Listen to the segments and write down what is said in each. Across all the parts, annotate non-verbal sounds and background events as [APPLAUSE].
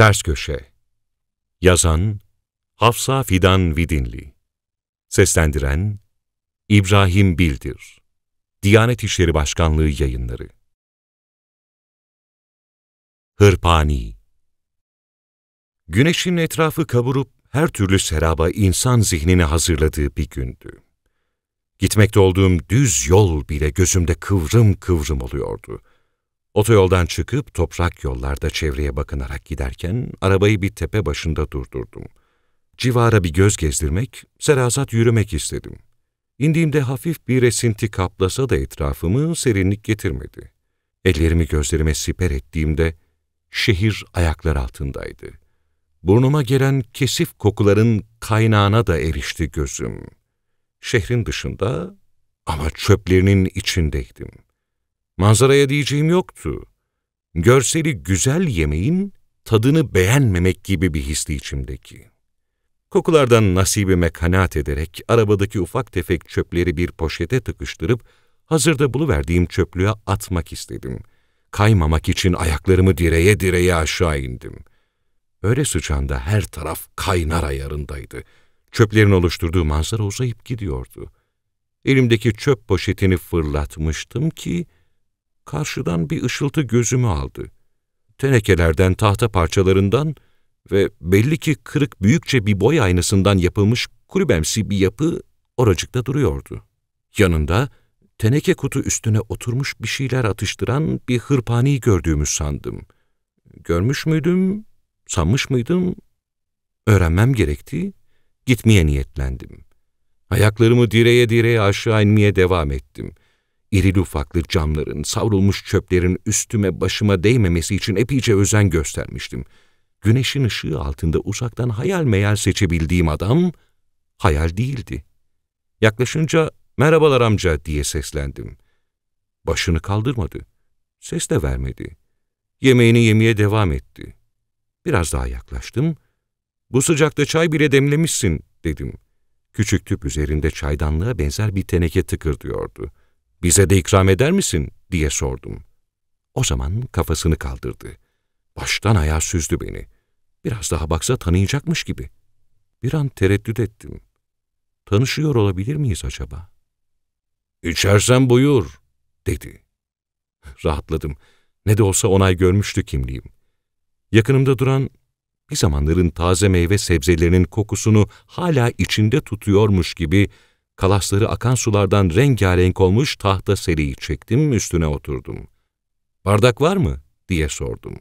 Ters Köşe Yazan Hafsa Fidan Vidinli Seslendiren İbrahim Bildir Diyanet İşleri Başkanlığı Yayınları Hırpani Güneşin etrafı kaburup her türlü seraba insan zihnini hazırladığı bir gündü. Gitmekte olduğum düz yol bile gözümde kıvrım kıvrım oluyordu.'' Otoyoldan çıkıp toprak yollarda çevreye bakınarak giderken arabayı bir tepe başında durdurdum. Civara bir göz gezdirmek, serasat yürümek istedim. İndiğimde hafif bir esinti kaplasa da etrafımı serinlik getirmedi. Ellerimi gözlerime siper ettiğimde şehir ayaklar altındaydı. Burnuma gelen kesif kokuların kaynağına da erişti gözüm. Şehrin dışında ama çöplerinin içindeydim.'' Manzaraya diyeceğim yoktu. Görseli güzel yemeğin tadını beğenmemek gibi bir hisli içimdeki. Kokulardan nasibime kanaat ederek arabadaki ufak tefek çöpleri bir poşete tıkıştırıp hazırda buluverdiğim çöplüğe atmak istedim. Kaymamak için ayaklarımı direye direye aşağı indim. Öyle sıcağında her taraf kaynar ayarındaydı. Çöplerin oluşturduğu manzara uzayıp gidiyordu. Elimdeki çöp poşetini fırlatmıştım ki karşıdan bir ışıltı gözümü aldı. Tenekelerden, tahta parçalarından ve belli ki kırık büyükçe bir boy aynasından yapılmış kulübemsi bir yapı oracıkta duruyordu. Yanında teneke kutu üstüne oturmuş bir şeyler atıştıran bir hırpaniyi gördüğümü sandım. Görmüş müydüm, sanmış mıydım? Öğrenmem gerekti, gitmeye niyetlendim. Ayaklarımı direğe direğe aşağı inmeye devam ettim.'' irili ufaklı camların, savrulmuş çöplerin üstüme başıma değmemesi için epeyce özen göstermiştim. Güneşin ışığı altında uzaktan hayal meyal seçebildiğim adam hayal değildi. Yaklaşınca merhabalar amca diye seslendim. Başını kaldırmadı. Ses de vermedi. Yemeğini yemeye devam etti. Biraz daha yaklaştım. Bu sıcakta çay bile demlemişsin dedim. Küçük tüp üzerinde çaydanlığa benzer bir teneke tıkırdıyordu bize de ikram eder misin diye sordum. O zaman kafasını kaldırdı. Baştan ayağa süzdü beni. Biraz daha baksa tanıyacakmış gibi. Bir an tereddüt ettim. Tanışıyor olabilir miyiz acaba? İçersen buyur, dedi. Rahatladım. Ne de olsa onay görmüştü kimliğim. Yakınımda duran bir zamanların taze meyve sebzelerinin kokusunu hala içinde tutuyormuş gibi kalasları akan sulardan rengarenk olmuş tahta seriyi çektim, üstüne oturdum. ''Bardak var mı?'' diye sordum.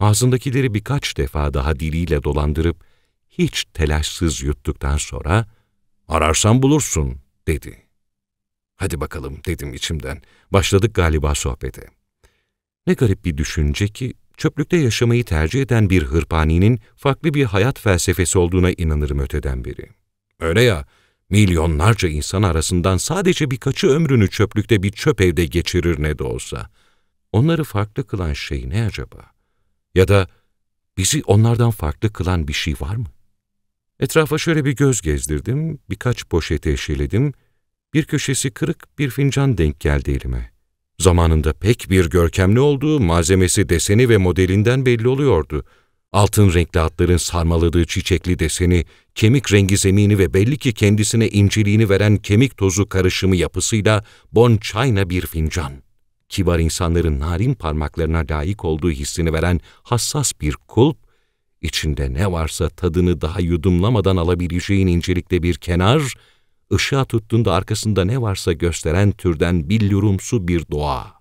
Ağzındakileri birkaç defa daha diliyle dolandırıp, hiç telaşsız yuttuktan sonra, ''Ararsan bulursun.'' dedi. ''Hadi bakalım.'' dedim içimden. Başladık galiba sohbete. Ne garip bir düşünce ki, çöplükte yaşamayı tercih eden bir hırpaninin farklı bir hayat felsefesi olduğuna inanırım öteden beri. Öyle ya, Milyonlarca insan arasından sadece birkaçı ömrünü çöplükte bir çöp evde geçirir ne de olsa. Onları farklı kılan şey ne acaba? Ya da bizi onlardan farklı kılan bir şey var mı? Etrafa şöyle bir göz gezdirdim, birkaç poşeti eşeledim. Bir köşesi kırık bir fincan denk geldi elime. Zamanında pek bir görkemli olduğu malzemesi deseni ve modelinden belli oluyordu.'' Altın renkli atların sarmaladığı çiçekli deseni, kemik rengi zemini ve belli ki kendisine inceliğini veren kemik tozu karışımı yapısıyla bon çayna bir fincan. Kibar insanların narin parmaklarına layık olduğu hissini veren hassas bir kulp, içinde ne varsa tadını daha yudumlamadan alabileceğin incelikte bir kenar, ışığa tuttuğunda arkasında ne varsa gösteren türden billurumsu bir doğa.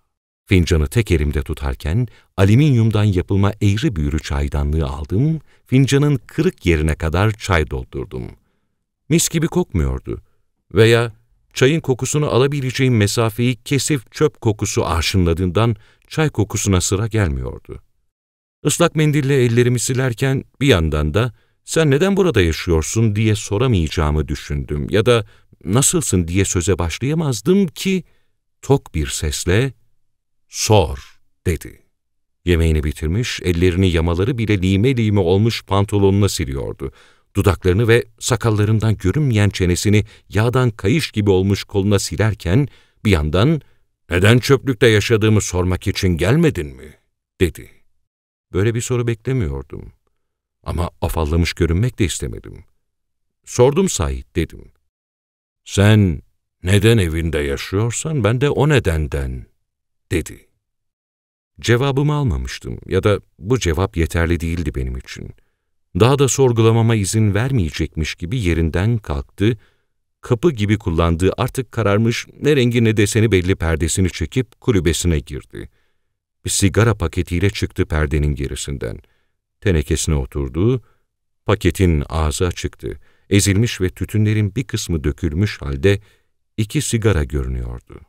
Fincanı tek elimde tutarken alüminyumdan yapılma eğri büğrü çaydanlığı aldım, fincanın kırık yerine kadar çay doldurdum. Mis gibi kokmuyordu. Veya çayın kokusunu alabileceğim mesafeyi kesif çöp kokusu arşınladığından çay kokusuna sıra gelmiyordu. Islak mendille ellerimi silerken bir yandan da sen neden burada yaşıyorsun diye soramayacağımı düşündüm ya da nasılsın diye söze başlayamazdım ki tok bir sesle sor dedi. Yemeğini bitirmiş, ellerini yamaları bile lime lime olmuş pantolonuna siliyordu. Dudaklarını ve sakallarından görünmeyen çenesini yağdan kayış gibi olmuş koluna silerken bir yandan ''Neden çöplükte yaşadığımı sormak için gelmedin mi?'' dedi. Böyle bir soru beklemiyordum. Ama afallamış görünmek de istemedim. Sordum Sait dedim. ''Sen neden evinde yaşıyorsan ben de o nedenden.'' dedi. Cevabımı almamıştım ya da bu cevap yeterli değildi benim için. Daha da sorgulamama izin vermeyecekmiş gibi yerinden kalktı, kapı gibi kullandığı artık kararmış ne rengi ne deseni belli perdesini çekip kulübesine girdi. Bir sigara paketiyle çıktı perdenin gerisinden. Tenekesine oturdu, paketin ağzı açıktı. Ezilmiş ve tütünlerin bir kısmı dökülmüş halde iki sigara görünüyordu.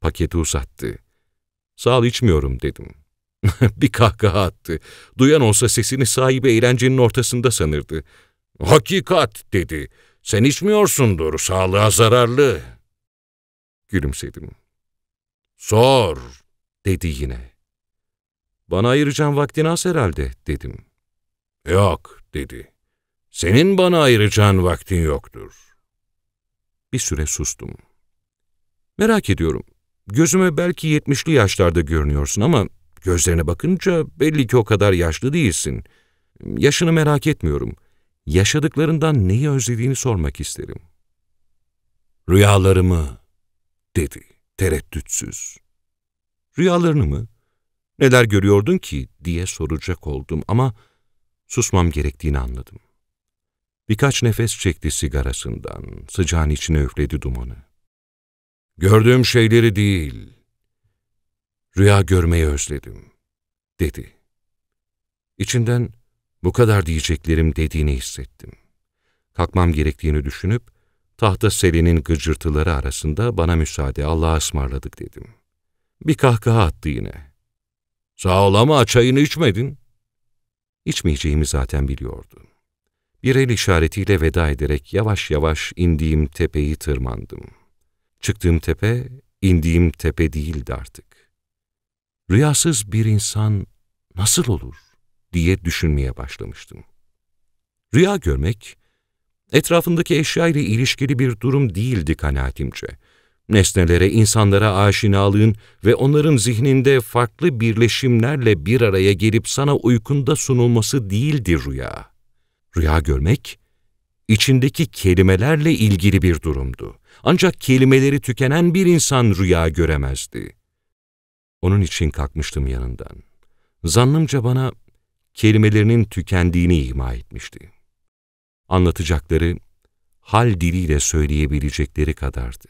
Paketi uzattı. Sağ ol içmiyorum dedim. [LAUGHS] bir kahkaha attı. Duyan olsa sesini sahibi eğlencenin ortasında sanırdı. Hakikat dedi. Sen içmiyorsundur, sağlığa zararlı. Gülümsedim. Sor dedi yine. Bana ayıracağın vaktin az herhalde dedim. Yok dedi. Senin bana ayıracağın vaktin yoktur. Bir süre sustum. Merak ediyorum. Gözüme belki yetmişli yaşlarda görünüyorsun ama gözlerine bakınca belli ki o kadar yaşlı değilsin. Yaşını merak etmiyorum. Yaşadıklarından neyi özlediğini sormak isterim. Rüyalarımı, dedi tereddütsüz. Rüyalarını mı? Neler görüyordun ki diye soracak oldum ama susmam gerektiğini anladım. Birkaç nefes çekti sigarasından, sıcağın içine üfledi dumanı gördüğüm şeyleri değil, rüya görmeyi özledim, dedi. İçinden bu kadar diyeceklerim dediğini hissettim. Kalkmam gerektiğini düşünüp, tahta serinin gıcırtıları arasında bana müsaade Allah'a ısmarladık dedim. Bir kahkaha attı yine. Sağ ol ama çayını içmedin. İçmeyeceğimi zaten biliyordum. Bir el işaretiyle veda ederek yavaş yavaş indiğim tepeyi tırmandım.'' Çıktığım tepe, indiğim tepe değildi artık. Rüyasız bir insan nasıl olur diye düşünmeye başlamıştım. Rüya görmek, etrafındaki eşya ile ilişkili bir durum değildi kanaatimce. Nesnelere, insanlara aşinalığın ve onların zihninde farklı birleşimlerle bir araya gelip sana uykunda sunulması değildi rüya. Rüya görmek, içindeki kelimelerle ilgili bir durumdu. Ancak kelimeleri tükenen bir insan rüya göremezdi. Onun için kalkmıştım yanından. Zannımca bana kelimelerinin tükendiğini ima etmişti. Anlatacakları, hal diliyle söyleyebilecekleri kadardı.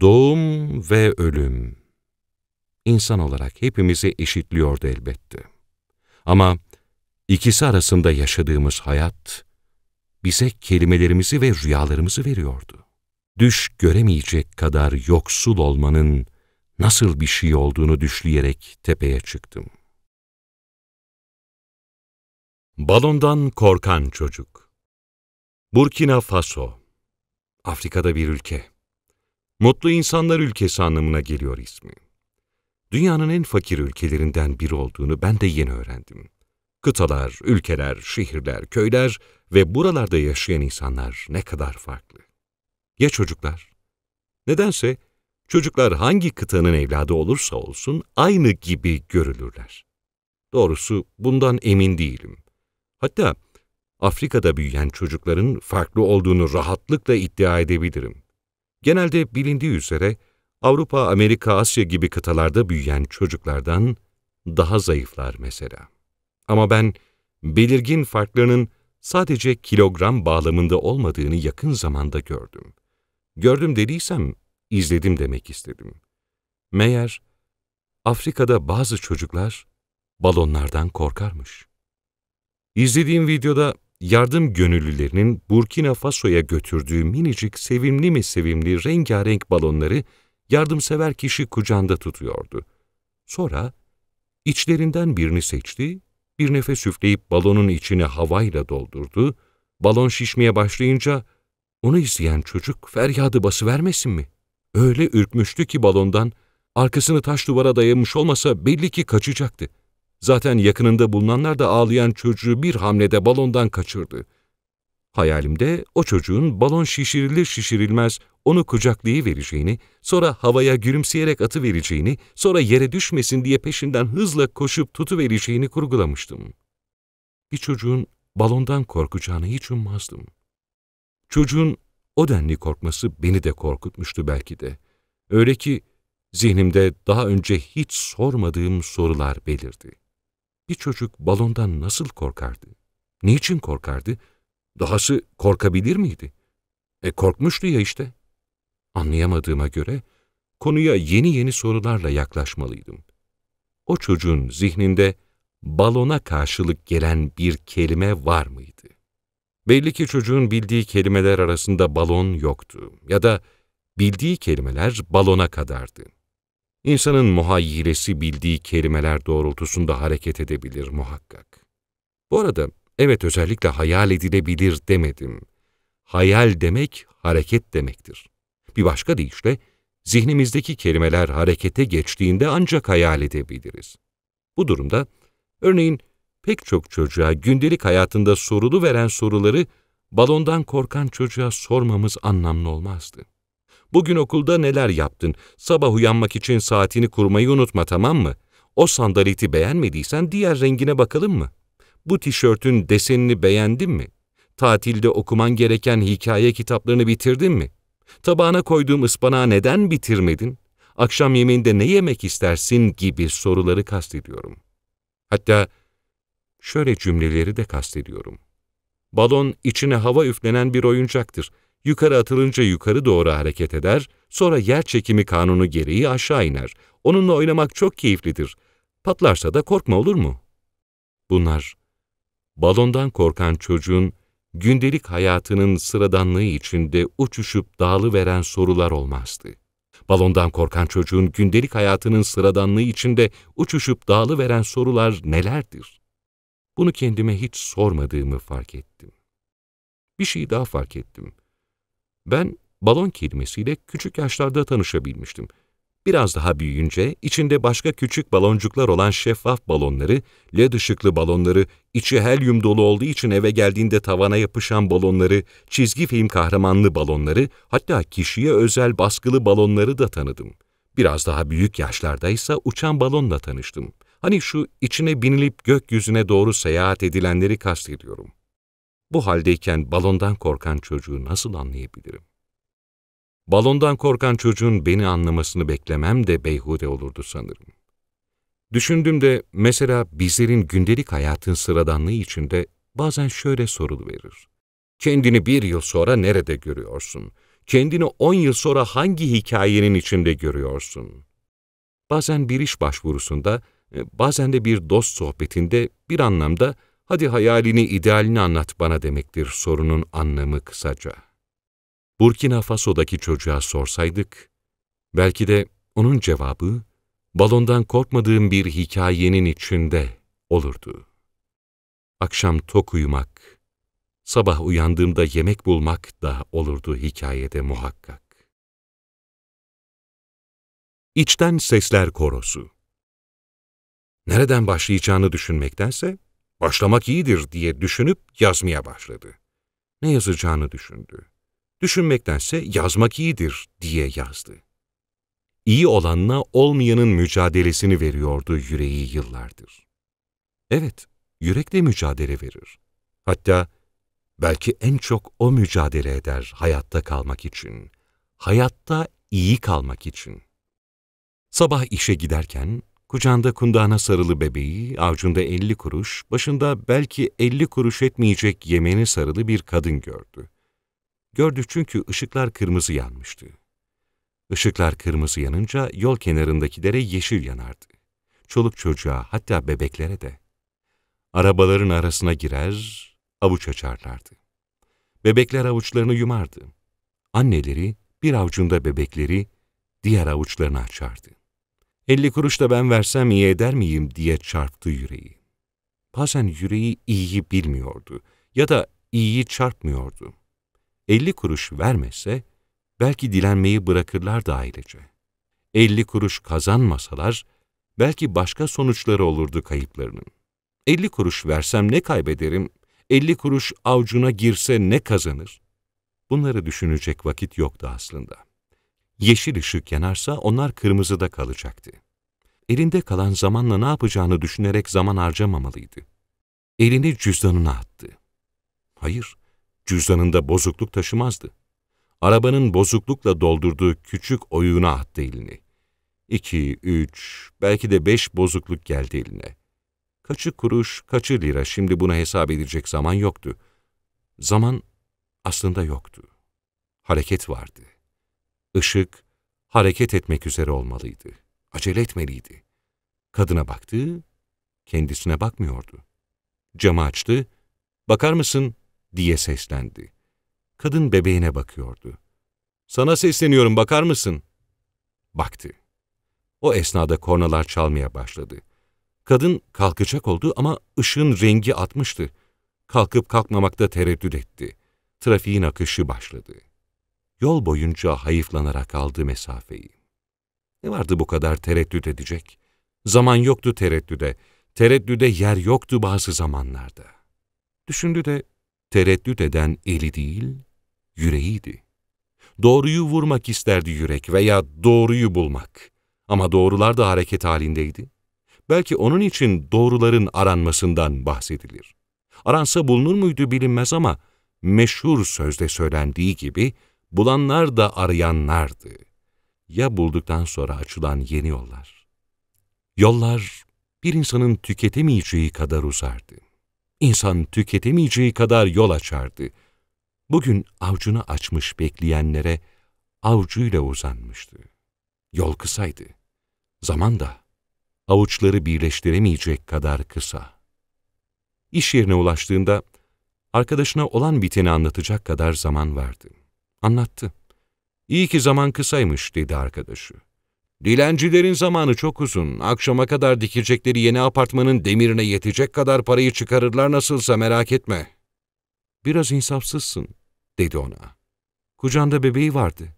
Doğum ve ölüm. İnsan olarak hepimizi eşitliyordu elbette. Ama ikisi arasında yaşadığımız hayat, bize kelimelerimizi ve rüyalarımızı veriyordu düş göremeyecek kadar yoksul olmanın nasıl bir şey olduğunu düşleyerek tepeye çıktım. Balondan korkan çocuk Burkina Faso Afrika'da bir ülke. Mutlu insanlar ülkesi anlamına geliyor ismi. Dünyanın en fakir ülkelerinden biri olduğunu ben de yeni öğrendim. Kıtalar, ülkeler, şehirler, köyler ve buralarda yaşayan insanlar ne kadar farklı. Ya çocuklar? Nedense çocuklar hangi kıtanın evladı olursa olsun aynı gibi görülürler. Doğrusu bundan emin değilim. Hatta Afrika'da büyüyen çocukların farklı olduğunu rahatlıkla iddia edebilirim. Genelde bilindiği üzere Avrupa, Amerika, Asya gibi kıtalarda büyüyen çocuklardan daha zayıflar mesela. Ama ben belirgin farklarının sadece kilogram bağlamında olmadığını yakın zamanda gördüm. Gördüm dediysem izledim demek istedim. Meğer Afrika'da bazı çocuklar balonlardan korkarmış. İzlediğim videoda yardım gönüllülerinin Burkina Faso'ya götürdüğü minicik sevimli mi sevimli rengarenk balonları yardımsever kişi kucağında tutuyordu. Sonra içlerinden birini seçti, bir nefes üfleyip balonun içine havayla doldurdu, balon şişmeye başlayınca onu izleyen çocuk feryadı basıvermesin mi? Öyle ürkmüştü ki balondan, arkasını taş duvara dayamış olmasa belli ki kaçacaktı. Zaten yakınında bulunanlar da ağlayan çocuğu bir hamlede balondan kaçırdı. Hayalimde o çocuğun balon şişirilir şişirilmez onu kucaklayıvereceğini, sonra havaya gülümseyerek atı vereceğini, sonra yere düşmesin diye peşinden hızla koşup tutuvereceğini kurgulamıştım. Bir çocuğun balondan korkacağını hiç ummazdım.'' Çocuğun o denli korkması beni de korkutmuştu belki de. Öyle ki zihnimde daha önce hiç sormadığım sorular belirdi. Bir çocuk balondan nasıl korkardı? Niçin korkardı? Dahası korkabilir miydi? E korkmuştu ya işte. Anlayamadığıma göre konuya yeni yeni sorularla yaklaşmalıydım. O çocuğun zihninde balona karşılık gelen bir kelime var mı? Belli ki çocuğun bildiği kelimeler arasında balon yoktu ya da bildiği kelimeler balona kadardı. İnsanın muhayyilesi bildiği kelimeler doğrultusunda hareket edebilir muhakkak. Bu arada evet özellikle hayal edilebilir demedim. Hayal demek hareket demektir. Bir başka deyişle zihnimizdeki kelimeler harekete geçtiğinde ancak hayal edebiliriz. Bu durumda örneğin pek çok çocuğa gündelik hayatında sorulu veren soruları balondan korkan çocuğa sormamız anlamlı olmazdı. Bugün okulda neler yaptın? Sabah uyanmak için saatini kurmayı unutma tamam mı? O sandaleti beğenmediysen diğer rengine bakalım mı? Bu tişörtün desenini beğendin mi? Tatilde okuman gereken hikaye kitaplarını bitirdin mi? Tabağına koyduğum ıspanağı neden bitirmedin? Akşam yemeğinde ne yemek istersin gibi soruları kastediyorum. Hatta Şöyle cümleleri de kastediyorum. Balon içine hava üflenen bir oyuncaktır. Yukarı atılınca yukarı doğru hareket eder, sonra yer çekimi kanunu gereği aşağı iner. Onunla oynamak çok keyiflidir. Patlarsa da korkma olur mu? Bunlar, balondan korkan çocuğun gündelik hayatının sıradanlığı içinde uçuşup dağılıveren sorular olmazdı. Balondan korkan çocuğun gündelik hayatının sıradanlığı içinde uçuşup dağılıveren sorular nelerdir? Bunu kendime hiç sormadığımı fark ettim. Bir şey daha fark ettim. Ben balon kelimesiyle küçük yaşlarda tanışabilmiştim. Biraz daha büyüyünce içinde başka küçük baloncuklar olan şeffaf balonları, led ışıklı balonları, içi helyum dolu olduğu için eve geldiğinde tavana yapışan balonları, çizgi film kahramanlı balonları, hatta kişiye özel baskılı balonları da tanıdım. Biraz daha büyük yaşlardaysa uçan balonla tanıştım. Hani şu içine binilip gökyüzüne doğru seyahat edilenleri kastediyorum. Bu haldeyken balondan korkan çocuğu nasıl anlayabilirim? Balondan korkan çocuğun beni anlamasını beklemem de beyhude olurdu sanırım. Düşündüğümde mesela bizlerin gündelik hayatın sıradanlığı içinde bazen şöyle sorulu verir. Kendini bir yıl sonra nerede görüyorsun? Kendini on yıl sonra hangi hikayenin içinde görüyorsun? Bazen bir iş başvurusunda e, bazen de bir dost sohbetinde bir anlamda hadi hayalini, idealini anlat bana demektir sorunun anlamı kısaca. Burkina Faso'daki çocuğa sorsaydık, belki de onun cevabı, balondan korkmadığım bir hikayenin içinde olurdu. Akşam tok uyumak, sabah uyandığımda yemek bulmak da olurdu hikayede muhakkak. İçten Sesler Korosu nereden başlayacağını düşünmektense başlamak iyidir diye düşünüp yazmaya başladı. Ne yazacağını düşündü. Düşünmektense yazmak iyidir diye yazdı. İyi olanla olmayanın mücadelesini veriyordu yüreği yıllardır. Evet, yürek de mücadele verir. Hatta belki en çok o mücadele eder hayatta kalmak için, hayatta iyi kalmak için. Sabah işe giderken Kucağında kundağına sarılı bebeği, avcunda elli kuruş, başında belki elli kuruş etmeyecek yemeğine sarılı bir kadın gördü. Gördü çünkü ışıklar kırmızı yanmıştı. Işıklar kırmızı yanınca yol kenarındakilere yeşil yanardı. Çoluk çocuğa hatta bebeklere de. Arabaların arasına girer, avuç açarlardı. Bebekler avuçlarını yumardı. Anneleri bir avucunda bebekleri diğer avuçlarını açardı. 50 kuruş da ben versem iyi eder miyim diye çarptı yüreği. Bazen yüreği iyiyi bilmiyordu ya da iyiyi çarpmıyordu. 50 kuruş vermese belki dilenmeyi bırakırlar da ailece. Elli kuruş kazanmasalar belki başka sonuçları olurdu kayıplarının. 50 kuruş versem ne kaybederim, 50 kuruş avcuna girse ne kazanır? Bunları düşünecek vakit yoktu aslında. Yeşil ışık yanarsa onlar kırmızıda kalacaktı. Elinde kalan zamanla ne yapacağını düşünerek zaman harcamamalıydı. Elini cüzdanına attı. Hayır, cüzdanında bozukluk taşımazdı. Arabanın bozuklukla doldurduğu küçük oyuğuna attı elini. İki, üç, belki de beş bozukluk geldi eline. Kaçı kuruş, kaçı lira şimdi buna hesap edecek zaman yoktu. Zaman aslında yoktu. Hareket vardı.'' ışık, hareket etmek üzere olmalıydı. Acele etmeliydi. Kadına baktı, kendisine bakmıyordu. Camı açtı, bakar mısın diye seslendi. Kadın bebeğine bakıyordu. Sana sesleniyorum bakar mısın? Baktı. O esnada kornalar çalmaya başladı. Kadın kalkacak oldu ama ışığın rengi atmıştı. Kalkıp kalkmamakta tereddüt etti. Trafiğin akışı başladı yol boyunca hayıflanarak aldı mesafeyi. Ne vardı bu kadar tereddüt edecek? Zaman yoktu tereddüde, tereddüde yer yoktu bazı zamanlarda. Düşündü de tereddüt eden eli değil, yüreğiydi. Doğruyu vurmak isterdi yürek veya doğruyu bulmak. Ama doğrular da hareket halindeydi. Belki onun için doğruların aranmasından bahsedilir. Aransa bulunur muydu bilinmez ama meşhur sözde söylendiği gibi bulanlar da arayanlardı. Ya bulduktan sonra açılan yeni yollar? Yollar bir insanın tüketemeyeceği kadar uzardı. İnsan tüketemeyeceği kadar yol açardı. Bugün avcunu açmış bekleyenlere avcuyla uzanmıştı. Yol kısaydı. Zaman da avuçları birleştiremeyecek kadar kısa. İş yerine ulaştığında arkadaşına olan biteni anlatacak kadar zaman vardı. Anlattı. İyi ki zaman kısaymış dedi arkadaşı. Dilencilerin zamanı çok uzun. Akşama kadar dikecekleri yeni apartmanın demirine yetecek kadar parayı çıkarırlar nasılsa merak etme. Biraz insafsızsın dedi ona. Kucağında bebeği vardı.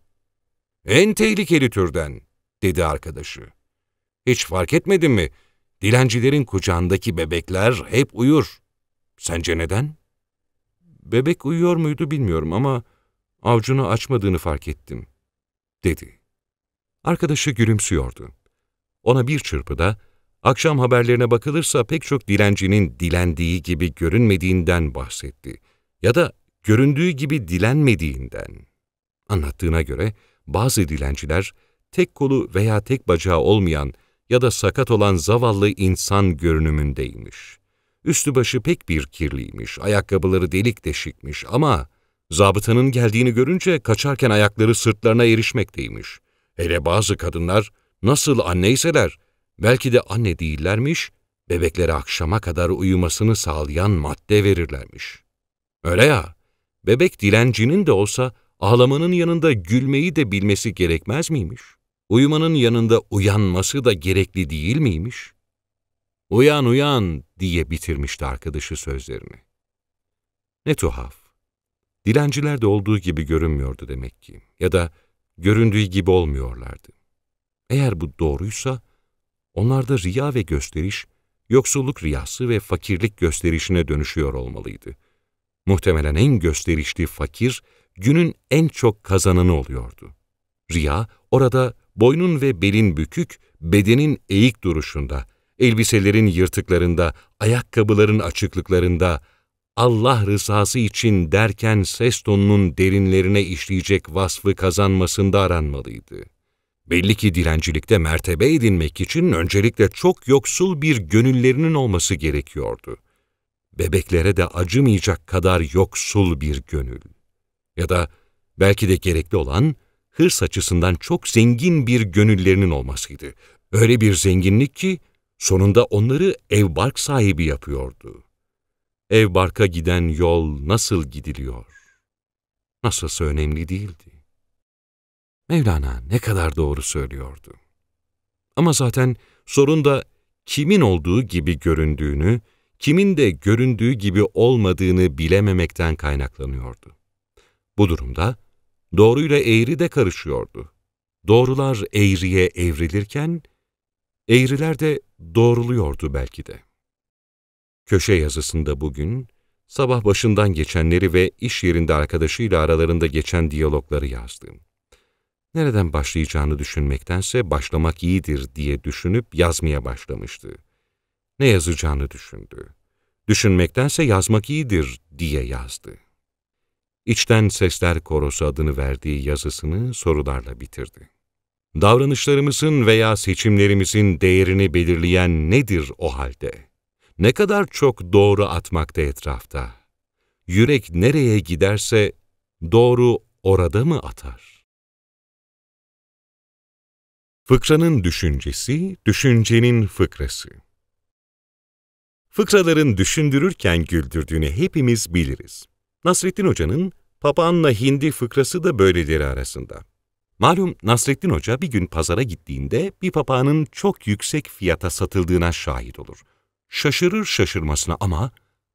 En tehlikeli türden dedi arkadaşı. Hiç fark etmedin mi? Dilencilerin kucağındaki bebekler hep uyur. Sence neden? Bebek uyuyor muydu bilmiyorum ama avcunu açmadığını fark ettim, dedi. Arkadaşı gülümsüyordu. Ona bir çırpıda, akşam haberlerine bakılırsa pek çok dilencinin dilendiği gibi görünmediğinden bahsetti. Ya da göründüğü gibi dilenmediğinden. Anlattığına göre bazı dilenciler tek kolu veya tek bacağı olmayan ya da sakat olan zavallı insan görünümündeymiş. Üstü başı pek bir kirliymiş, ayakkabıları delik deşikmiş ama Zabıtanın geldiğini görünce kaçarken ayakları sırtlarına erişmekteymiş. Hele bazı kadınlar nasıl anneyseler, belki de anne değillermiş, bebeklere akşama kadar uyumasını sağlayan madde verirlermiş. Öyle ya, bebek dilencinin de olsa ağlamanın yanında gülmeyi de bilmesi gerekmez miymiş? Uyumanın yanında uyanması da gerekli değil miymiş? Uyan uyan diye bitirmişti arkadaşı sözlerini. Ne tuhaf. Dilenciler de olduğu gibi görünmüyordu demek ki ya da göründüğü gibi olmuyorlardı. Eğer bu doğruysa onlarda riya ve gösteriş, yoksulluk riyası ve fakirlik gösterişine dönüşüyor olmalıydı. Muhtemelen en gösterişli fakir günün en çok kazananı oluyordu. Riya orada boynun ve belin bükük, bedenin eğik duruşunda, elbiselerin yırtıklarında, ayakkabıların açıklıklarında, Allah rızası için derken ses tonunun derinlerine işleyecek vasfı kazanmasında aranmalıydı. Belli ki dilencilikte mertebe edinmek için öncelikle çok yoksul bir gönüllerinin olması gerekiyordu. Bebeklere de acımayacak kadar yoksul bir gönül. Ya da belki de gerekli olan hırs açısından çok zengin bir gönüllerinin olmasıydı. Öyle bir zenginlik ki sonunda onları ev bark sahibi yapıyordu.'' ev barka giden yol nasıl gidiliyor? Nasılsa önemli değildi. Mevlana ne kadar doğru söylüyordu. Ama zaten sorun da kimin olduğu gibi göründüğünü, kimin de göründüğü gibi olmadığını bilememekten kaynaklanıyordu. Bu durumda doğruyla eğri de karışıyordu. Doğrular eğriye evrilirken, eğriler de doğruluyordu belki de. Köşe yazısında bugün, sabah başından geçenleri ve iş yerinde arkadaşıyla aralarında geçen diyalogları yazdım. Nereden başlayacağını düşünmektense başlamak iyidir diye düşünüp yazmaya başlamıştı. Ne yazacağını düşündü. Düşünmektense yazmak iyidir diye yazdı. İçten Sesler Korosu adını verdiği yazısını sorularla bitirdi. Davranışlarımızın veya seçimlerimizin değerini belirleyen nedir o halde?'' Ne kadar çok doğru atmakta etrafta. Yürek nereye giderse doğru orada mı atar? Fıkranın düşüncesi, düşüncenin fıkrası. Fıkraların düşündürürken güldürdüğünü hepimiz biliriz. Nasrettin Hoca'nın Papağanla Hindi fıkrası da böyledir arasında. Malum Nasrettin Hoca bir gün pazara gittiğinde bir papağanın çok yüksek fiyata satıldığına şahit olur şaşırır şaşırmasına ama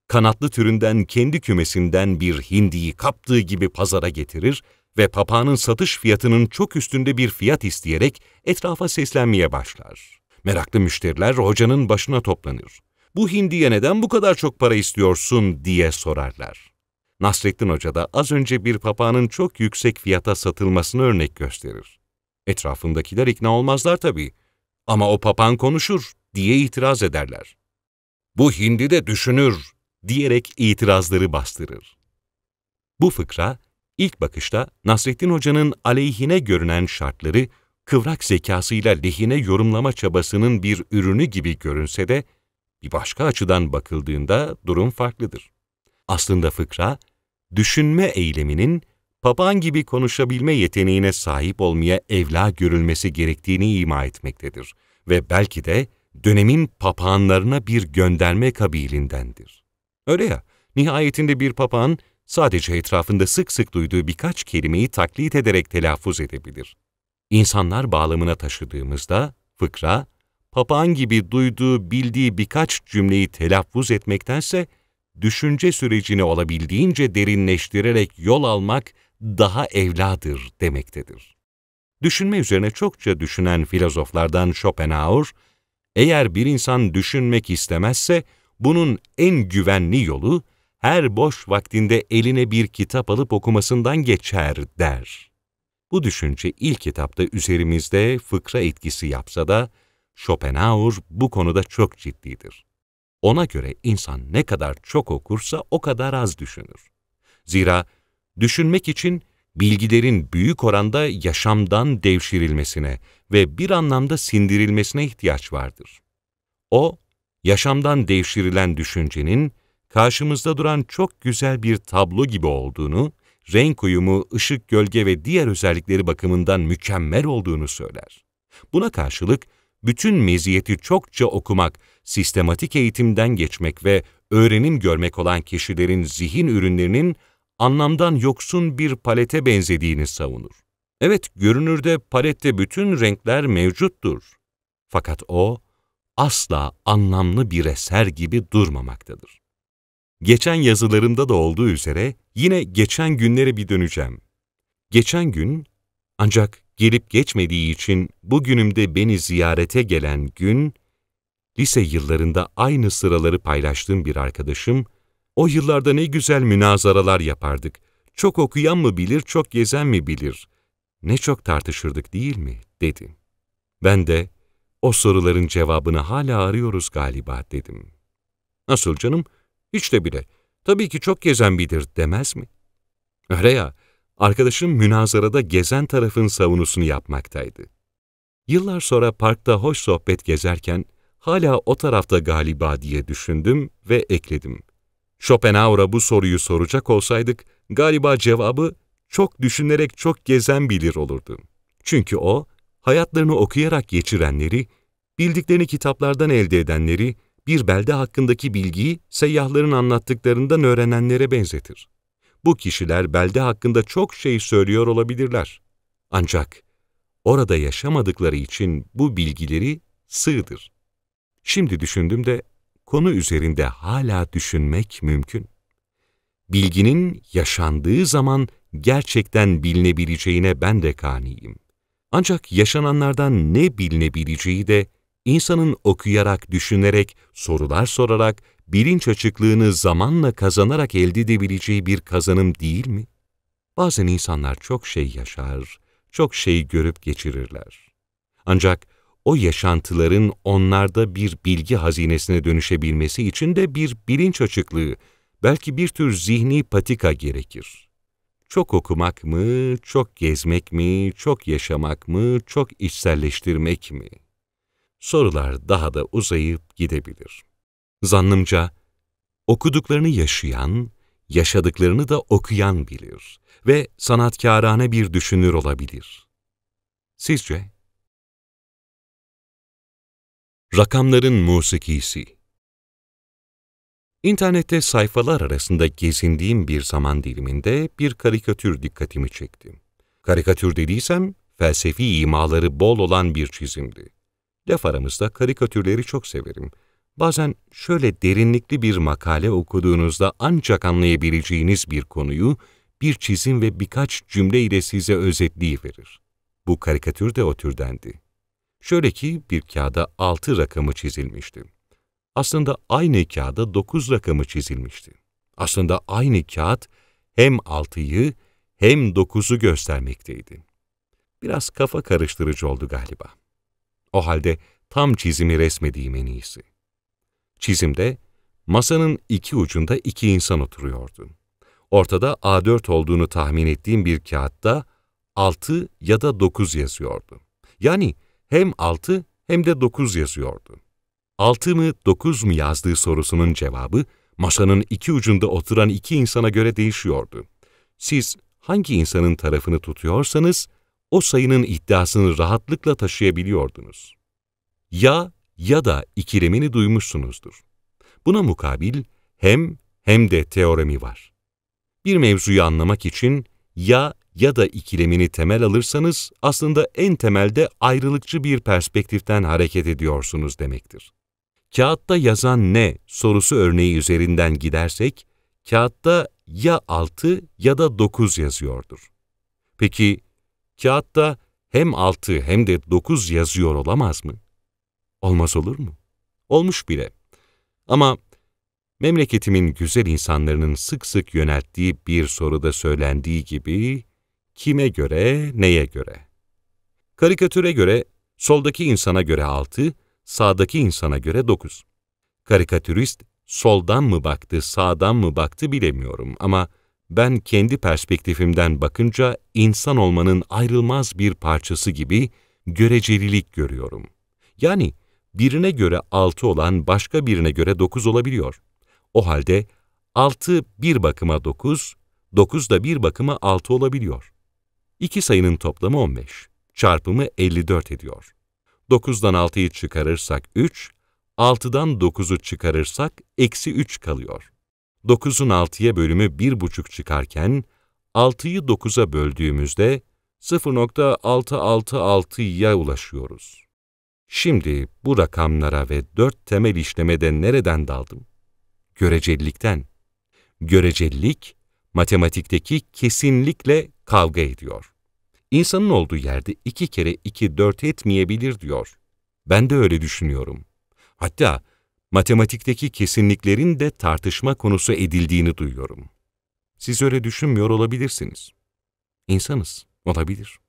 kanatlı türünden kendi kümesinden bir hindiyi kaptığı gibi pazara getirir ve papağanın satış fiyatının çok üstünde bir fiyat isteyerek etrafa seslenmeye başlar. Meraklı müşteriler hocanın başına toplanır. Bu hindiye neden bu kadar çok para istiyorsun diye sorarlar. Nasrettin Hoca da az önce bir papağanın çok yüksek fiyata satılmasını örnek gösterir. Etrafındakiler ikna olmazlar tabii. Ama o papağan konuşur diye itiraz ederler bu hindi de düşünür diyerek itirazları bastırır. Bu fıkra, ilk bakışta Nasrettin Hoca'nın aleyhine görünen şartları, kıvrak zekasıyla lehine yorumlama çabasının bir ürünü gibi görünse de, bir başka açıdan bakıldığında durum farklıdır. Aslında fıkra, düşünme eyleminin papağan gibi konuşabilme yeteneğine sahip olmaya evla görülmesi gerektiğini ima etmektedir ve belki de dönemin papağanlarına bir gönderme kabilindendir. Öyle ya, nihayetinde bir papağan sadece etrafında sık sık duyduğu birkaç kelimeyi taklit ederek telaffuz edebilir. İnsanlar bağlamına taşıdığımızda fıkra, papağan gibi duyduğu, bildiği birkaç cümleyi telaffuz etmektense düşünce sürecini olabildiğince derinleştirerek yol almak daha evladır demektedir. Düşünme üzerine çokça düşünen filozoflardan Schopenhauer, eğer bir insan düşünmek istemezse, bunun en güvenli yolu, her boş vaktinde eline bir kitap alıp okumasından geçer der. Bu düşünce ilk kitapta üzerimizde fıkra etkisi yapsa da, Schopenhauer bu konuda çok ciddidir. Ona göre insan ne kadar çok okursa o kadar az düşünür. Zira düşünmek için bilgilerin büyük oranda yaşamdan devşirilmesine ve bir anlamda sindirilmesine ihtiyaç vardır. O, yaşamdan devşirilen düşüncenin karşımızda duran çok güzel bir tablo gibi olduğunu, renk uyumu, ışık, gölge ve diğer özellikleri bakımından mükemmel olduğunu söyler. Buna karşılık, bütün meziyeti çokça okumak, sistematik eğitimden geçmek ve öğrenim görmek olan kişilerin zihin ürünlerinin anlamdan yoksun bir palete benzediğini savunur. Evet, görünürde palette bütün renkler mevcuttur. Fakat o, asla anlamlı bir eser gibi durmamaktadır. Geçen yazılarımda da olduğu üzere yine geçen günlere bir döneceğim. Geçen gün, ancak gelip geçmediği için bugünümde beni ziyarete gelen gün, lise yıllarında aynı sıraları paylaştığım bir arkadaşım, o yıllarda ne güzel münazaralar yapardık. Çok okuyan mı bilir, çok gezen mi bilir? Ne çok tartışırdık değil mi? dedi. Ben de, o soruların cevabını hala arıyoruz galiba dedim. Nasıl canım? Hiç de bile. Tabii ki çok gezen bilir demez mi? Öyle ya, arkadaşım münazarada gezen tarafın savunusunu yapmaktaydı. Yıllar sonra parkta hoş sohbet gezerken hala o tarafta galiba diye düşündüm ve ekledim. Schopenhauer'a bu soruyu soracak olsaydık, galiba cevabı çok düşünerek çok gezen bilir olurdu. Çünkü o, hayatlarını okuyarak geçirenleri, bildiklerini kitaplardan elde edenleri, bir belde hakkındaki bilgiyi seyyahların anlattıklarından öğrenenlere benzetir. Bu kişiler belde hakkında çok şey söylüyor olabilirler. Ancak orada yaşamadıkları için bu bilgileri sığdır. Şimdi düşündüm de konu üzerinde hala düşünmek mümkün. Bilginin yaşandığı zaman gerçekten bilinebileceğine ben de kaniyim. Ancak yaşananlardan ne bilinebileceği de insanın okuyarak, düşünerek, sorular sorarak, bilinç açıklığını zamanla kazanarak elde edebileceği bir kazanım değil mi? Bazen insanlar çok şey yaşar, çok şey görüp geçirirler. Ancak o yaşantıların onlarda bir bilgi hazinesine dönüşebilmesi için de bir bilinç açıklığı, belki bir tür zihni patika gerekir. Çok okumak mı, çok gezmek mi, çok yaşamak mı, çok içselleştirmek mi? Sorular daha da uzayıp gidebilir. Zannımca, okuduklarını yaşayan, yaşadıklarını da okuyan bilir ve sanatkârane bir düşünür olabilir. Sizce? Rakamların Musikisi İnternette sayfalar arasında gezindiğim bir zaman diliminde bir karikatür dikkatimi çekti. Karikatür dediysem felsefi imaları bol olan bir çizimdi. Laf aramızda karikatürleri çok severim. Bazen şöyle derinlikli bir makale okuduğunuzda ancak anlayabileceğiniz bir konuyu bir çizim ve birkaç cümle ile size verir. Bu karikatür de o türdendi. Şöyle ki bir kağıda 6 rakamı çizilmişti. Aslında aynı kağıda 9 rakamı çizilmişti. Aslında aynı kağıt hem 6'yı hem 9'u göstermekteydi. Biraz kafa karıştırıcı oldu galiba. O halde tam çizimi resmediğim en iyisi. Çizimde masanın iki ucunda iki insan oturuyordu. Ortada A4 olduğunu tahmin ettiğim bir kağıtta 6 ya da 9 yazıyordu. Yani hem 6 hem de 9 yazıyordu. 6 mı 9 mu yazdığı sorusunun cevabı masanın iki ucunda oturan iki insana göre değişiyordu. Siz hangi insanın tarafını tutuyorsanız o sayının iddiasını rahatlıkla taşıyabiliyordunuz. Ya ya da ikilemini duymuşsunuzdur. Buna mukabil hem hem de teoremi var. Bir mevzuyu anlamak için ya ya da ikilemini temel alırsanız aslında en temelde ayrılıkçı bir perspektiften hareket ediyorsunuz demektir. Kağıtta yazan ne sorusu örneği üzerinden gidersek, kağıtta ya 6 ya da 9 yazıyordur. Peki kağıtta hem 6 hem de 9 yazıyor olamaz mı? Olmaz olur mu? Olmuş bile. Ama memleketimin güzel insanların sık sık yönelttiği bir soruda söylendiği gibi kime göre, neye göre? Karikatüre göre soldaki insana göre 6, sağdaki insana göre 9. Karikatürist soldan mı baktı, sağdan mı baktı bilemiyorum ama ben kendi perspektifimden bakınca insan olmanın ayrılmaz bir parçası gibi görecelilik görüyorum. Yani birine göre 6 olan başka birine göre 9 olabiliyor. O halde 6 bir bakıma 9, 9 da bir bakıma 6 olabiliyor. İki sayının toplamı 15, çarpımı 54 ediyor. 9'dan 6'yı çıkarırsak 3, 6'dan 9'u çıkarırsak eksi 3 kalıyor. 9'un 6'ya bölümü 1,5 çıkarken, 6'yı 9'a böldüğümüzde 0.666'ya ulaşıyoruz. Şimdi bu rakamlara ve dört temel işlemede nereden daldım? Görecelilikten. Görecelilik, matematikteki kesinlikle kavga ediyor. İnsanın olduğu yerde iki kere iki dört etmeyebilir diyor. Ben de öyle düşünüyorum. Hatta matematikteki kesinliklerin de tartışma konusu edildiğini duyuyorum. Siz öyle düşünmüyor olabilirsiniz. İnsanız, olabilir.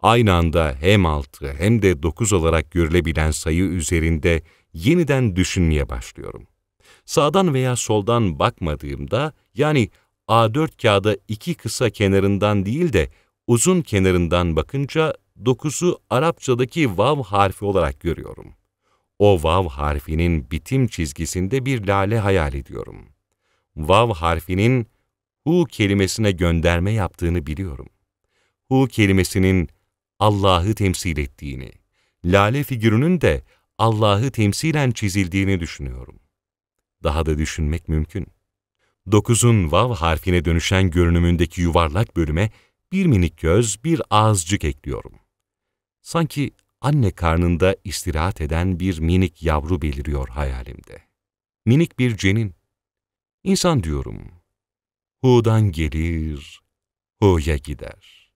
Aynı anda hem altı hem de dokuz olarak görülebilen sayı üzerinde yeniden düşünmeye başlıyorum. Sağdan veya soldan bakmadığımda, yani A4 kağıda iki kısa kenarından değil de uzun kenarından bakınca dokusu Arapçadaki vav harfi olarak görüyorum. O vav harfinin bitim çizgisinde bir lale hayal ediyorum. Vav harfinin hu kelimesine gönderme yaptığını biliyorum. Hu kelimesinin Allah'ı temsil ettiğini, lale figürünün de Allah'ı temsilen çizildiğini düşünüyorum. Daha da düşünmek mümkün.'' dokuzun vav harfine dönüşen görünümündeki yuvarlak bölüme bir minik göz, bir ağızcık ekliyorum. Sanki anne karnında istirahat eden bir minik yavru beliriyor hayalimde. Minik bir cenin. İnsan diyorum. Hu'dan gelir, Hu'ya gider.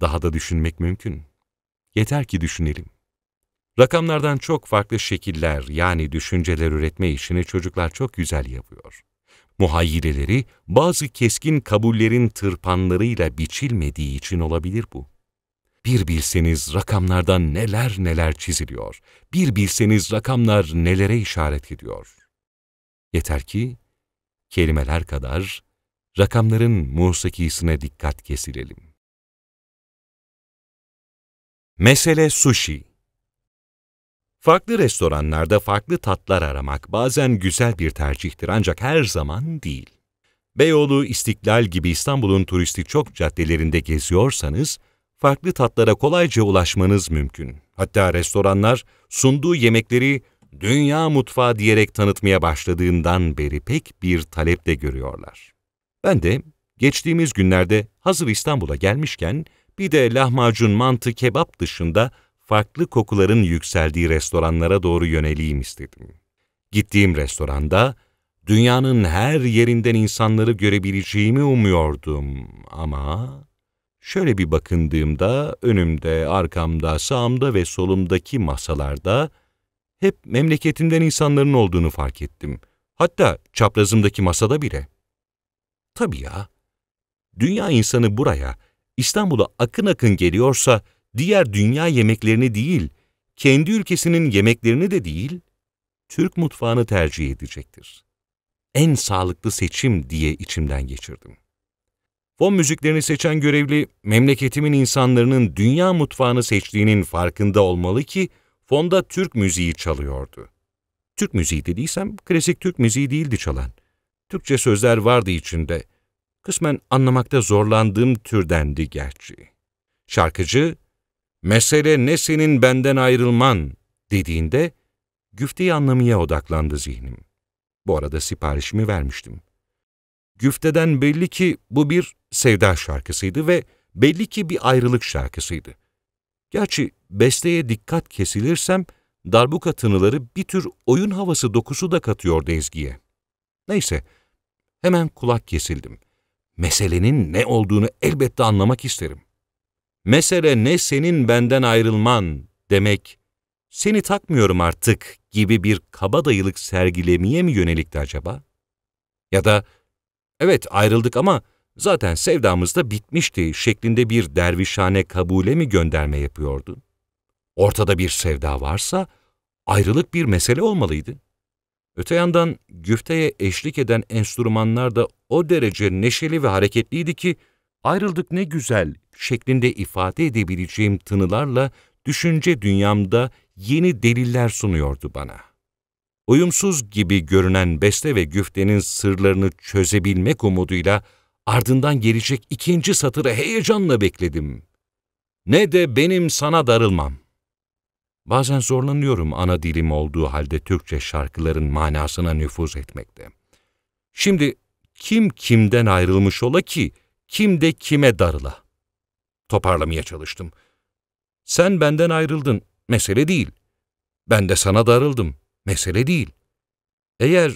Daha da düşünmek mümkün. Yeter ki düşünelim. Rakamlardan çok farklı şekiller yani düşünceler üretme işini çocuklar çok güzel yapıyor. Muhayyileleri bazı keskin kabullerin tırpanlarıyla biçilmediği için olabilir bu. Bir bilseniz rakamlardan neler neler çiziliyor, bir bilseniz rakamlar nelere işaret ediyor. Yeter ki kelimeler kadar rakamların musikisine dikkat kesilelim. Mesele sushi Farklı restoranlarda farklı tatlar aramak bazen güzel bir tercihtir ancak her zaman değil. Beyoğlu, İstiklal gibi İstanbul'un turistik çok caddelerinde geziyorsanız, farklı tatlara kolayca ulaşmanız mümkün. Hatta restoranlar sunduğu yemekleri dünya mutfağı diyerek tanıtmaya başladığından beri pek bir talep de görüyorlar. Ben de geçtiğimiz günlerde hazır İstanbul'a gelmişken bir de lahmacun mantı kebap dışında farklı kokuların yükseldiği restoranlara doğru yöneleyim istedim. Gittiğim restoranda dünyanın her yerinden insanları görebileceğimi umuyordum ama şöyle bir bakındığımda önümde, arkamda, sağımda ve solumdaki masalarda hep memleketimden insanların olduğunu fark ettim. Hatta çaprazımdaki masada bile. Tabii ya, dünya insanı buraya, İstanbul'a akın akın geliyorsa diğer dünya yemeklerini değil, kendi ülkesinin yemeklerini de değil, Türk mutfağını tercih edecektir. En sağlıklı seçim diye içimden geçirdim. Fon müziklerini seçen görevli, memleketimin insanların dünya mutfağını seçtiğinin farkında olmalı ki, fonda Türk müziği çalıyordu. Türk müziği dediysem, klasik Türk müziği değildi çalan. Türkçe sözler vardı içinde. Kısmen anlamakta zorlandığım türdendi gerçi. Şarkıcı, mesele ne senin benden ayrılman dediğinde güfteyi anlamaya odaklandı zihnim. Bu arada siparişimi vermiştim. Güfteden belli ki bu bir sevda şarkısıydı ve belli ki bir ayrılık şarkısıydı. Gerçi besteye dikkat kesilirsem darbuka tınıları bir tür oyun havası dokusu da katıyordu ezgiye. Neyse, hemen kulak kesildim. Meselenin ne olduğunu elbette anlamak isterim mesele ne senin benden ayrılman demek, seni takmıyorum artık gibi bir kabadayılık sergilemeye mi yönelikti acaba? Ya da evet ayrıldık ama zaten sevdamız da bitmişti şeklinde bir dervişhane kabule mi gönderme yapıyordu? Ortada bir sevda varsa ayrılık bir mesele olmalıydı. Öte yandan güfteye eşlik eden enstrümanlar da o derece neşeli ve hareketliydi ki ayrıldık ne güzel şeklinde ifade edebileceğim tınılarla düşünce dünyamda yeni deliller sunuyordu bana. Uyumsuz gibi görünen beste ve güftenin sırlarını çözebilmek umuduyla ardından gelecek ikinci satırı heyecanla bekledim. Ne de benim sana darılmam. Bazen zorlanıyorum ana dilim olduğu halde Türkçe şarkıların manasına nüfuz etmekte. Şimdi kim kimden ayrılmış ola ki, kim de kime darıla? toparlamaya çalıştım. Sen benden ayrıldın, mesele değil. Ben de sana darıldım, mesele değil. Eğer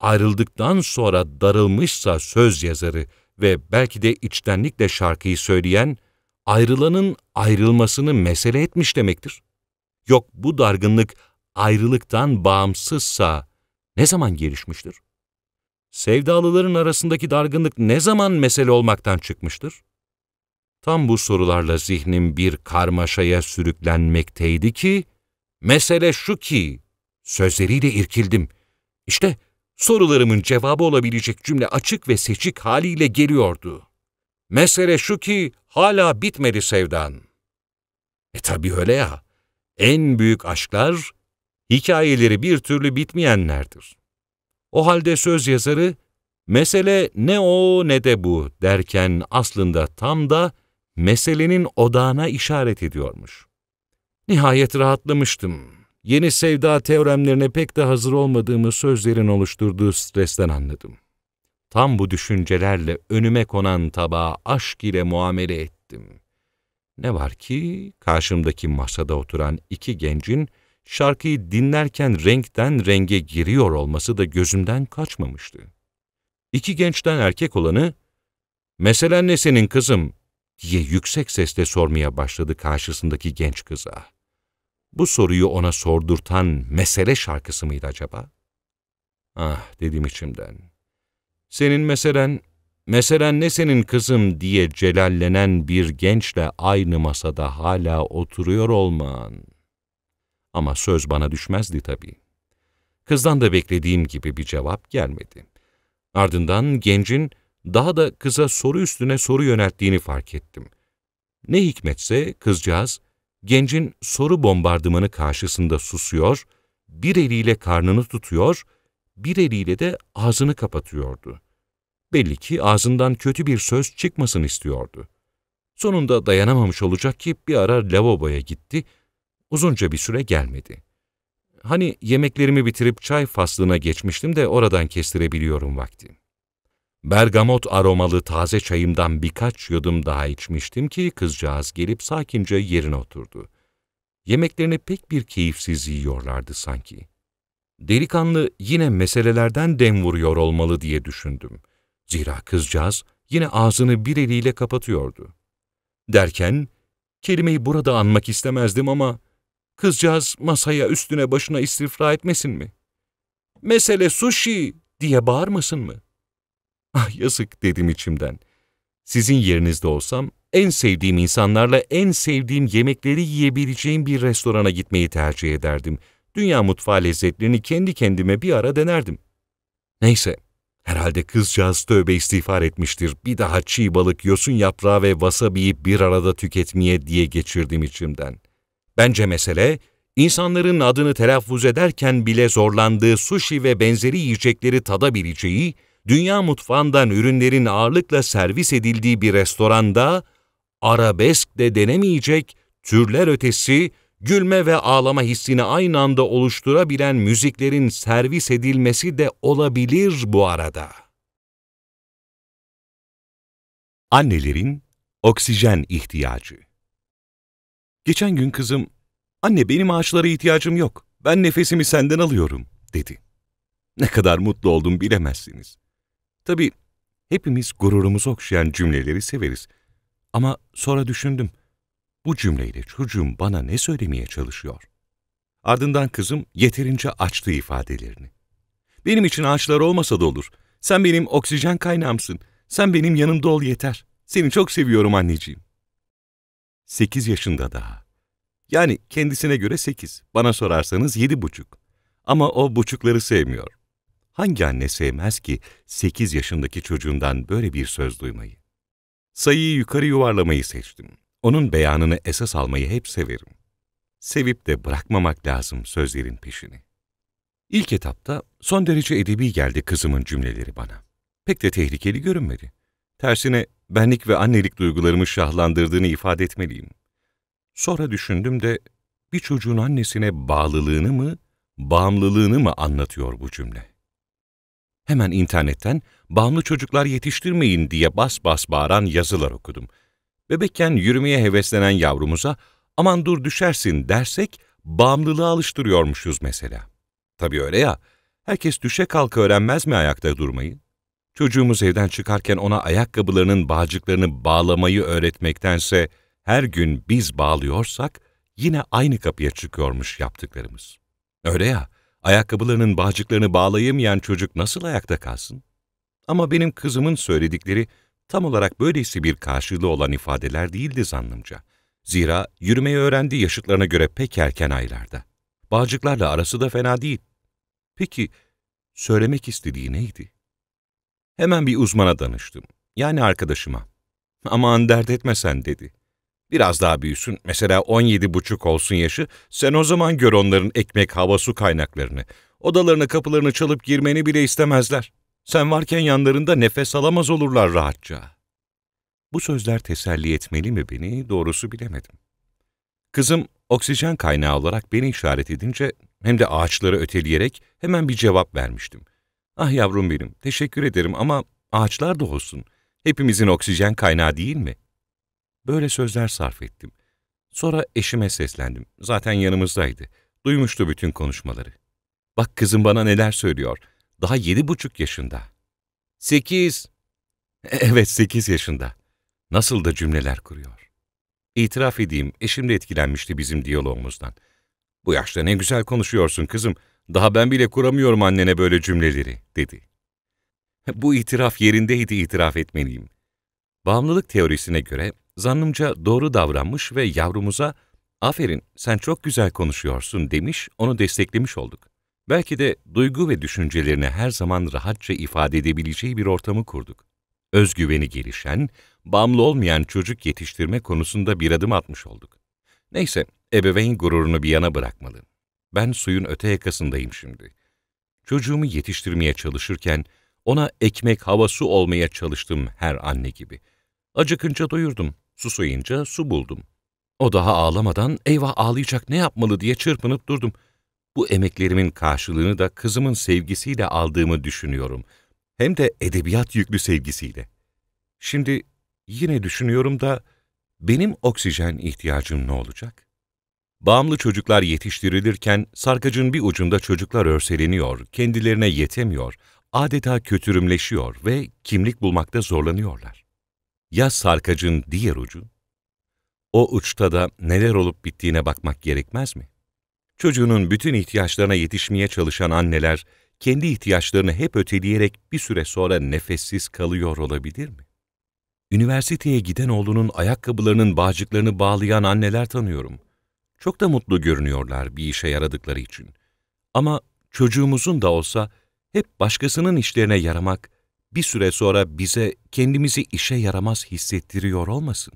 ayrıldıktan sonra darılmışsa söz yazarı ve belki de içtenlikle şarkıyı söyleyen, ayrılanın ayrılmasını mesele etmiş demektir. Yok bu dargınlık ayrılıktan bağımsızsa ne zaman gelişmiştir? Sevdalıların arasındaki dargınlık ne zaman mesele olmaktan çıkmıştır? Tam bu sorularla zihnim bir karmaşaya sürüklenmekteydi ki, mesele şu ki, sözleriyle irkildim. İşte sorularımın cevabı olabilecek cümle açık ve seçik haliyle geliyordu. Mesele şu ki, hala bitmedi sevdan. E tabi öyle ya, en büyük aşklar, hikayeleri bir türlü bitmeyenlerdir. O halde söz yazarı, mesele ne o ne de bu derken aslında tam da meselenin odağına işaret ediyormuş. Nihayet rahatlamıştım. Yeni sevda teoremlerine pek de hazır olmadığımı sözlerin oluşturduğu stresten anladım. Tam bu düşüncelerle önüme konan tabağı aşk ile muamele ettim. Ne var ki karşımdaki masada oturan iki gencin şarkıyı dinlerken renkten renge giriyor olması da gözümden kaçmamıştı. İki gençten erkek olanı, ''Meselen ne senin kızım?'' diye yüksek sesle sormaya başladı karşısındaki genç kıza. Bu soruyu ona sordurtan mesele şarkısı mıydı acaba? Ah dedim içimden. Senin meselen, meselen ne senin kızım diye celallenen bir gençle aynı masada hala oturuyor olman. Ama söz bana düşmezdi tabii. Kızdan da beklediğim gibi bir cevap gelmedi. Ardından gencin daha da kıza soru üstüne soru yönelttiğini fark ettim. Ne hikmetse kızcağız, gencin soru bombardımanı karşısında susuyor, bir eliyle karnını tutuyor, bir eliyle de ağzını kapatıyordu. Belli ki ağzından kötü bir söz çıkmasın istiyordu. Sonunda dayanamamış olacak ki bir ara lavaboya gitti, uzunca bir süre gelmedi. Hani yemeklerimi bitirip çay faslına geçmiştim de oradan kestirebiliyorum vakti. Bergamot aromalı taze çayımdan birkaç yudum daha içmiştim ki kızcağız gelip sakince yerine oturdu. Yemeklerini pek bir keyifsiz yiyorlardı sanki. Delikanlı yine meselelerden dem vuruyor olmalı diye düşündüm. Zira kızcağız yine ağzını bir eliyle kapatıyordu. Derken, kelimeyi burada anmak istemezdim ama kızcağız masaya üstüne başına istifra etmesin mi? Mesele sushi diye bağırmasın mı?'' Ah yazık dedim içimden. Sizin yerinizde olsam en sevdiğim insanlarla en sevdiğim yemekleri yiyebileceğim bir restorana gitmeyi tercih ederdim. Dünya mutfağı lezzetlerini kendi kendime bir ara denerdim. Neyse, herhalde kızcağız tövbe istiğfar etmiştir. Bir daha çiğ balık, yosun yaprağı ve wasabi'yi bir arada tüketmeye diye geçirdim içimden. Bence mesele, insanların adını telaffuz ederken bile zorlandığı sushi ve benzeri yiyecekleri tadabileceği, dünya mutfağından ürünlerin ağırlıkla servis edildiği bir restoranda arabesk de denemeyecek türler ötesi gülme ve ağlama hissini aynı anda oluşturabilen müziklerin servis edilmesi de olabilir bu arada. Annelerin oksijen ihtiyacı Geçen gün kızım, anne benim ağaçlara ihtiyacım yok, ben nefesimi senden alıyorum dedi. Ne kadar mutlu oldum bilemezsiniz. Tabii hepimiz gururumuzu okşayan cümleleri severiz. Ama sonra düşündüm. Bu cümleyle çocuğum bana ne söylemeye çalışıyor? Ardından kızım yeterince açtı ifadelerini. Benim için ağaçlar olmasa da olur. Sen benim oksijen kaynağımsın. Sen benim yanımda ol yeter. Seni çok seviyorum anneciğim. Sekiz yaşında daha. Yani kendisine göre sekiz. Bana sorarsanız yedi buçuk. Ama o buçukları sevmiyor. Hangi anne sevmez ki 8 yaşındaki çocuğundan böyle bir söz duymayı? Sayıyı yukarı yuvarlamayı seçtim. Onun beyanını esas almayı hep severim. Sevip de bırakmamak lazım sözlerin peşini. İlk etapta son derece edebi geldi kızımın cümleleri bana. Pek de tehlikeli görünmedi. Tersine benlik ve annelik duygularımı şahlandırdığını ifade etmeliyim. Sonra düşündüm de bir çocuğun annesine bağlılığını mı, bağımlılığını mı anlatıyor bu cümle? Hemen internetten bağımlı çocuklar yetiştirmeyin diye bas bas bağıran yazılar okudum. Bebekken yürümeye heveslenen yavrumuza aman dur düşersin dersek bağımlılığı alıştırıyormuşuz mesela. Tabii öyle ya, herkes düşe kalka öğrenmez mi ayakta durmayı? Çocuğumuz evden çıkarken ona ayakkabılarının bağcıklarını bağlamayı öğretmektense her gün biz bağlıyorsak yine aynı kapıya çıkıyormuş yaptıklarımız. Öyle ya, Ayakkabılarının bağcıklarını bağlayamayan çocuk nasıl ayakta kalsın? Ama benim kızımın söyledikleri tam olarak böylesi bir karşılığı olan ifadeler değildi zannımca. Zira yürümeyi öğrendi yaşıtlarına göre pek erken aylarda. Bağcıklarla arası da fena değil. Peki söylemek istediği neydi? Hemen bir uzmana danıştım. Yani arkadaşıma. Aman dert etme dedi. Biraz daha büyüsün, mesela 17,5 olsun yaşı, sen o zaman gör onların ekmek, hava, su kaynaklarını. Odalarını kapılarını çalıp girmeni bile istemezler. Sen varken yanlarında nefes alamaz olurlar rahatça. Bu sözler teselli etmeli mi beni, doğrusu bilemedim. Kızım oksijen kaynağı olarak beni işaret edince hem de ağaçları öteleyerek hemen bir cevap vermiştim. Ah yavrum benim, teşekkür ederim ama ağaçlar da olsun. Hepimizin oksijen kaynağı değil mi? Böyle sözler sarf ettim. Sonra eşime seslendim. Zaten yanımızdaydı. Duymuştu bütün konuşmaları. Bak kızım bana neler söylüyor. Daha yedi buçuk yaşında. Sekiz. E, evet sekiz yaşında. Nasıl da cümleler kuruyor. İtiraf edeyim eşim de etkilenmişti bizim diyalogumuzdan. Bu yaşta ne güzel konuşuyorsun kızım. Daha ben bile kuramıyorum annene böyle cümleleri, dedi. Bu itiraf yerindeydi itiraf etmeliyim. Bağımlılık teorisine göre Zannımca doğru davranmış ve yavrumuza ''Aferin, sen çok güzel konuşuyorsun.'' demiş, onu desteklemiş olduk. Belki de duygu ve düşüncelerini her zaman rahatça ifade edebileceği bir ortamı kurduk. Özgüveni gelişen, bağımlı olmayan çocuk yetiştirme konusunda bir adım atmış olduk. Neyse, ebeveyn gururunu bir yana bırakmalı. Ben suyun öte yakasındayım şimdi. Çocuğumu yetiştirmeye çalışırken ona ekmek havası olmaya çalıştım her anne gibi. Acıkınca doyurdum. Susayınca su buldum. O daha ağlamadan eyvah ağlayacak ne yapmalı diye çırpınıp durdum. Bu emeklerimin karşılığını da kızımın sevgisiyle aldığımı düşünüyorum. Hem de edebiyat yüklü sevgisiyle. Şimdi yine düşünüyorum da benim oksijen ihtiyacım ne olacak? Bağımlı çocuklar yetiştirilirken sarkacın bir ucunda çocuklar örseleniyor, kendilerine yetemiyor, adeta kötürümleşiyor ve kimlik bulmakta zorlanıyorlar ya sarkacın diğer ucu? O uçta da neler olup bittiğine bakmak gerekmez mi? Çocuğunun bütün ihtiyaçlarına yetişmeye çalışan anneler, kendi ihtiyaçlarını hep öteleyerek bir süre sonra nefessiz kalıyor olabilir mi? Üniversiteye giden oğlunun ayakkabılarının bağcıklarını bağlayan anneler tanıyorum. Çok da mutlu görünüyorlar bir işe yaradıkları için. Ama çocuğumuzun da olsa hep başkasının işlerine yaramak, bir süre sonra bize kendimizi işe yaramaz hissettiriyor olmasın?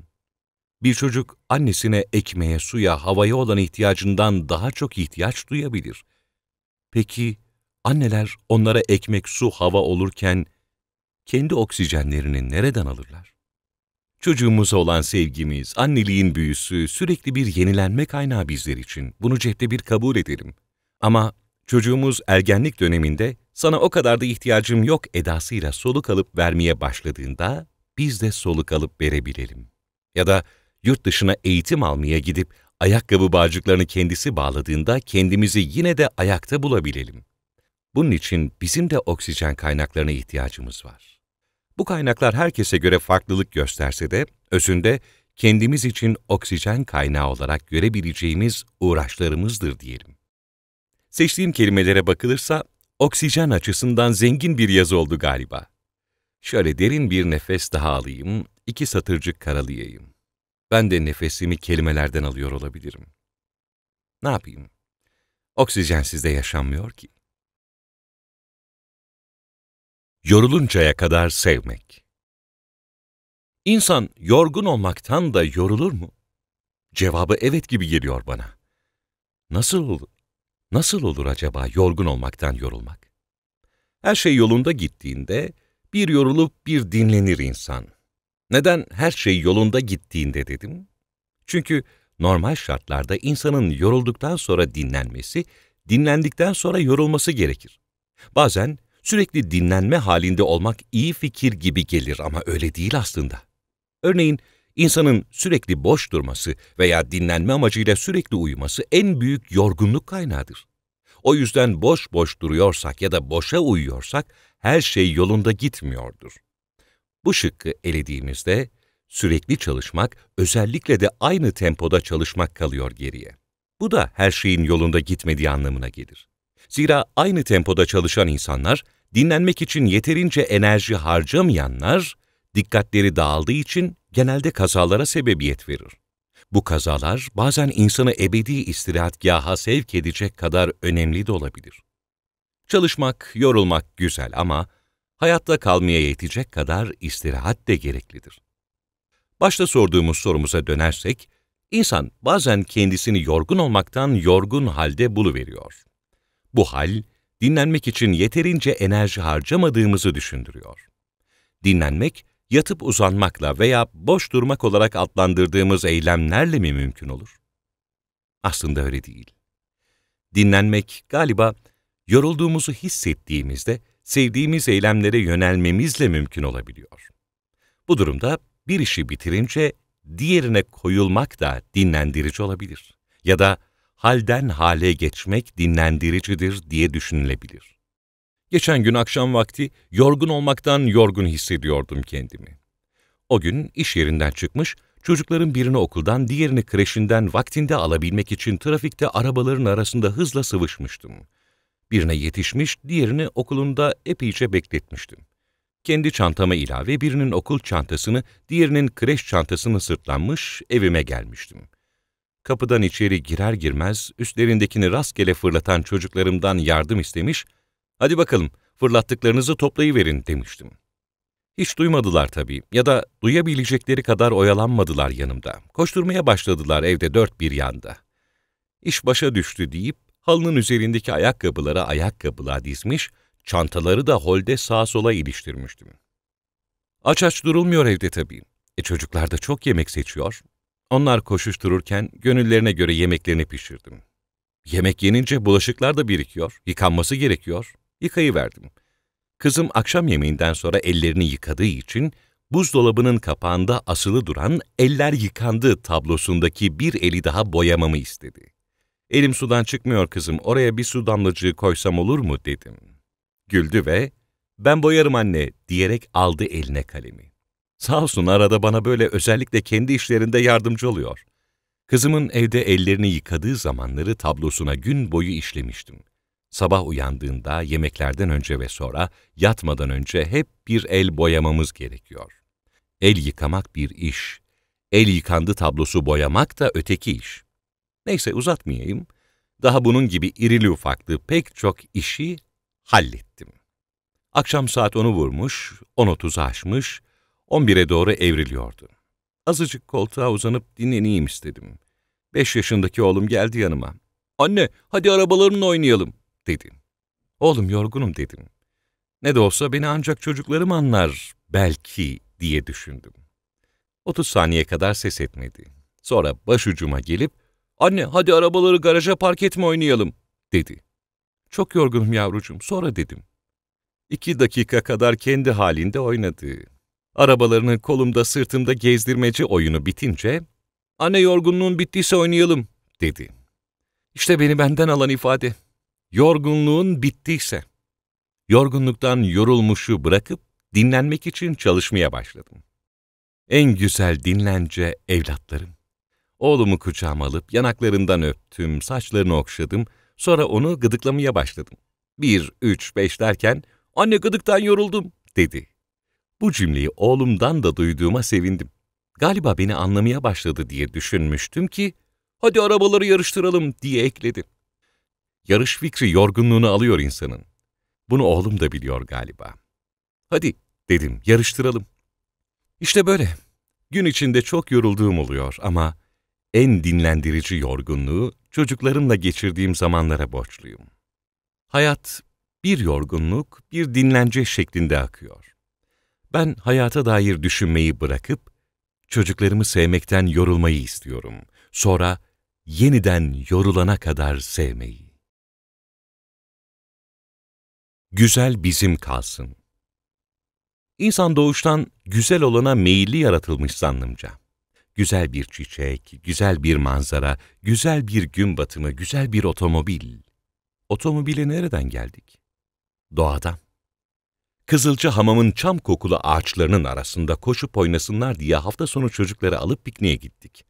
Bir çocuk annesine ekmeğe, suya, havaya olan ihtiyacından daha çok ihtiyaç duyabilir. Peki anneler onlara ekmek, su, hava olurken kendi oksijenlerini nereden alırlar? Çocuğumuza olan sevgimiz, anneliğin büyüsü sürekli bir yenilenme kaynağı bizler için. Bunu cepte bir kabul ederim. Ama Çocuğumuz ergenlik döneminde sana o kadar da ihtiyacım yok edasıyla soluk alıp vermeye başladığında biz de soluk alıp verebilelim. Ya da yurt dışına eğitim almaya gidip ayakkabı bağcıklarını kendisi bağladığında kendimizi yine de ayakta bulabilelim. Bunun için bizim de oksijen kaynaklarına ihtiyacımız var. Bu kaynaklar herkese göre farklılık gösterse de özünde kendimiz için oksijen kaynağı olarak görebileceğimiz uğraşlarımızdır diyelim. Seçtiğim kelimelere bakılırsa oksijen açısından zengin bir yazı oldu galiba. Şöyle derin bir nefes daha alayım, iki satırcık karalayayım. Ben de nefesimi kelimelerden alıyor olabilirim. Ne yapayım? Oksijensiz de yaşanmıyor ki. Yoruluncaya kadar sevmek. İnsan yorgun olmaktan da yorulur mu? Cevabı evet gibi geliyor bana. Nasıl Nasıl olur acaba yorgun olmaktan yorulmak? Her şey yolunda gittiğinde bir yorulup bir dinlenir insan. Neden her şey yolunda gittiğinde dedim? Çünkü normal şartlarda insanın yorulduktan sonra dinlenmesi, dinlendikten sonra yorulması gerekir. Bazen sürekli dinlenme halinde olmak iyi fikir gibi gelir ama öyle değil aslında. Örneğin İnsanın sürekli boş durması veya dinlenme amacıyla sürekli uyuması en büyük yorgunluk kaynağıdır. O yüzden boş boş duruyorsak ya da boşa uyuyorsak her şey yolunda gitmiyordur. Bu şıkkı elediğimizde sürekli çalışmak, özellikle de aynı tempoda çalışmak kalıyor geriye. Bu da her şeyin yolunda gitmediği anlamına gelir. Zira aynı tempoda çalışan insanlar, dinlenmek için yeterince enerji harcamayanlar, dikkatleri dağıldığı için genelde kazalara sebebiyet verir. Bu kazalar bazen insanı ebedi istirahatgaha sevk edecek kadar önemli de olabilir. Çalışmak, yorulmak güzel ama hayatta kalmaya yetecek kadar istirahat de gereklidir. Başta sorduğumuz sorumuza dönersek, insan bazen kendisini yorgun olmaktan yorgun halde buluveriyor. Bu hal, dinlenmek için yeterince enerji harcamadığımızı düşündürüyor. Dinlenmek, yatıp uzanmakla veya boş durmak olarak adlandırdığımız eylemlerle mi mümkün olur? Aslında öyle değil. Dinlenmek galiba yorulduğumuzu hissettiğimizde sevdiğimiz eylemlere yönelmemizle mümkün olabiliyor. Bu durumda bir işi bitirince diğerine koyulmak da dinlendirici olabilir. Ya da halden hale geçmek dinlendiricidir diye düşünülebilir. Geçen gün akşam vakti yorgun olmaktan yorgun hissediyordum kendimi. O gün iş yerinden çıkmış, çocukların birini okuldan, diğerini kreşinden vaktinde alabilmek için trafikte arabaların arasında hızla sıvışmıştım. Birine yetişmiş, diğerini okulunda epeyce bekletmiştim. Kendi çantama ilave birinin okul çantasını, diğerinin kreş çantasını sırtlanmış evime gelmiştim. Kapıdan içeri girer girmez üstlerindekini rastgele fırlatan çocuklarımdan yardım istemiş, Hadi bakalım fırlattıklarınızı toplayıverin demiştim. Hiç duymadılar tabii ya da duyabilecekleri kadar oyalanmadılar yanımda. Koşturmaya başladılar evde dört bir yanda. İş başa düştü deyip halının üzerindeki ayakkabılara ayakkabılar dizmiş, çantaları da holde sağa sola iliştirmiştim. Aç aç durulmuyor evde tabii. E çocuklar da çok yemek seçiyor. Onlar koşuştururken gönüllerine göre yemeklerini pişirdim. Yemek yenince bulaşıklar da birikiyor, yıkanması gerekiyor yıkayıverdim. Kızım akşam yemeğinden sonra ellerini yıkadığı için buzdolabının kapağında asılı duran eller yıkandı tablosundaki bir eli daha boyamamı istedi. Elim sudan çıkmıyor kızım, oraya bir su damlacığı koysam olur mu dedim. Güldü ve ben boyarım anne diyerek aldı eline kalemi. Sağ olsun arada bana böyle özellikle kendi işlerinde yardımcı oluyor. Kızımın evde ellerini yıkadığı zamanları tablosuna gün boyu işlemiştim. Sabah uyandığında, yemeklerden önce ve sonra, yatmadan önce hep bir el boyamamız gerekiyor. El yıkamak bir iş. El yıkandı tablosu boyamak da öteki iş. Neyse uzatmayayım. Daha bunun gibi irili ufaklı pek çok işi hallettim. Akşam saat 10'u vurmuş, 10.30'u aşmış, 11'e doğru evriliyordu. Azıcık koltuğa uzanıp dinleneyim istedim. Beş yaşındaki oğlum geldi yanıma. Anne, hadi arabalarımla oynayalım dedim. Oğlum yorgunum dedim. Ne de olsa beni ancak çocuklarım anlar belki diye düşündüm. 30 saniye kadar ses etmedi. Sonra başucuma gelip anne hadi arabaları garaja park etme oynayalım dedi. Çok yorgunum yavrucuğum sonra dedim. İki dakika kadar kendi halinde oynadı. Arabalarını kolumda sırtımda gezdirmeci oyunu bitince anne yorgunluğun bittiyse oynayalım dedi. İşte beni benden alan ifade. Yorgunluğun bittiyse, yorgunluktan yorulmuşu bırakıp dinlenmek için çalışmaya başladım. En güzel dinlence evlatlarım. Oğlumu kucağıma alıp yanaklarından öptüm, saçlarını okşadım, sonra onu gıdıklamaya başladım. Bir, üç, beş derken, anne gıdıktan yoruldum dedi. Bu cümleyi oğlumdan da duyduğuma sevindim. Galiba beni anlamaya başladı diye düşünmüştüm ki, hadi arabaları yarıştıralım diye ekledim. Yarış fikri yorgunluğunu alıyor insanın. Bunu oğlum da biliyor galiba. Hadi dedim yarıştıralım. İşte böyle. Gün içinde çok yorulduğum oluyor ama en dinlendirici yorgunluğu çocuklarımla geçirdiğim zamanlara borçluyum. Hayat bir yorgunluk, bir dinlence şeklinde akıyor. Ben hayata dair düşünmeyi bırakıp çocuklarımı sevmekten yorulmayı istiyorum. Sonra yeniden yorulana kadar sevmeyi güzel bizim kalsın. İnsan doğuştan güzel olana meyilli yaratılmış zannımca. Güzel bir çiçek, güzel bir manzara, güzel bir gün batımı, güzel bir otomobil. Otomobile nereden geldik? Doğadan. Kızılcı hamamın çam kokulu ağaçlarının arasında koşup oynasınlar diye hafta sonu çocukları alıp pikniğe gittik.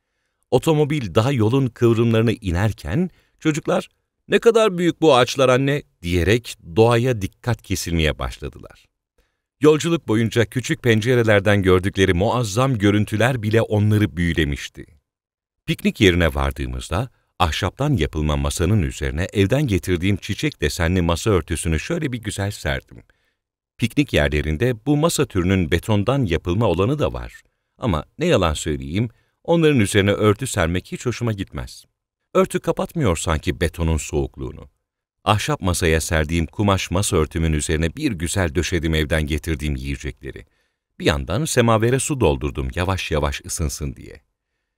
Otomobil daha yolun kıvrımlarına inerken çocuklar ne kadar büyük bu ağaçlar anne diyerek doğaya dikkat kesilmeye başladılar. Yolculuk boyunca küçük pencerelerden gördükleri muazzam görüntüler bile onları büyülemişti. Piknik yerine vardığımızda ahşaptan yapılma masanın üzerine evden getirdiğim çiçek desenli masa örtüsünü şöyle bir güzel serdim. Piknik yerlerinde bu masa türünün betondan yapılma olanı da var. Ama ne yalan söyleyeyim, onların üzerine örtü sermek hiç hoşuma gitmez. Örtü kapatmıyor sanki betonun soğukluğunu. Ahşap masaya serdiğim kumaş masa örtümün üzerine bir güzel döşedim evden getirdiğim yiyecekleri. Bir yandan semavere su doldurdum yavaş yavaş ısınsın diye.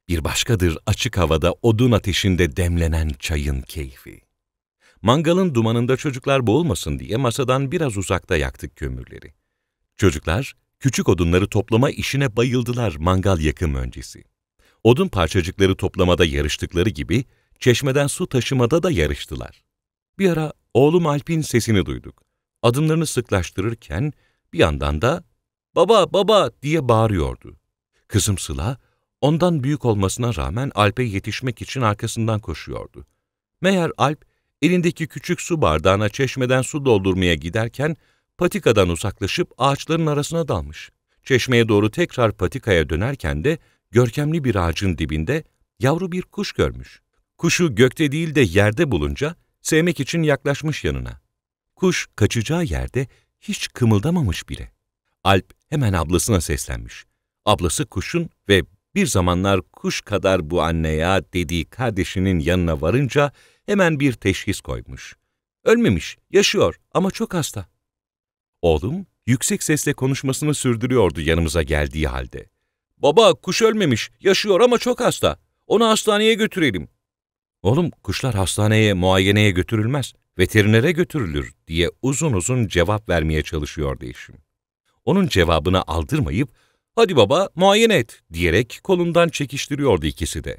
Bir başkadır açık havada odun ateşinde demlenen çayın keyfi. Mangalın dumanında çocuklar boğulmasın diye masadan biraz uzakta yaktık kömürleri. Çocuklar küçük odunları toplama işine bayıldılar mangal yakım öncesi. Odun parçacıkları toplamada yarıştıkları gibi çeşmeden su taşımada da yarıştılar. Bir ara oğlum Alp'in sesini duyduk. Adımlarını sıklaştırırken bir yandan da ''Baba, baba!'' diye bağırıyordu. Kızım Sıla, ondan büyük olmasına rağmen Alp'e yetişmek için arkasından koşuyordu. Meğer Alp, elindeki küçük su bardağına çeşmeden su doldurmaya giderken patikadan uzaklaşıp ağaçların arasına dalmış. Çeşmeye doğru tekrar patikaya dönerken de görkemli bir ağacın dibinde yavru bir kuş görmüş. Kuşu gökte değil de yerde bulunca sevmek için yaklaşmış yanına. Kuş kaçacağı yerde hiç kımıldamamış bile. Alp hemen ablasına seslenmiş. Ablası kuşun ve bir zamanlar kuş kadar bu anne ya dediği kardeşinin yanına varınca hemen bir teşhis koymuş. Ölmemiş, yaşıyor ama çok hasta. Oğlum yüksek sesle konuşmasını sürdürüyordu yanımıza geldiği halde. Baba kuş ölmemiş, yaşıyor ama çok hasta. Onu hastaneye götürelim. Oğlum kuşlar hastaneye, muayeneye götürülmez, veterinere götürülür diye uzun uzun cevap vermeye çalışıyordu eşim. Onun cevabını aldırmayıp, hadi baba muayene et diyerek kolundan çekiştiriyordu ikisi de.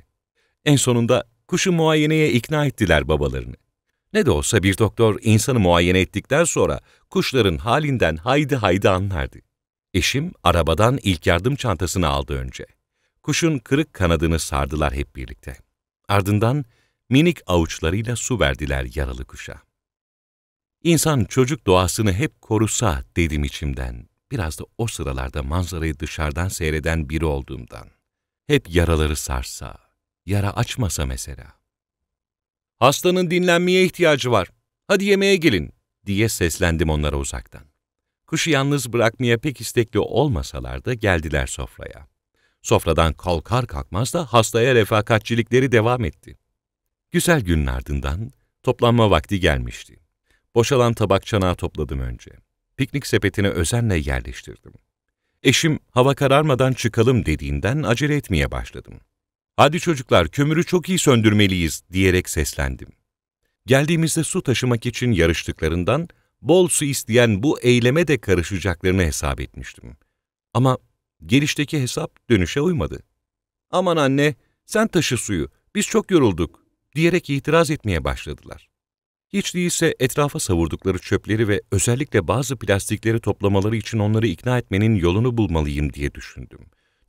En sonunda kuşu muayeneye ikna ettiler babalarını. Ne de olsa bir doktor insanı muayene ettikten sonra kuşların halinden haydi haydi anlardı. Eşim arabadan ilk yardım çantasını aldı önce. Kuşun kırık kanadını sardılar hep birlikte. Ardından minik avuçlarıyla su verdiler yaralı kuşa. İnsan çocuk doğasını hep korusa dedim içimden, biraz da o sıralarda manzarayı dışarıdan seyreden biri olduğumdan. Hep yaraları sarsa, yara açmasa mesela. Hastanın dinlenmeye ihtiyacı var, hadi yemeğe gelin diye seslendim onlara uzaktan. Kuşu yalnız bırakmaya pek istekli olmasalar da geldiler sofraya. Sofradan kalkar kalkmaz da hastaya refakatçilikleri devam etti. Güzel günün ardından toplanma vakti gelmişti. Boşalan tabak çanağı topladım önce. Piknik sepetine özenle yerleştirdim. Eşim hava kararmadan çıkalım dediğinden acele etmeye başladım. Hadi çocuklar kömürü çok iyi söndürmeliyiz diyerek seslendim. Geldiğimizde su taşımak için yarıştıklarından bol su isteyen bu eyleme de karışacaklarını hesap etmiştim. Ama gelişteki hesap dönüşe uymadı. Aman anne sen taşı suyu biz çok yorulduk diyerek itiraz etmeye başladılar. Hiç değilse etrafa savurdukları çöpleri ve özellikle bazı plastikleri toplamaları için onları ikna etmenin yolunu bulmalıyım diye düşündüm.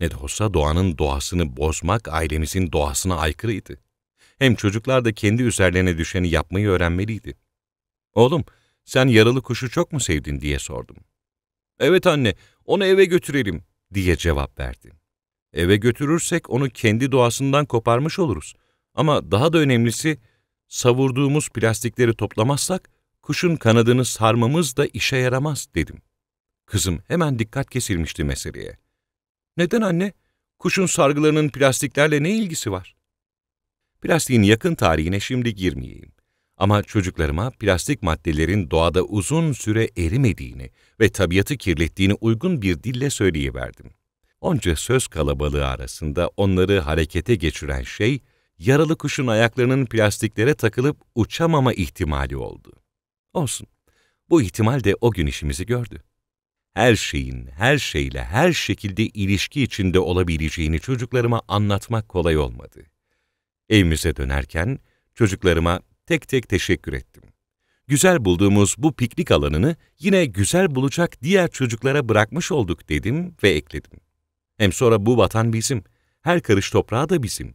Ne de olsa doğanın doğasını bozmak ailemizin doğasına aykırıydı. Hem çocuklar da kendi üzerlerine düşeni yapmayı öğrenmeliydi. Oğlum, sen yaralı kuşu çok mu sevdin diye sordum. Evet anne, onu eve götürelim diye cevap verdi. Eve götürürsek onu kendi doğasından koparmış oluruz. Ama daha da önemlisi savurduğumuz plastikleri toplamazsak kuşun kanadını sarmamız da işe yaramaz dedim. Kızım hemen dikkat kesilmişti meseleye. Neden anne? Kuşun sargılarının plastiklerle ne ilgisi var? Plastiğin yakın tarihine şimdi girmeyeyim. Ama çocuklarıma plastik maddelerin doğada uzun süre erimediğini ve tabiatı kirlettiğini uygun bir dille söyleyiverdim. Onca söz kalabalığı arasında onları harekete geçiren şey, yaralı kuşun ayaklarının plastiklere takılıp uçamama ihtimali oldu. Olsun, bu ihtimal de o gün işimizi gördü. Her şeyin, her şeyle, her şekilde ilişki içinde olabileceğini çocuklarıma anlatmak kolay olmadı. Evimize dönerken çocuklarıma tek tek teşekkür ettim. Güzel bulduğumuz bu piknik alanını yine güzel bulacak diğer çocuklara bırakmış olduk dedim ve ekledim. Hem sonra bu vatan bizim, her karış toprağı da bizim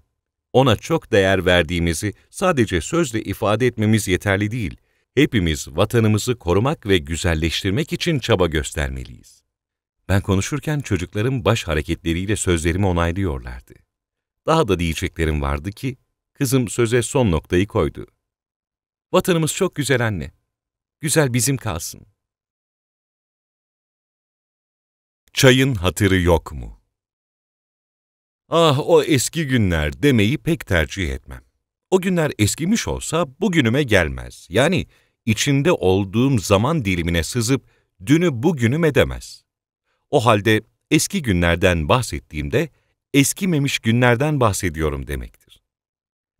ona çok değer verdiğimizi sadece sözle ifade etmemiz yeterli değil, hepimiz vatanımızı korumak ve güzelleştirmek için çaba göstermeliyiz. Ben konuşurken çocukların baş hareketleriyle sözlerimi onaylıyorlardı. Daha da diyeceklerim vardı ki, kızım söze son noktayı koydu. Vatanımız çok güzel anne. Güzel bizim kalsın. Çayın hatırı yok mu? ah o eski günler demeyi pek tercih etmem. O günler eskimiş olsa bugünüme gelmez. Yani içinde olduğum zaman dilimine sızıp dünü bugünüm edemez. O halde eski günlerden bahsettiğimde eskimemiş günlerden bahsediyorum demektir.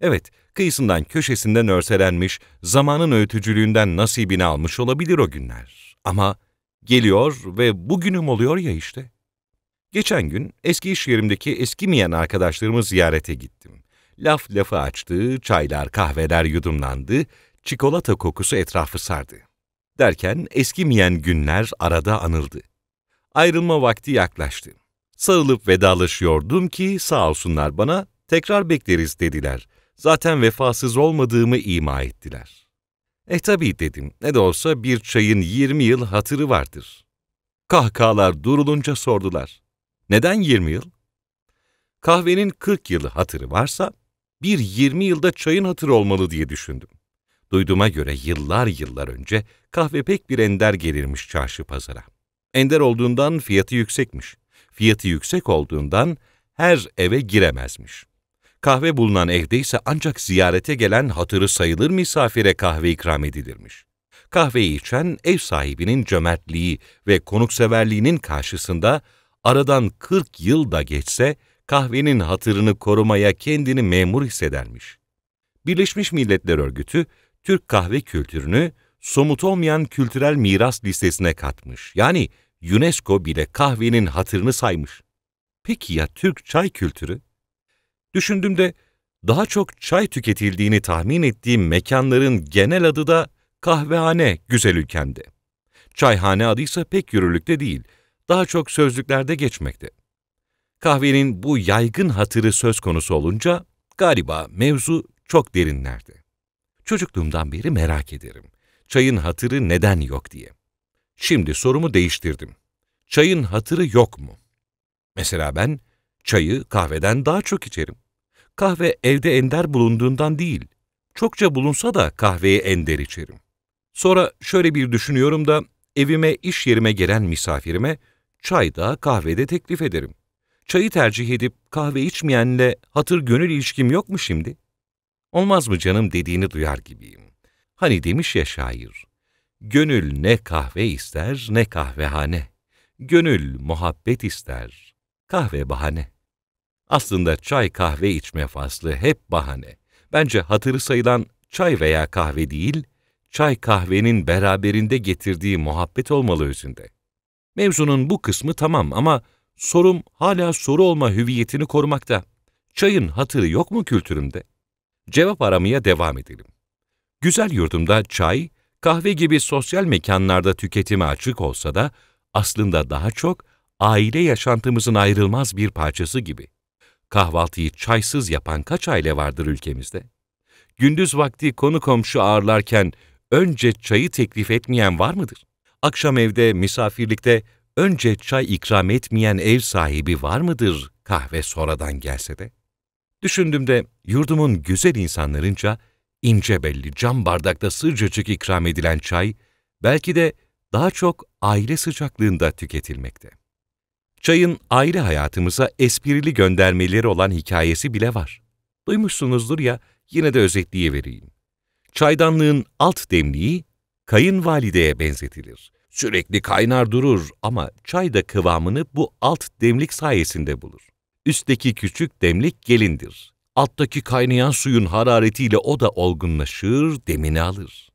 Evet, kıyısından köşesinden örselenmiş, zamanın öğütücülüğünden nasibini almış olabilir o günler. Ama geliyor ve bugünüm oluyor ya işte. Geçen gün eski iş yerimdeki eskimeyen arkadaşlarımı ziyarete gittim. Laf lafı açtı, çaylar kahveler yudumlandı, çikolata kokusu etrafı sardı. Derken eskimeyen günler arada anıldı. Ayrılma vakti yaklaştı. Sarılıp vedalaşıyordum ki sağ olsunlar bana tekrar bekleriz dediler. Zaten vefasız olmadığımı ima ettiler. E tabii dedim, ne de olsa bir çayın 20 yıl hatırı vardır. Kahkahalar durulunca sordular. Neden 20 yıl? Kahvenin 40 yılı hatırı varsa bir 20 yılda çayın hatırı olmalı diye düşündüm. Duyduğuma göre yıllar yıllar önce kahve pek bir ender gelirmiş çarşı pazara. Ender olduğundan fiyatı yüksekmiş. Fiyatı yüksek olduğundan her eve giremezmiş. Kahve bulunan evde ise ancak ziyarete gelen hatırı sayılır misafire kahve ikram edilirmiş. Kahveyi içen ev sahibinin cömertliği ve konukseverliğinin karşısında Aradan 40 yıl da geçse kahvenin hatırını korumaya kendini memur hissedermiş. Birleşmiş Milletler Örgütü, Türk kahve kültürünü somut olmayan kültürel miras listesine katmış. Yani UNESCO bile kahvenin hatırını saymış. Peki ya Türk çay kültürü? Düşündüğümde daha çok çay tüketildiğini tahmin ettiğim mekanların genel adı da kahvehane güzel ülkemde. Çayhane adıysa pek yürürlükte değil daha çok sözlüklerde geçmekte. Kahvenin bu yaygın hatırı söz konusu olunca galiba mevzu çok derinlerde. Çocukluğumdan beri merak ederim. Çayın hatırı neden yok diye. Şimdi sorumu değiştirdim. Çayın hatırı yok mu? Mesela ben çayı kahveden daha çok içerim. Kahve evde ender bulunduğundan değil, çokça bulunsa da kahveye ender içerim. Sonra şöyle bir düşünüyorum da evime, iş yerime gelen misafirime çayda, kahvede teklif ederim. Çayı tercih edip kahve içmeyenle hatır gönül ilişkim yok mu şimdi? Olmaz mı canım dediğini duyar gibiyim. Hani demiş ya şair, gönül ne kahve ister ne kahvehane, gönül muhabbet ister, kahve bahane. Aslında çay kahve içme faslı hep bahane. Bence hatırı sayılan çay veya kahve değil, çay kahvenin beraberinde getirdiği muhabbet olmalı özünde. Mevzunun bu kısmı tamam ama sorum hala soru olma hüviyetini korumakta. Çayın hatırı yok mu kültürümde? Cevap aramaya devam edelim. Güzel yurdumda çay, kahve gibi sosyal mekanlarda tüketime açık olsa da aslında daha çok aile yaşantımızın ayrılmaz bir parçası gibi. Kahvaltıyı çaysız yapan kaç aile vardır ülkemizde? Gündüz vakti konu komşu ağırlarken önce çayı teklif etmeyen var mıdır? akşam evde, misafirlikte önce çay ikram etmeyen ev sahibi var mıdır kahve sonradan gelse de? Düşündüğümde yurdumun güzel insanlarınca ince belli cam bardakta sırcacık ikram edilen çay belki de daha çok aile sıcaklığında tüketilmekte. Çayın aile hayatımıza esprili göndermeleri olan hikayesi bile var. Duymuşsunuzdur ya, yine de özetleyivereyim. Çaydanlığın alt demliği kayınvalideye benzetilir. Sürekli kaynar durur ama çay da kıvamını bu alt demlik sayesinde bulur. Üstteki küçük demlik gelindir. Alttaki kaynayan suyun hararetiyle o da olgunlaşır, demini alır.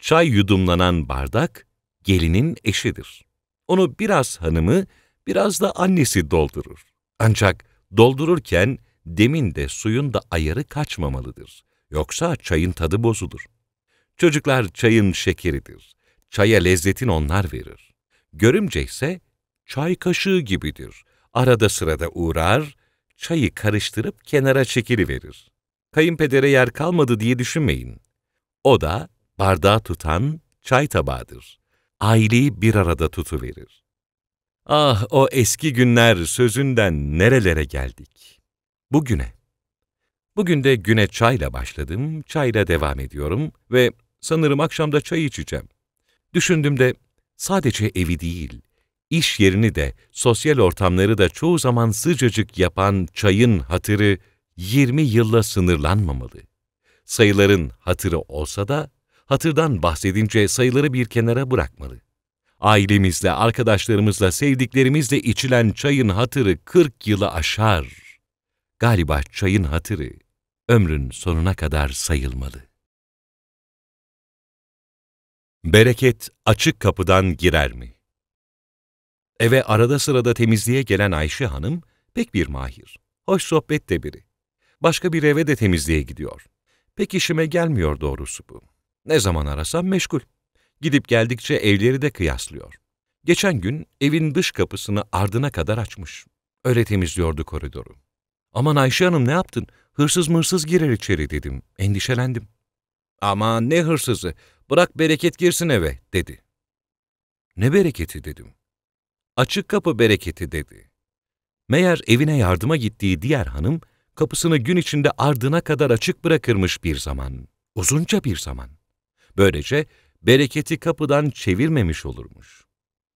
Çay yudumlanan bardak gelinin eşidir. Onu biraz hanımı, biraz da annesi doldurur. Ancak doldururken demin de suyun da ayarı kaçmamalıdır. Yoksa çayın tadı bozulur. Çocuklar çayın şekeridir. Çaya lezzetin onlar verir. Görümce ise çay kaşığı gibidir. Arada sırada uğrar, çayı karıştırıp kenara çekiliverir. Kayınpedere yer kalmadı diye düşünmeyin. O da bardağı tutan çay tabağıdır. Aileyi bir arada tutuverir. Ah o eski günler sözünden nerelere geldik. Bugüne. Bugün de güne çayla başladım, çayla devam ediyorum ve Sanırım akşamda çay içeceğim. Düşündüm de sadece evi değil, iş yerini de, sosyal ortamları da çoğu zaman sıcacık yapan çayın hatırı 20 yılla sınırlanmamalı. Sayıların hatırı olsa da, hatırdan bahsedince sayıları bir kenara bırakmalı. Ailemizle, arkadaşlarımızla, sevdiklerimizle içilen çayın hatırı 40 yılı aşar. Galiba çayın hatırı ömrün sonuna kadar sayılmalı. Bereket açık kapıdan girer mi? Eve arada sırada temizliğe gelen Ayşe Hanım pek bir mahir. Hoş sohbet de biri. Başka bir eve de temizliğe gidiyor. Pek işime gelmiyor doğrusu bu. Ne zaman arasam meşgul. Gidip geldikçe evleri de kıyaslıyor. Geçen gün evin dış kapısını ardına kadar açmış. Öyle temizliyordu koridoru. Aman Ayşe Hanım ne yaptın? Hırsız mırsız girer içeri dedim. Endişelendim. Aman ne hırsızı. Bırak bereket girsin eve, dedi. Ne bereketi dedim. Açık kapı bereketi dedi. Meğer evine yardıma gittiği diğer hanım, kapısını gün içinde ardına kadar açık bırakırmış bir zaman, uzunca bir zaman. Böylece bereketi kapıdan çevirmemiş olurmuş.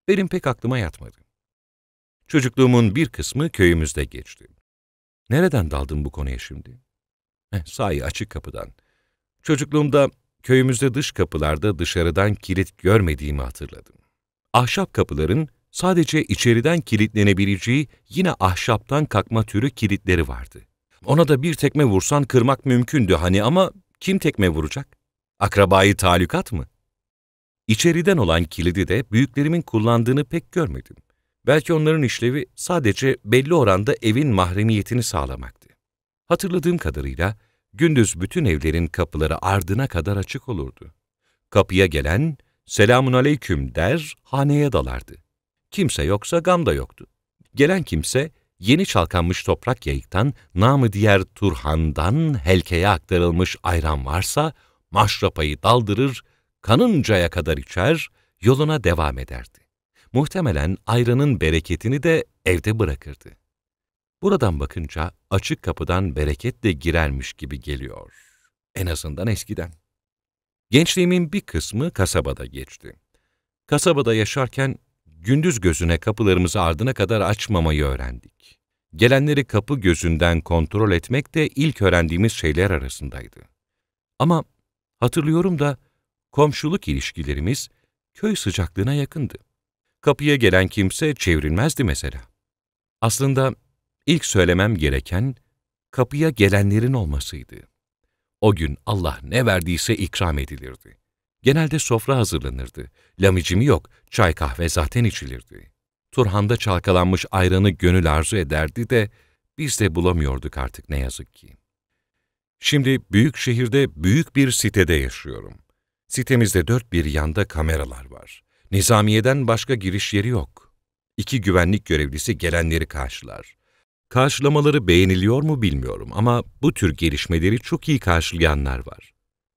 Benim pek aklıma yatmadı. Çocukluğumun bir kısmı köyümüzde geçti. Nereden daldım bu konuya şimdi? Heh, sahi açık kapıdan. Çocukluğumda köyümüzde dış kapılarda dışarıdan kilit görmediğimi hatırladım. Ahşap kapıların sadece içeriden kilitlenebileceği yine ahşaptan kalkma türü kilitleri vardı. Ona da bir tekme vursan kırmak mümkündü hani ama kim tekme vuracak? Akrabayı talukat mı? İçeriden olan kilidi de büyüklerimin kullandığını pek görmedim. Belki onların işlevi sadece belli oranda evin mahremiyetini sağlamaktı. Hatırladığım kadarıyla Gündüz bütün evlerin kapıları ardına kadar açık olurdu. Kapıya gelen selamun aleyküm der, haneye dalardı. Kimse yoksa gam da yoktu. Gelen kimse yeni çalkanmış toprak yayıktan, namı diğer turhandan helkeye aktarılmış ayran varsa maşrapayı daldırır, kanıncaya kadar içer, yoluna devam ederdi. Muhtemelen ayranın bereketini de evde bırakırdı. Buradan bakınca açık kapıdan bereketle girermiş gibi geliyor. En azından eskiden. Gençliğimin bir kısmı kasabada geçti. Kasabada yaşarken gündüz gözüne kapılarımızı ardına kadar açmamayı öğrendik. Gelenleri kapı gözünden kontrol etmek de ilk öğrendiğimiz şeyler arasındaydı. Ama hatırlıyorum da komşuluk ilişkilerimiz köy sıcaklığına yakındı. Kapıya gelen kimse çevrilmezdi mesela. Aslında İlk söylemem gereken kapıya gelenlerin olmasıydı. O gün Allah ne verdiyse ikram edilirdi. Genelde sofra hazırlanırdı. Lamicimi yok, çay kahve zaten içilirdi. Turhan'da çalkalanmış ayranı gönül arzu ederdi de biz de bulamıyorduk artık ne yazık ki. Şimdi büyük şehirde büyük bir sitede yaşıyorum. Sitemizde dört bir yanda kameralar var. Nizamiye'den başka giriş yeri yok. İki güvenlik görevlisi gelenleri karşılar. Karşılamaları beğeniliyor mu bilmiyorum ama bu tür gelişmeleri çok iyi karşılayanlar var.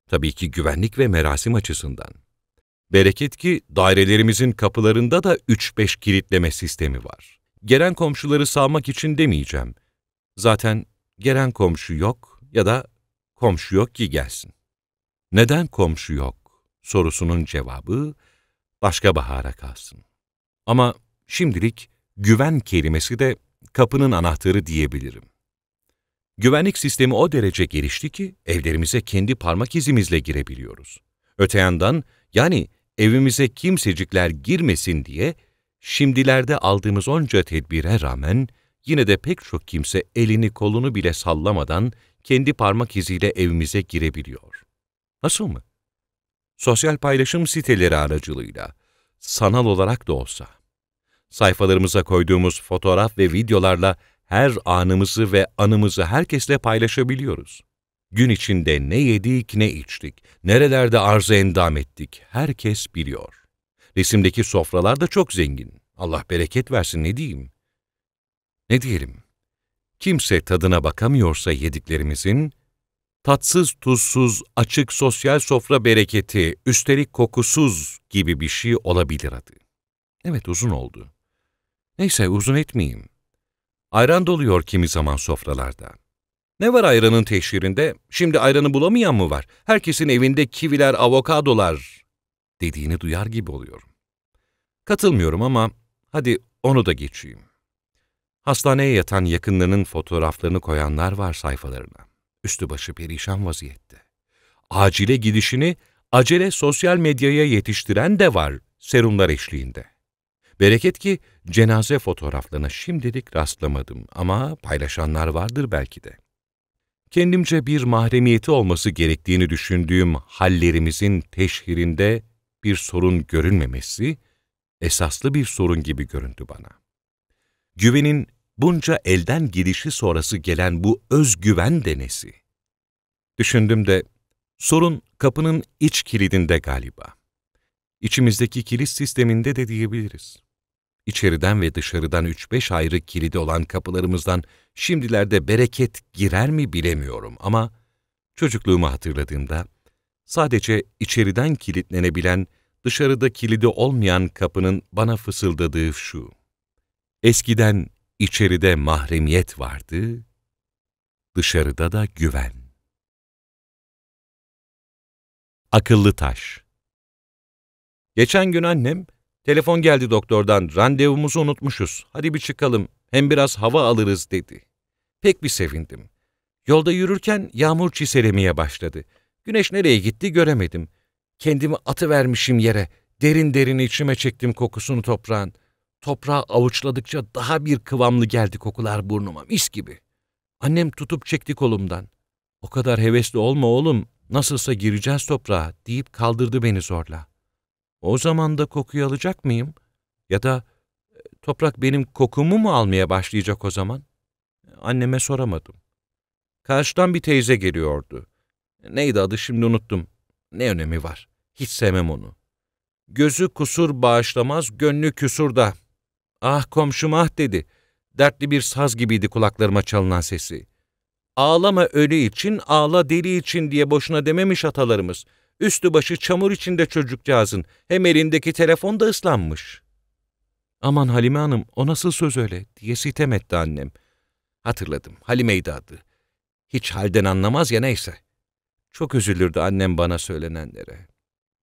Tabii ki güvenlik ve merasim açısından. Bereket ki dairelerimizin kapılarında da 3-5 kilitleme sistemi var. Gelen komşuları sağmak için demeyeceğim. Zaten gelen komşu yok ya da komşu yok ki gelsin. Neden komşu yok sorusunun cevabı başka bahara kalsın. Ama şimdilik güven kelimesi de kapının anahtarı diyebilirim. Güvenlik sistemi o derece gelişti ki evlerimize kendi parmak izimizle girebiliyoruz. Öte yandan yani evimize kimsecikler girmesin diye şimdilerde aldığımız onca tedbire rağmen yine de pek çok kimse elini kolunu bile sallamadan kendi parmak iziyle evimize girebiliyor. Nasıl mı? Sosyal paylaşım siteleri aracılığıyla, sanal olarak da olsa. Sayfalarımıza koyduğumuz fotoğraf ve videolarla her anımızı ve anımızı herkesle paylaşabiliyoruz. Gün içinde ne yedik ne içtik, nerelerde arzu endam ettik herkes biliyor. Resimdeki sofralar da çok zengin. Allah bereket versin ne diyeyim? Ne diyelim? Kimse tadına bakamıyorsa yediklerimizin, tatsız tuzsuz açık sosyal sofra bereketi, üstelik kokusuz gibi bir şey olabilir adı. Evet uzun oldu. Neyse uzun etmeyeyim. Ayran doluyor kimi zaman sofralarda. Ne var ayranın teşhirinde? Şimdi ayranı bulamayan mı var? Herkesin evinde kiviler, avokadolar dediğini duyar gibi oluyorum. Katılmıyorum ama hadi onu da geçeyim. Hastaneye yatan yakınlarının fotoğraflarını koyanlar var sayfalarına. Üstü başı perişan vaziyette. Acile gidişini acele sosyal medyaya yetiştiren de var serumlar eşliğinde. Bereket ki cenaze fotoğraflarına şimdilik rastlamadım ama paylaşanlar vardır belki de. Kendimce bir mahremiyeti olması gerektiğini düşündüğüm hallerimizin teşhirinde bir sorun görünmemesi esaslı bir sorun gibi göründü bana. Güvenin bunca elden gidişi sonrası gelen bu özgüven denesi. Düşündüm de sorun kapının iç kilidinde galiba. İçimizdeki kilit sisteminde de diyebiliriz. İçeriden ve dışarıdan üç beş ayrı kilidi olan kapılarımızdan şimdilerde bereket girer mi bilemiyorum ama çocukluğumu hatırladığımda sadece içeriden kilitlenebilen, dışarıda kilidi olmayan kapının bana fısıldadığı şu. Eskiden içeride mahremiyet vardı, dışarıda da güven. Akıllı Taş Geçen gün annem, Telefon geldi doktordan, randevumuzu unutmuşuz, hadi bir çıkalım, hem biraz hava alırız dedi. Pek bir sevindim. Yolda yürürken yağmur çiselemeye başladı. Güneş nereye gitti göremedim. Kendimi atıvermişim yere, derin derin içime çektim kokusunu toprağın. Toprağı avuçladıkça daha bir kıvamlı geldi kokular burnuma, mis gibi. Annem tutup çekti kolumdan. O kadar hevesli olma oğlum, nasılsa gireceğiz toprağa deyip kaldırdı beni zorla.'' O zaman da kokuyu alacak mıyım? Ya da e, toprak benim kokumu mu almaya başlayacak o zaman? Anneme soramadım. Karşıdan bir teyze geliyordu. Neydi adı şimdi unuttum. Ne önemi var? Hiç sevmem onu. Gözü kusur bağışlamaz, gönlü küsurda. Ah komşum ah dedi. Dertli bir saz gibiydi kulaklarıma çalınan sesi. Ağlama ölü için, ağla deli için diye boşuna dememiş atalarımız.'' Üstü başı çamur içinde çocukcağızın. Hem elindeki telefon da ıslanmış. Aman Halime Hanım o nasıl söz öyle diye sitem etti annem. Hatırladım Halime'ydi adı. Hiç halden anlamaz ya neyse. Çok üzülürdü annem bana söylenenlere.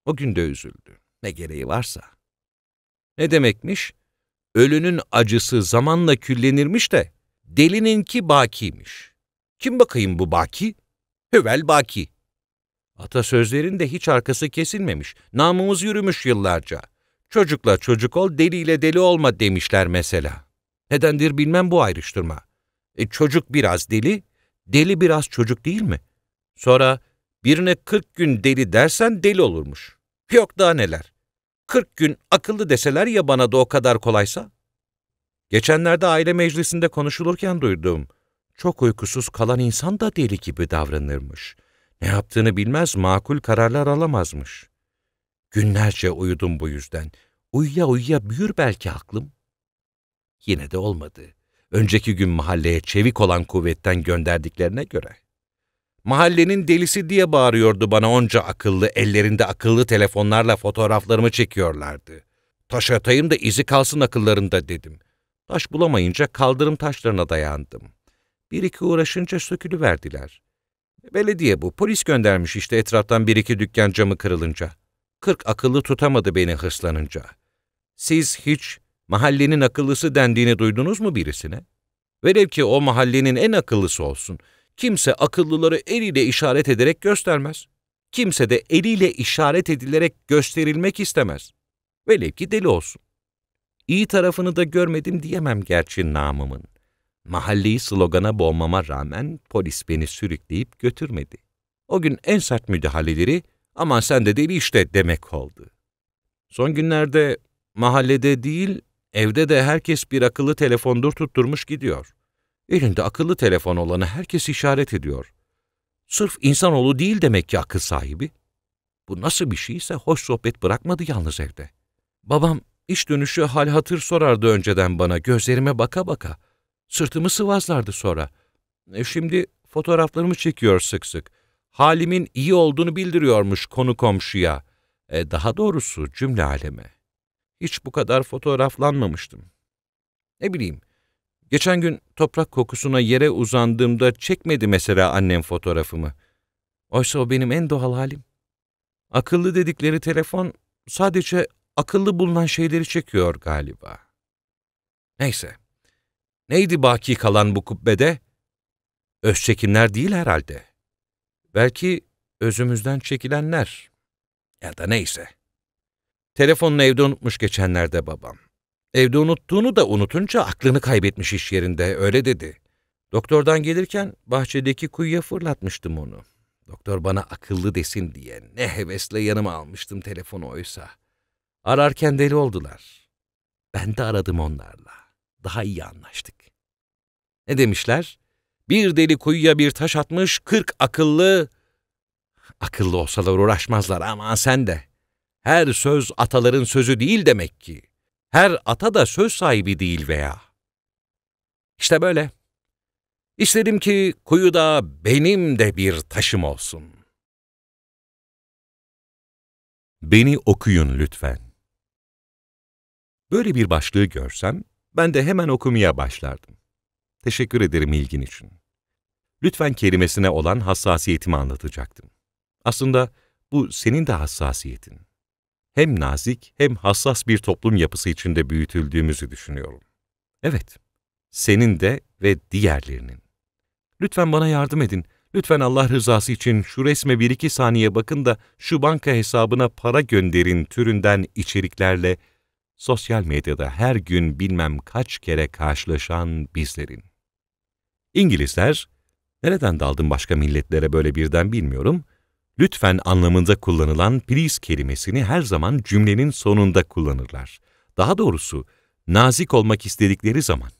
O gün de üzüldü. Ne gereği varsa. Ne demekmiş? Ölünün acısı zamanla küllenirmiş de delininki bakiymiş. Kim bakayım bu baki? Hüvel baki. Atasözlerin de hiç arkası kesilmemiş. Namımız yürümüş yıllarca. Çocukla çocuk ol, deliyle deli olma demişler mesela. Nedendir bilmem bu ayrıştırma. E, çocuk biraz deli, deli biraz çocuk değil mi? Sonra birine kırk gün deli dersen deli olurmuş. Yok daha neler. Kırk gün akıllı deseler ya bana da o kadar kolaysa? Geçenlerde aile meclisinde konuşulurken duydum. Çok uykusuz kalan insan da deli gibi davranırmış. Ne yaptığını bilmez, makul kararlar alamazmış. Günlerce uyudum bu yüzden. Uyuya uyuya büyür belki aklım. Yine de olmadı. Önceki gün mahalleye çevik olan kuvvetten gönderdiklerine göre. Mahallenin delisi diye bağırıyordu bana onca akıllı, ellerinde akıllı telefonlarla fotoğraflarımı çekiyorlardı. Taş atayım da izi kalsın akıllarında dedim. Taş bulamayınca kaldırım taşlarına dayandım. Bir iki uğraşınca sökülüverdiler. Belediye bu, polis göndermiş işte etraftan bir iki dükkan camı kırılınca. Kırk akıllı tutamadı beni hırslanınca. Siz hiç mahallenin akıllısı dendiğini duydunuz mu birisine? Velev ki o mahallenin en akıllısı olsun. Kimse akıllıları eliyle işaret ederek göstermez. Kimse de eliyle işaret edilerek gösterilmek istemez. Velev ki deli olsun. İyi tarafını da görmedim diyemem gerçi namımın. Mahalleyi slogana boğmama rağmen polis beni sürükleyip götürmedi. O gün en sert müdahaleleri aman sen de deli işte demek oldu. Son günlerde mahallede değil evde de herkes bir akıllı telefondur tutturmuş gidiyor. Elinde akıllı telefon olanı herkes işaret ediyor. Sırf insanoğlu değil demek ki akıl sahibi. Bu nasıl bir şeyse hoş sohbet bırakmadı yalnız evde. Babam iş dönüşü hal hatır sorardı önceden bana gözlerime baka baka. Sırtımı sıvazlardı sonra. E şimdi fotoğraflarımı çekiyor sık sık. Halimin iyi olduğunu bildiriyormuş konu komşuya. E daha doğrusu cümle aleme. Hiç bu kadar fotoğraflanmamıştım. Ne bileyim, geçen gün toprak kokusuna yere uzandığımda çekmedi mesela annem fotoğrafımı. Oysa o benim en doğal halim. Akıllı dedikleri telefon sadece akıllı bulunan şeyleri çekiyor galiba. Neyse. Neydi baki kalan bu kubbede? Öz çekimler değil herhalde. Belki özümüzden çekilenler. Ya da neyse. Telefonunu evde unutmuş geçenlerde babam. Evde unuttuğunu da unutunca aklını kaybetmiş iş yerinde, öyle dedi. Doktordan gelirken bahçedeki kuyuya fırlatmıştım onu. Doktor bana akıllı desin diye ne hevesle yanıma almıştım telefonu oysa. Ararken deli oldular. Ben de aradım onlarla daha iyi anlaştık. Ne demişler? Bir deli kuyuya bir taş atmış, kırk akıllı... Akıllı olsalar uğraşmazlar ama sen de. Her söz ataların sözü değil demek ki. Her ata da söz sahibi değil veya. İşte böyle. İstedim ki kuyuda benim de bir taşım olsun. Beni okuyun lütfen. Böyle bir başlığı görsem ben de hemen okumaya başlardım. Teşekkür ederim ilgin için. Lütfen kelimesine olan hassasiyetimi anlatacaktım. Aslında bu senin de hassasiyetin. Hem nazik hem hassas bir toplum yapısı içinde büyütüldüğümüzü düşünüyorum. Evet, senin de ve diğerlerinin. Lütfen bana yardım edin. Lütfen Allah rızası için şu resme bir iki saniye bakın da şu banka hesabına para gönderin türünden içeriklerle sosyal medyada her gün bilmem kaç kere karşılaşan bizlerin. İngilizler, nereden daldım başka milletlere böyle birden bilmiyorum, lütfen anlamında kullanılan please kelimesini her zaman cümlenin sonunda kullanırlar. Daha doğrusu, nazik olmak istedikleri zaman.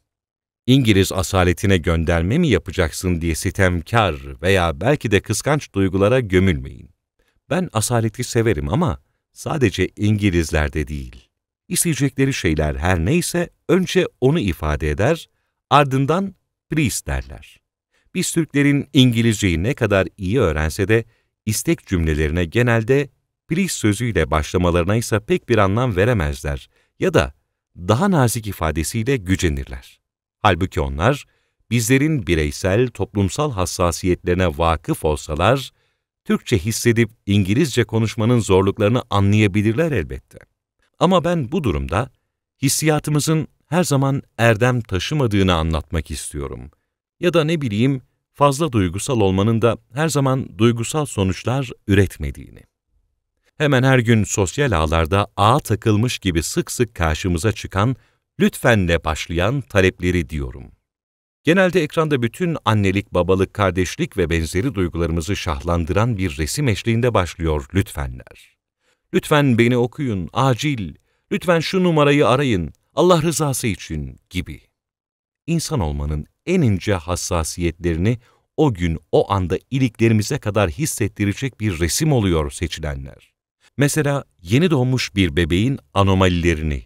İngiliz asaletine gönderme mi yapacaksın diye sitemkar veya belki de kıskanç duygulara gömülmeyin. Ben asaleti severim ama sadece İngilizlerde değil isteyecekleri şeyler her neyse önce onu ifade eder, ardından please derler. Biz Türklerin İngilizceyi ne kadar iyi öğrense de istek cümlelerine genelde please sözüyle başlamalarına ise pek bir anlam veremezler ya da daha nazik ifadesiyle gücenirler. Halbuki onlar, bizlerin bireysel, toplumsal hassasiyetlerine vakıf olsalar, Türkçe hissedip İngilizce konuşmanın zorluklarını anlayabilirler elbette. Ama ben bu durumda hissiyatımızın her zaman erdem taşımadığını anlatmak istiyorum. Ya da ne bileyim fazla duygusal olmanın da her zaman duygusal sonuçlar üretmediğini. Hemen her gün sosyal ağlarda ağa takılmış gibi sık sık karşımıza çıkan lütfenle başlayan talepleri diyorum. Genelde ekranda bütün annelik, babalık, kardeşlik ve benzeri duygularımızı şahlandıran bir resim eşliğinde başlıyor lütfenler lütfen beni okuyun, acil, lütfen şu numarayı arayın, Allah rızası için gibi. İnsan olmanın en ince hassasiyetlerini o gün o anda iliklerimize kadar hissettirecek bir resim oluyor seçilenler. Mesela yeni doğmuş bir bebeğin anomalilerini,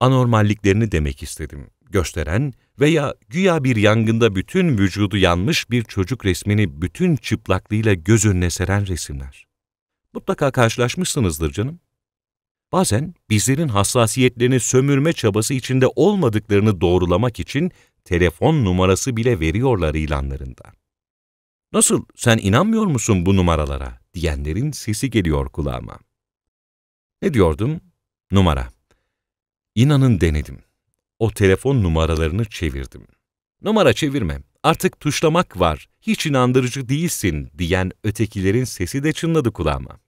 anormalliklerini demek istedim, gösteren veya güya bir yangında bütün vücudu yanmış bir çocuk resmini bütün çıplaklığıyla göz önüne seren resimler. Mutlaka karşılaşmışsınızdır canım. Bazen bizlerin hassasiyetlerini sömürme çabası içinde olmadıklarını doğrulamak için telefon numarası bile veriyorlar ilanlarında. Nasıl sen inanmıyor musun bu numaralara diyenlerin sesi geliyor kulağıma. Ne diyordum? Numara. İnanın denedim. O telefon numaralarını çevirdim. Numara çevirmem artık tuşlamak var, hiç inandırıcı değilsin diyen ötekilerin sesi de çınladı kulağıma.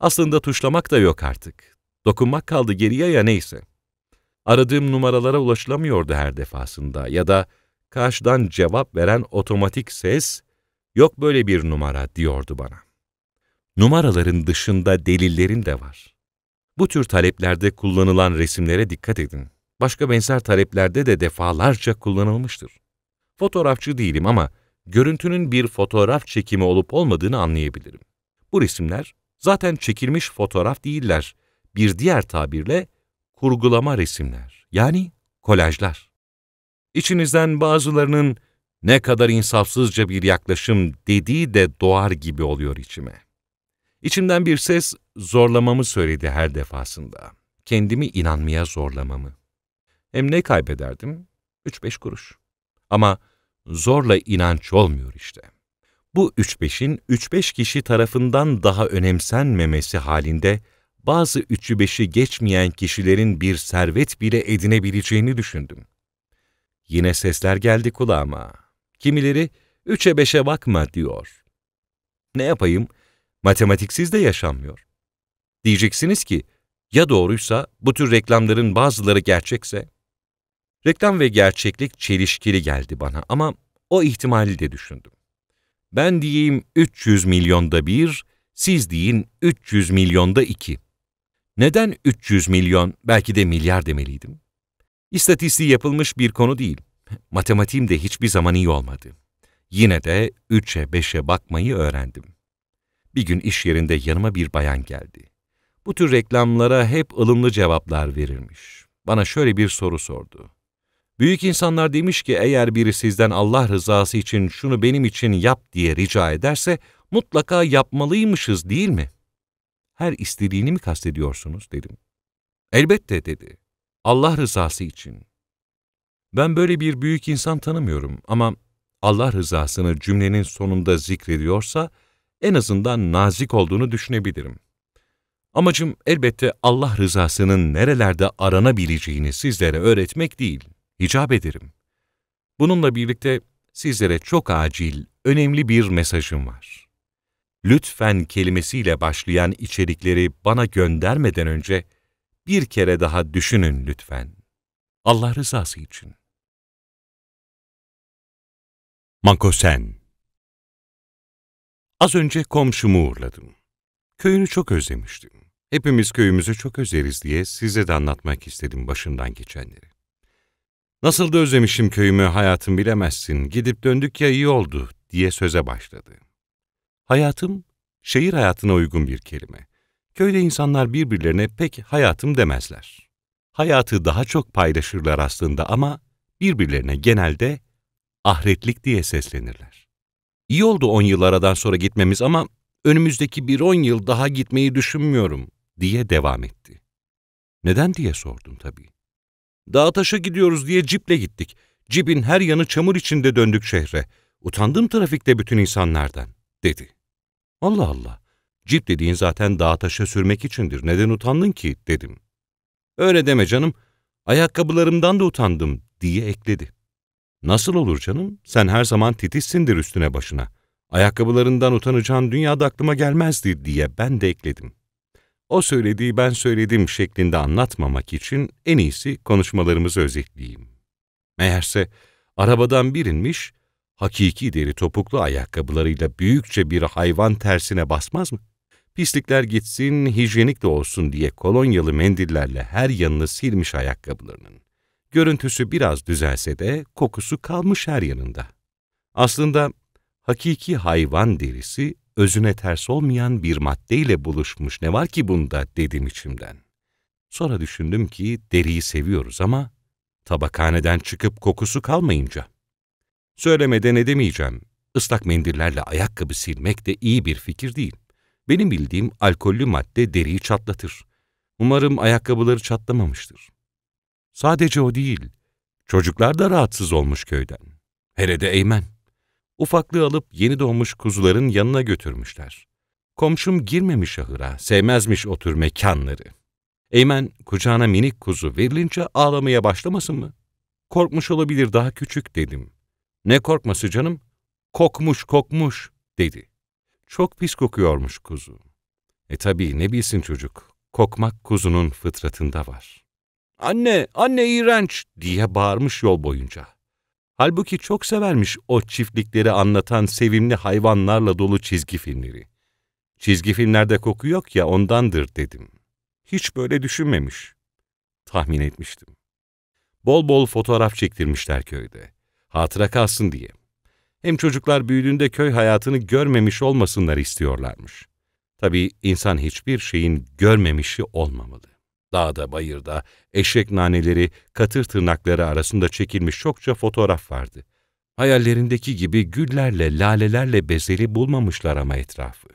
Aslında tuşlamak da yok artık. Dokunmak kaldı geriye ya neyse. Aradığım numaralara ulaşılamıyordu her defasında ya da karşıdan cevap veren otomatik ses, yok böyle bir numara diyordu bana. Numaraların dışında delillerim de var. Bu tür taleplerde kullanılan resimlere dikkat edin. Başka benzer taleplerde de defalarca kullanılmıştır. Fotoğrafçı değilim ama görüntünün bir fotoğraf çekimi olup olmadığını anlayabilirim. Bu resimler zaten çekilmiş fotoğraf değiller. Bir diğer tabirle kurgulama resimler yani kolajlar. İçinizden bazılarının ne kadar insafsızca bir yaklaşım dediği de doğar gibi oluyor içime. İçimden bir ses zorlamamı söyledi her defasında. Kendimi inanmaya zorlamamı. Hem ne kaybederdim? Üç beş kuruş. Ama zorla inanç olmuyor işte. Bu üç beşin üç beş kişi tarafından daha önemsenmemesi halinde bazı üçü beşi geçmeyen kişilerin bir servet bile edinebileceğini düşündüm. Yine sesler geldi kulağıma. Kimileri üçe beşe bakma diyor. Ne yapayım? Matematiksiz de yaşanmıyor. Diyeceksiniz ki ya doğruysa bu tür reklamların bazıları gerçekse? Reklam ve gerçeklik çelişkili geldi bana ama o ihtimali de düşündüm. Ben diyeyim 300 milyonda bir, siz deyin 300 milyonda iki. Neden 300 milyon, belki de milyar demeliydim? İstatistiği yapılmış bir konu değil. [LAUGHS] Matematiğim de hiçbir zaman iyi olmadı. Yine de 3'e 5'e bakmayı öğrendim. Bir gün iş yerinde yanıma bir bayan geldi. Bu tür reklamlara hep ılımlı cevaplar verirmiş. Bana şöyle bir soru sordu. Büyük insanlar demiş ki eğer biri sizden Allah rızası için şunu benim için yap diye rica ederse mutlaka yapmalıymışız değil mi? Her istediğini mi kastediyorsunuz dedim. Elbette dedi. Allah rızası için. Ben böyle bir büyük insan tanımıyorum ama Allah rızasını cümlenin sonunda zikrediyorsa en azından nazik olduğunu düşünebilirim. Amacım elbette Allah rızasının nerelerde aranabileceğini sizlere öğretmek değil icap ederim. Bununla birlikte sizlere çok acil, önemli bir mesajım var. Lütfen kelimesiyle başlayan içerikleri bana göndermeden önce bir kere daha düşünün lütfen. Allah rızası için. Mankosen Az önce komşumu uğurladım. Köyünü çok özlemiştim. Hepimiz köyümüzü çok özleriz diye size de anlatmak istedim başından geçenleri. Nasıl da özlemişim köyümü hayatım bilemezsin, gidip döndük ya iyi oldu diye söze başladı. Hayatım, şehir hayatına uygun bir kelime. Köyde insanlar birbirlerine pek hayatım demezler. Hayatı daha çok paylaşırlar aslında ama birbirlerine genelde ahretlik diye seslenirler. İyi oldu on yıl aradan sonra gitmemiz ama önümüzdeki bir on yıl daha gitmeyi düşünmüyorum diye devam etti. Neden diye sordum tabii. Dağ taşa gidiyoruz diye ciple gittik. Cibin her yanı çamur içinde döndük şehre. Utandım trafikte bütün insanlardan, dedi. Allah Allah, cip dediğin zaten dağ taşa sürmek içindir. Neden utandın ki, dedim. Öyle deme canım, ayakkabılarımdan da utandım, diye ekledi. Nasıl olur canım, sen her zaman titizsindir üstüne başına. Ayakkabılarından utanacağın dünyada aklıma gelmezdi, diye ben de ekledim o söylediği ben söyledim şeklinde anlatmamak için en iyisi konuşmalarımızı özetleyeyim. Meğerse arabadan birinmiş, hakiki deri topuklu ayakkabılarıyla büyükçe bir hayvan tersine basmaz mı? Pislikler gitsin, hijyenik de olsun diye kolonyalı mendillerle her yanını silmiş ayakkabılarının. Görüntüsü biraz düzelse de kokusu kalmış her yanında. Aslında hakiki hayvan derisi özüne ters olmayan bir maddeyle buluşmuş ne var ki bunda dedim içimden. Sonra düşündüm ki deriyi seviyoruz ama tabakhaneden çıkıp kokusu kalmayınca. Söylemeden edemeyeceğim. Islak mendillerle ayakkabı silmek de iyi bir fikir değil. Benim bildiğim alkollü madde deriyi çatlatır. Umarım ayakkabıları çatlamamıştır. Sadece o değil. Çocuklar da rahatsız olmuş köyden. Hele de Eymen. Ufaklığı alıp yeni doğmuş kuzuların yanına götürmüşler. Komşum girmemiş ahıra, sevmezmiş otur tür mekanları. Eymen kucağına minik kuzu verilince ağlamaya başlamasın mı? Korkmuş olabilir daha küçük dedim. Ne korkması canım? Kokmuş kokmuş dedi. Çok pis kokuyormuş kuzu. E tabii ne bilsin çocuk. Kokmak kuzunun fıtratında var. Anne, anne iğrenç diye bağırmış yol boyunca. Halbuki çok severmiş o çiftlikleri anlatan sevimli hayvanlarla dolu çizgi filmleri. Çizgi filmlerde koku yok ya ondandır dedim. Hiç böyle düşünmemiş. Tahmin etmiştim. Bol bol fotoğraf çektirmişler köyde. Hatıra kalsın diye. Hem çocuklar büyüdüğünde köy hayatını görmemiş olmasınlar istiyorlarmış. Tabii insan hiçbir şeyin görmemişi olmamalı. Dağda, bayırda, eşek naneleri, katır tırnakları arasında çekilmiş çokça fotoğraf vardı. Hayallerindeki gibi güllerle, lalelerle bezeli bulmamışlar ama etrafı.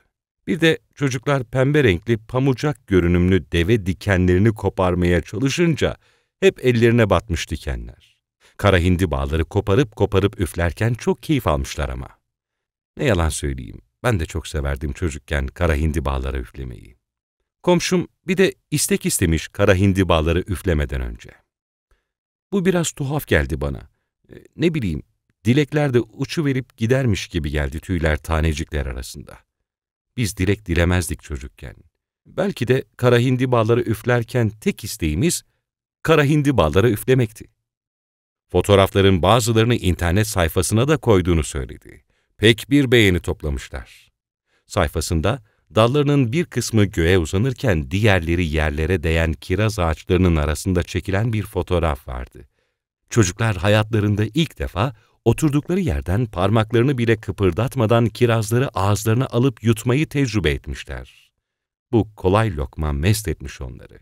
Bir de çocuklar pembe renkli pamucak görünümlü deve dikenlerini koparmaya çalışınca hep ellerine batmış dikenler. Kara hindi bağları koparıp koparıp üflerken çok keyif almışlar ama. Ne yalan söyleyeyim, ben de çok severdim çocukken kara hindi bağları üflemeyi. Komşum bir de istek istemiş kara hindi bağları üflemeden önce. Bu biraz tuhaf geldi bana. E, ne bileyim, dilekler de uçu verip gidermiş gibi geldi tüyler tanecikler arasında. Biz dilek dilemezdik çocukken. Belki de kara hindi bağları üflerken tek isteğimiz kara hindi bağları üflemekti. Fotoğrafların bazılarını internet sayfasına da koyduğunu söyledi. Pek bir beğeni toplamışlar. Sayfasında dallarının bir kısmı göğe uzanırken diğerleri yerlere değen kiraz ağaçlarının arasında çekilen bir fotoğraf vardı. Çocuklar hayatlarında ilk defa oturdukları yerden parmaklarını bile kıpırdatmadan kirazları ağızlarına alıp yutmayı tecrübe etmişler. Bu kolay lokma mest etmiş onları.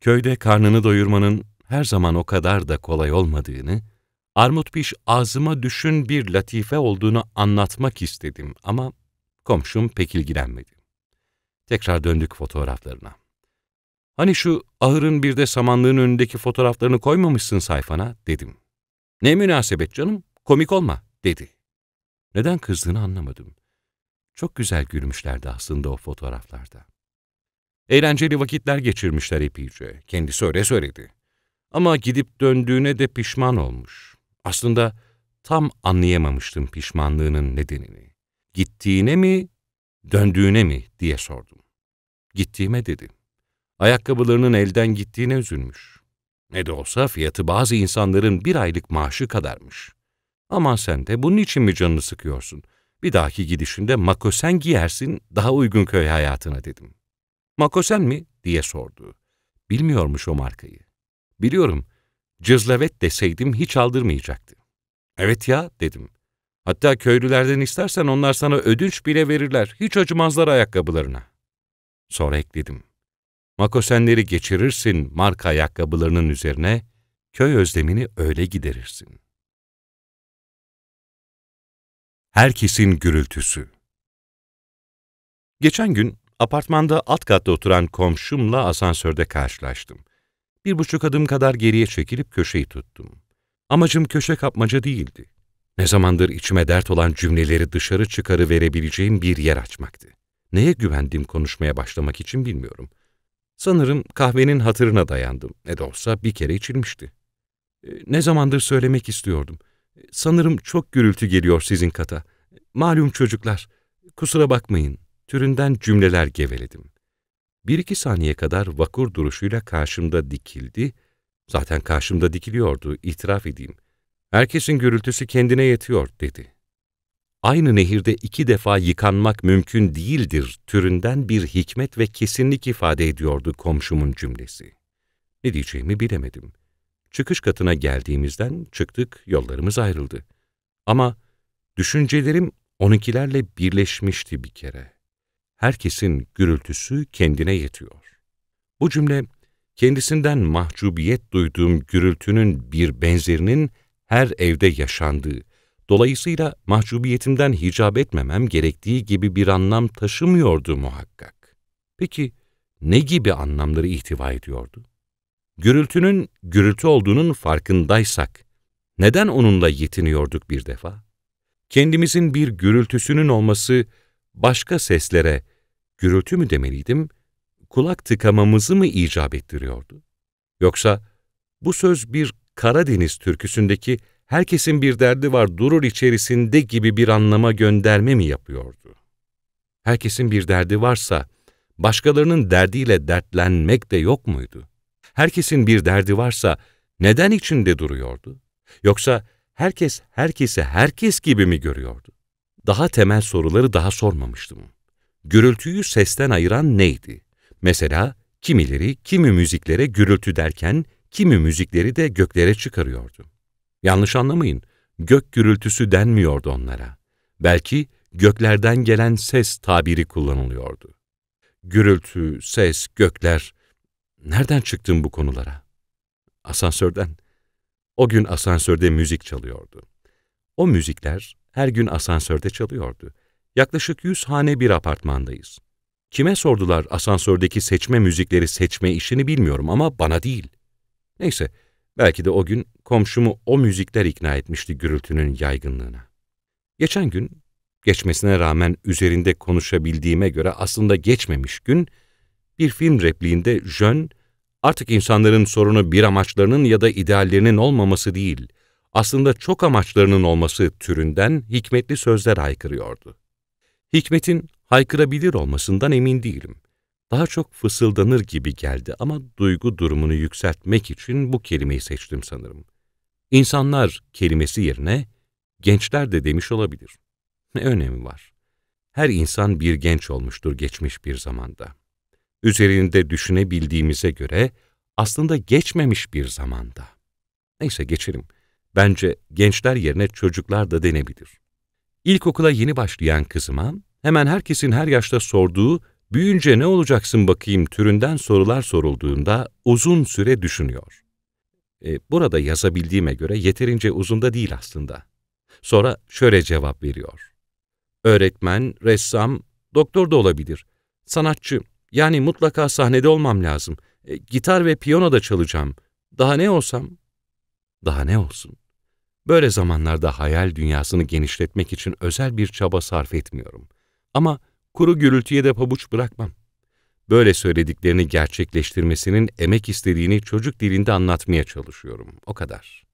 Köyde karnını doyurmanın her zaman o kadar da kolay olmadığını, armut piş ağzıma düşün bir latife olduğunu anlatmak istedim ama Komşum pek ilgilenmedi. Tekrar döndük fotoğraflarına. Hani şu ahırın bir de samanlığın önündeki fotoğraflarını koymamışsın sayfana dedim. Ne münasebet canım, komik olma dedi. Neden kızdığını anlamadım. Çok güzel gülmüşlerdi aslında o fotoğraflarda. Eğlenceli vakitler geçirmişler epeyce. Kendisi öyle söyledi. Ama gidip döndüğüne de pişman olmuş. Aslında tam anlayamamıştım pişmanlığının nedenini gittiğine mi, döndüğüne mi diye sordum. Gittiğime dedi. Ayakkabılarının elden gittiğine üzülmüş. Ne de olsa fiyatı bazı insanların bir aylık maaşı kadarmış. Ama sen de bunun için mi canını sıkıyorsun? Bir dahaki gidişinde makosen giyersin daha uygun köy hayatına dedim. Makosen mi? diye sordu. Bilmiyormuş o markayı. Biliyorum, cızlavet deseydim hiç aldırmayacaktı. Evet ya dedim. Hatta köylülerden istersen onlar sana ödünç bile verirler. Hiç acımazlar ayakkabılarına. Sonra ekledim. Makosenleri geçirirsin marka ayakkabılarının üzerine, köy özlemini öyle giderirsin. Herkesin gürültüsü Geçen gün apartmanda alt katta oturan komşumla asansörde karşılaştım. Bir buçuk adım kadar geriye çekilip köşeyi tuttum. Amacım köşe kapmaca değildi. Ne zamandır içime dert olan cümleleri dışarı çıkarı verebileceğim bir yer açmaktı. Neye güvendim konuşmaya başlamak için bilmiyorum. Sanırım kahvenin hatırına dayandım. Ne de olsa bir kere içilmişti. E, ne zamandır söylemek istiyordum. E, sanırım çok gürültü geliyor sizin kata. Malum çocuklar, kusura bakmayın. Türünden cümleler geveledim. Bir iki saniye kadar vakur duruşuyla karşımda dikildi. Zaten karşımda dikiliyordu, itiraf edeyim.'' Herkesin gürültüsü kendine yetiyor dedi. Aynı nehirde iki defa yıkanmak mümkün değildir türünden bir hikmet ve kesinlik ifade ediyordu komşumun cümlesi. Ne diyeceğimi bilemedim. Çıkış katına geldiğimizden çıktık, yollarımız ayrıldı. Ama düşüncelerim onunkilerle birleşmişti bir kere. Herkesin gürültüsü kendine yetiyor. Bu cümle kendisinden mahcubiyet duyduğum gürültünün bir benzerinin her evde yaşandığı, dolayısıyla mahcubiyetimden hicap etmemem gerektiği gibi bir anlam taşımıyordu muhakkak. Peki ne gibi anlamları ihtiva ediyordu? Gürültünün gürültü olduğunun farkındaysak, neden onunla yetiniyorduk bir defa? Kendimizin bir gürültüsünün olması, başka seslere gürültü mü demeliydim, kulak tıkamamızı mı icap ettiriyordu? Yoksa bu söz bir Karadeniz türküsündeki herkesin bir derdi var durur içerisinde gibi bir anlama gönderme mi yapıyordu? Herkesin bir derdi varsa başkalarının derdiyle dertlenmek de yok muydu? Herkesin bir derdi varsa neden içinde duruyordu? Yoksa herkes herkese herkes gibi mi görüyordu? Daha temel soruları daha sormamıştım. Gürültüyü sesten ayıran neydi? Mesela kimileri kimi müziklere gürültü derken kimi müzikleri de göklere çıkarıyordu. Yanlış anlamayın, gök gürültüsü denmiyordu onlara. Belki göklerden gelen ses tabiri kullanılıyordu. Gürültü, ses, gökler... Nereden çıktım bu konulara? Asansörden. O gün asansörde müzik çalıyordu. O müzikler her gün asansörde çalıyordu. Yaklaşık yüz hane bir apartmandayız. Kime sordular asansördeki seçme müzikleri seçme işini bilmiyorum ama bana değil. Neyse, belki de o gün komşumu o müzikler ikna etmişti gürültünün yaygınlığına. Geçen gün, geçmesine rağmen üzerinde konuşabildiğime göre aslında geçmemiş gün, bir film repliğinde Jön, artık insanların sorunu bir amaçlarının ya da ideallerinin olmaması değil, aslında çok amaçlarının olması türünden hikmetli sözler haykırıyordu. Hikmetin haykırabilir olmasından emin değilim daha çok fısıldanır gibi geldi ama duygu durumunu yükseltmek için bu kelimeyi seçtim sanırım. İnsanlar kelimesi yerine gençler de demiş olabilir. Ne önemi var? Her insan bir genç olmuştur geçmiş bir zamanda. Üzerinde düşünebildiğimize göre aslında geçmemiş bir zamanda. Neyse geçelim. Bence gençler yerine çocuklar da denebilir. İlkokula yeni başlayan kızıma hemen herkesin her yaşta sorduğu Büyünce ne olacaksın bakayım türünden sorular sorulduğunda uzun süre düşünüyor. E, burada yazabildiğime göre yeterince uzun da değil aslında. Sonra şöyle cevap veriyor. Öğretmen, ressam, doktor da olabilir. Sanatçı, yani mutlaka sahnede olmam lazım. E, gitar ve piyano da çalacağım. Daha ne olsam? Daha ne olsun? Böyle zamanlarda hayal dünyasını genişletmek için özel bir çaba sarf etmiyorum. Ama kuru gürültüye de pabuç bırakmam. Böyle söylediklerini gerçekleştirmesinin emek istediğini çocuk dilinde anlatmaya çalışıyorum, o kadar.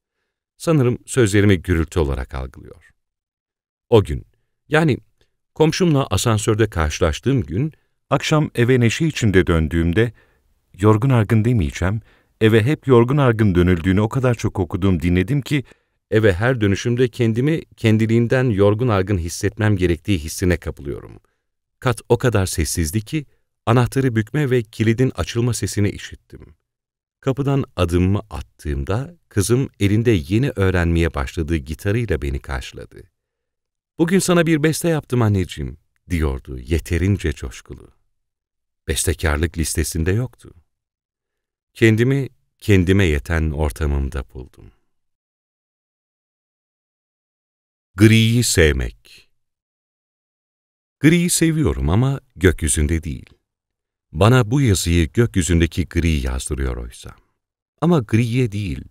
Sanırım sözlerimi gürültü olarak algılıyor. O gün, yani komşumla asansörde karşılaştığım gün, akşam eve neşe içinde döndüğümde, yorgun argın demeyeceğim, eve hep yorgun argın dönüldüğünü o kadar çok okudum, dinledim ki, eve her dönüşümde kendimi kendiliğinden yorgun argın hissetmem gerektiği hissine kapılıyorum.'' Kat o kadar sessizdi ki anahtarı bükme ve kilidin açılma sesini işittim. Kapıdan adımımı attığımda kızım elinde yeni öğrenmeye başladığı gitarıyla beni karşıladı. ''Bugün sana bir beste yaptım anneciğim.'' diyordu yeterince coşkulu. Bestekarlık listesinde yoktu. Kendimi kendime yeten ortamımda buldum. Griyi sevmek Griyi seviyorum ama gökyüzünde değil. Bana bu yazıyı gökyüzündeki gri yazdırıyor oysa. Ama griye değil,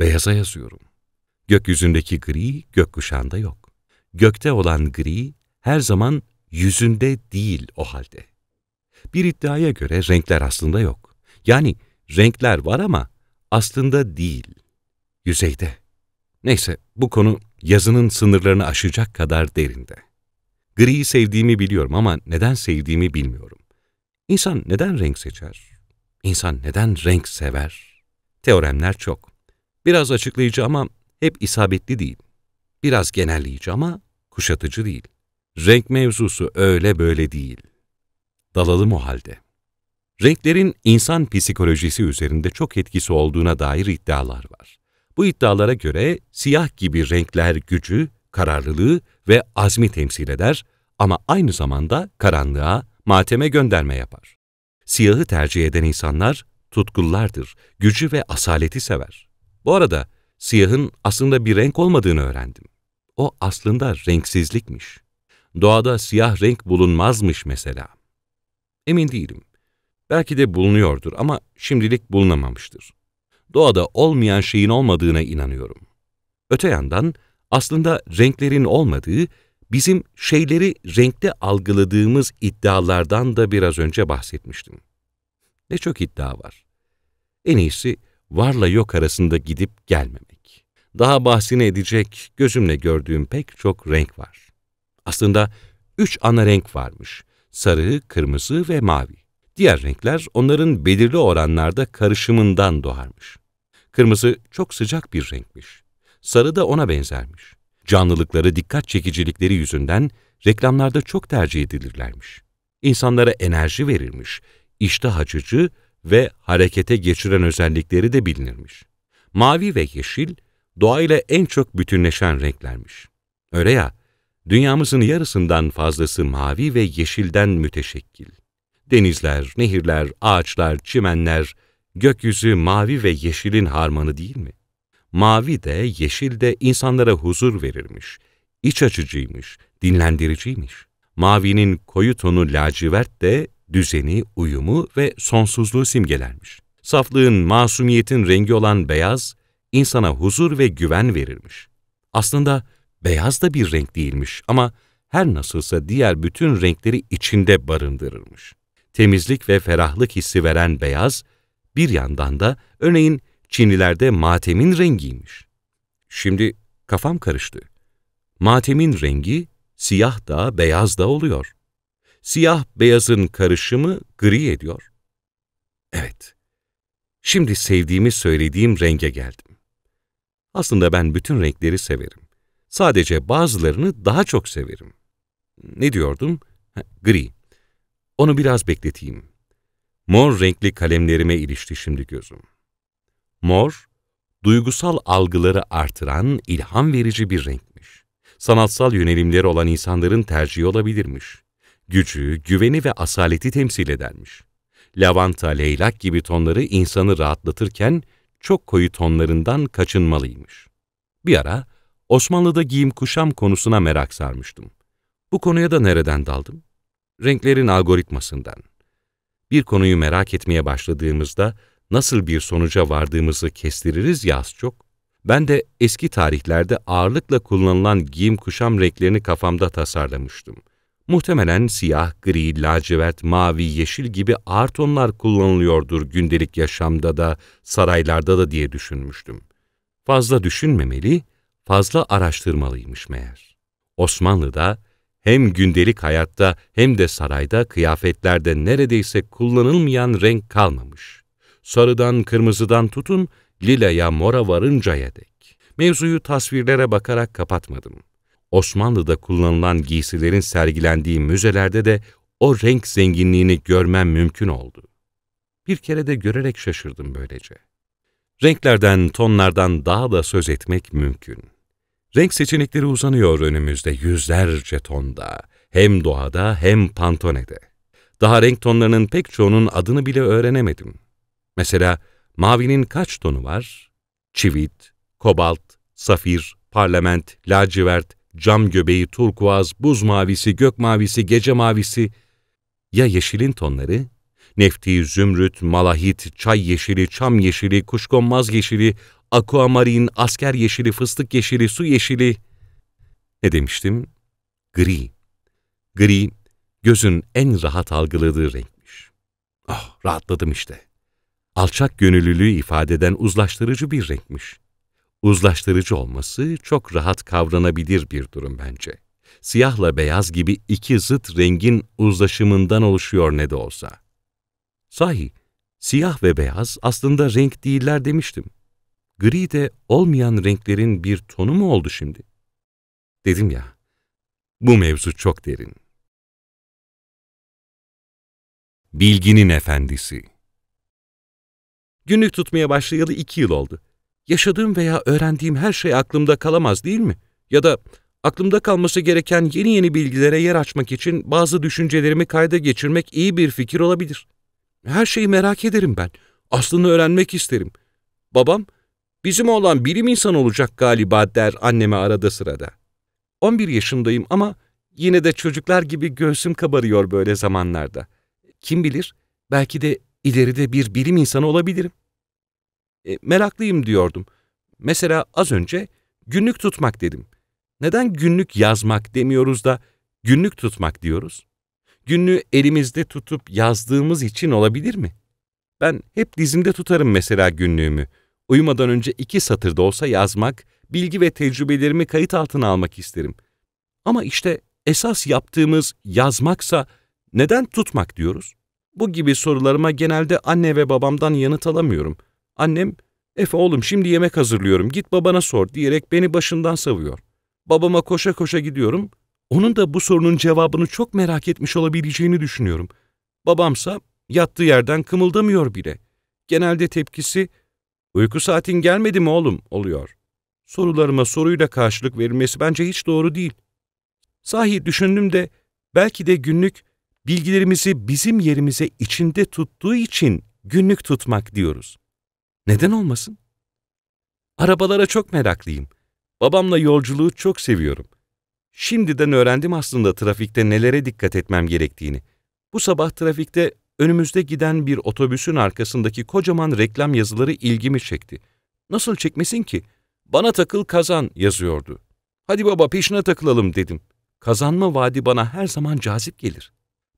beyaza yazıyorum. Gökyüzündeki gri gökkuşağında yok. Gökte olan gri her zaman yüzünde değil o halde. Bir iddiaya göre renkler aslında yok. Yani renkler var ama aslında değil, yüzeyde. Neyse bu konu yazının sınırlarını aşacak kadar derinde. Griyi sevdiğimi biliyorum ama neden sevdiğimi bilmiyorum. İnsan neden renk seçer? İnsan neden renk sever? Teoremler çok. Biraz açıklayıcı ama hep isabetli değil. Biraz genelleyici ama kuşatıcı değil. Renk mevzusu öyle böyle değil. Dalalım o halde. Renklerin insan psikolojisi üzerinde çok etkisi olduğuna dair iddialar var. Bu iddialara göre siyah gibi renkler gücü, kararlılığı ve azmi temsil eder ama aynı zamanda karanlığa, mateme gönderme yapar. Siyahı tercih eden insanlar tutkullardır, gücü ve asaleti sever. Bu arada siyahın aslında bir renk olmadığını öğrendim. O aslında renksizlikmiş. Doğada siyah renk bulunmazmış mesela. Emin değilim. Belki de bulunuyordur ama şimdilik bulunamamıştır. Doğada olmayan şeyin olmadığına inanıyorum. Öte yandan aslında renklerin olmadığı, bizim şeyleri renkte algıladığımız iddialardan da biraz önce bahsetmiştim. Ne çok iddia var. En iyisi varla yok arasında gidip gelmemek. Daha bahsine edecek gözümle gördüğüm pek çok renk var. Aslında üç ana renk varmış. Sarı, kırmızı ve mavi. Diğer renkler onların belirli oranlarda karışımından doğarmış. Kırmızı çok sıcak bir renkmiş sarı da ona benzermiş. Canlılıkları, dikkat çekicilikleri yüzünden reklamlarda çok tercih edilirlermiş. İnsanlara enerji verirmiş, iştah açıcı ve harekete geçiren özellikleri de bilinirmiş. Mavi ve yeşil, doğayla en çok bütünleşen renklermiş. Öyle ya, dünyamızın yarısından fazlası mavi ve yeşilden müteşekkil. Denizler, nehirler, ağaçlar, çimenler, gökyüzü mavi ve yeşilin harmanı değil mi? mavi de yeşil de insanlara huzur verirmiş, iç açıcıymış, dinlendiriciymiş. Mavinin koyu tonu lacivert de düzeni, uyumu ve sonsuzluğu simgelermiş. Saflığın, masumiyetin rengi olan beyaz, insana huzur ve güven verirmiş. Aslında beyaz da bir renk değilmiş ama her nasılsa diğer bütün renkleri içinde barındırırmış. Temizlik ve ferahlık hissi veren beyaz, bir yandan da örneğin Çinlilerde matemin rengiymiş. Şimdi kafam karıştı. Matemin rengi siyah da beyaz da oluyor. Siyah beyazın karışımı gri ediyor. Evet, şimdi sevdiğimi söylediğim renge geldim. Aslında ben bütün renkleri severim. Sadece bazılarını daha çok severim. Ne diyordum? Ha, gri. Onu biraz bekleteyim. Mor renkli kalemlerime ilişti şimdi gözüm. Mor, duygusal algıları artıran ilham verici bir renkmiş. Sanatsal yönelimleri olan insanların tercihi olabilirmiş. Gücü, güveni ve asaleti temsil edermiş. Lavanta, leylak gibi tonları insanı rahatlatırken çok koyu tonlarından kaçınmalıymış. Bir ara Osmanlı'da giyim kuşam konusuna merak sarmıştım. Bu konuya da nereden daldım? Renklerin algoritmasından. Bir konuyu merak etmeye başladığımızda nasıl bir sonuca vardığımızı kestiririz ya az çok. Ben de eski tarihlerde ağırlıkla kullanılan giyim kuşam renklerini kafamda tasarlamıştım. Muhtemelen siyah, gri, lacivert, mavi, yeşil gibi ağır tonlar kullanılıyordur gündelik yaşamda da, saraylarda da diye düşünmüştüm. Fazla düşünmemeli, fazla araştırmalıymış meğer. Osmanlı'da hem gündelik hayatta hem de sarayda kıyafetlerde neredeyse kullanılmayan renk kalmamış sarıdan kırmızıdan tutun lilaya mora varıncaya dek. Mevzuyu tasvirlere bakarak kapatmadım. Osmanlı'da kullanılan giysilerin sergilendiği müzelerde de o renk zenginliğini görmem mümkün oldu. Bir kere de görerek şaşırdım böylece. Renklerden, tonlardan daha da söz etmek mümkün. Renk seçenekleri uzanıyor önümüzde yüzlerce tonda, hem doğada hem pantonede. Daha renk tonlarının pek çoğunun adını bile öğrenemedim. Mesela mavinin kaç tonu var? Çivit, kobalt, safir, parlament, lacivert, cam göbeği, turkuaz, buz mavisi, gök mavisi, gece mavisi. Ya yeşilin tonları? Nefti, zümrüt, malahit, çay yeşili, çam yeşili, kuşkonmaz yeşili, akuamarin, asker yeşili, fıstık yeşili, su yeşili. Ne demiştim? Gri. Gri, gözün en rahat algıladığı renkmiş. Oh, rahatladım işte alçak gönüllülüğü ifade eden uzlaştırıcı bir renkmiş. Uzlaştırıcı olması çok rahat kavranabilir bir durum bence. Siyahla beyaz gibi iki zıt rengin uzlaşımından oluşuyor ne de olsa. Sahi, siyah ve beyaz aslında renk değiller demiştim. Gri de olmayan renklerin bir tonu mu oldu şimdi? Dedim ya, bu mevzu çok derin. Bilginin Efendisi Günlük tutmaya başlayalı iki yıl oldu. Yaşadığım veya öğrendiğim her şey aklımda kalamaz değil mi? Ya da aklımda kalması gereken yeni yeni bilgilere yer açmak için bazı düşüncelerimi kayda geçirmek iyi bir fikir olabilir. Her şeyi merak ederim ben. Aslını öğrenmek isterim. Babam, bizim oğlan bilim insanı olacak galiba der anneme arada sırada. 11 yaşındayım ama yine de çocuklar gibi göğsüm kabarıyor böyle zamanlarda. Kim bilir, belki de ileride bir bilim insanı olabilirim. E, meraklıyım diyordum. Mesela az önce günlük tutmak dedim. Neden günlük yazmak demiyoruz da günlük tutmak diyoruz? Günlüğü elimizde tutup yazdığımız için olabilir mi? Ben hep dizimde tutarım mesela günlüğümü. Uyumadan önce iki satırda olsa yazmak, bilgi ve tecrübelerimi kayıt altına almak isterim. Ama işte esas yaptığımız yazmaksa neden tutmak diyoruz? Bu gibi sorularıma genelde anne ve babamdan yanıt alamıyorum. Annem, Efe oğlum şimdi yemek hazırlıyorum git babana sor diyerek beni başından savuyor. Babama koşa koşa gidiyorum. Onun da bu sorunun cevabını çok merak etmiş olabileceğini düşünüyorum. Babamsa yattığı yerden kımıldamıyor bile. Genelde tepkisi uyku saatin gelmedi mi oğlum oluyor. Sorularıma soruyla karşılık verilmesi bence hiç doğru değil. Sahi düşündüm de belki de günlük bilgilerimizi bizim yerimize içinde tuttuğu için günlük tutmak diyoruz. Neden olmasın? Arabalara çok meraklıyım. Babamla yolculuğu çok seviyorum. Şimdiden öğrendim aslında trafikte nelere dikkat etmem gerektiğini. Bu sabah trafikte önümüzde giden bir otobüsün arkasındaki kocaman reklam yazıları ilgimi çekti. Nasıl çekmesin ki? Bana takıl kazan yazıyordu. Hadi baba peşine takılalım dedim. Kazanma vaadi bana her zaman cazip gelir.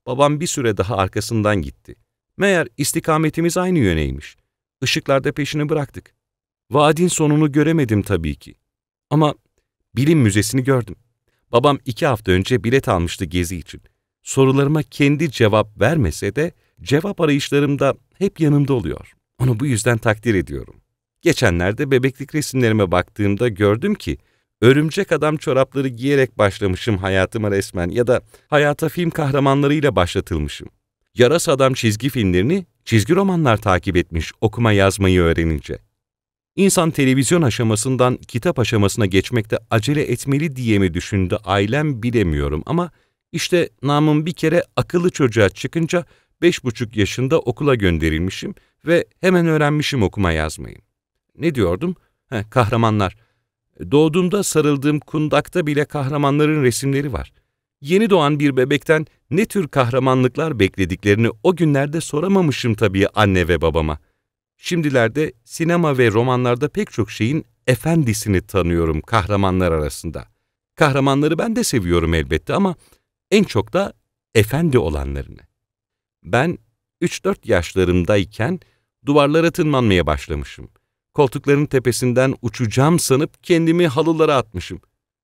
Babam bir süre daha arkasından gitti. Meğer istikametimiz aynı yöneymiş. Işıklarda peşini bıraktık. Vadin sonunu göremedim tabii ki. Ama bilim müzesini gördüm. Babam iki hafta önce bilet almıştı gezi için. Sorularıma kendi cevap vermese de cevap arayışlarımda hep yanımda oluyor. Onu bu yüzden takdir ediyorum. Geçenlerde bebeklik resimlerime baktığımda gördüm ki örümcek adam çorapları giyerek başlamışım hayatıma resmen ya da hayata film kahramanlarıyla başlatılmışım. Yaras adam çizgi filmlerini çizgi romanlar takip etmiş okuma yazmayı öğrenince. İnsan televizyon aşamasından kitap aşamasına geçmekte acele etmeli diye mi düşündü ailem bilemiyorum ama işte namım bir kere akıllı çocuğa çıkınca beş buçuk yaşında okula gönderilmişim ve hemen öğrenmişim okuma yazmayı. Ne diyordum? Heh, kahramanlar. Doğduğumda sarıldığım kundakta bile kahramanların resimleri var. Yeni doğan bir bebekten ne tür kahramanlıklar beklediklerini o günlerde soramamışım tabii anne ve babama. Şimdilerde sinema ve romanlarda pek çok şeyin efendisini tanıyorum kahramanlar arasında. Kahramanları ben de seviyorum elbette ama en çok da efendi olanlarını. Ben 3-4 yaşlarımdayken duvarlara tırmanmaya başlamışım. Koltukların tepesinden uçacağım sanıp kendimi halılara atmışım.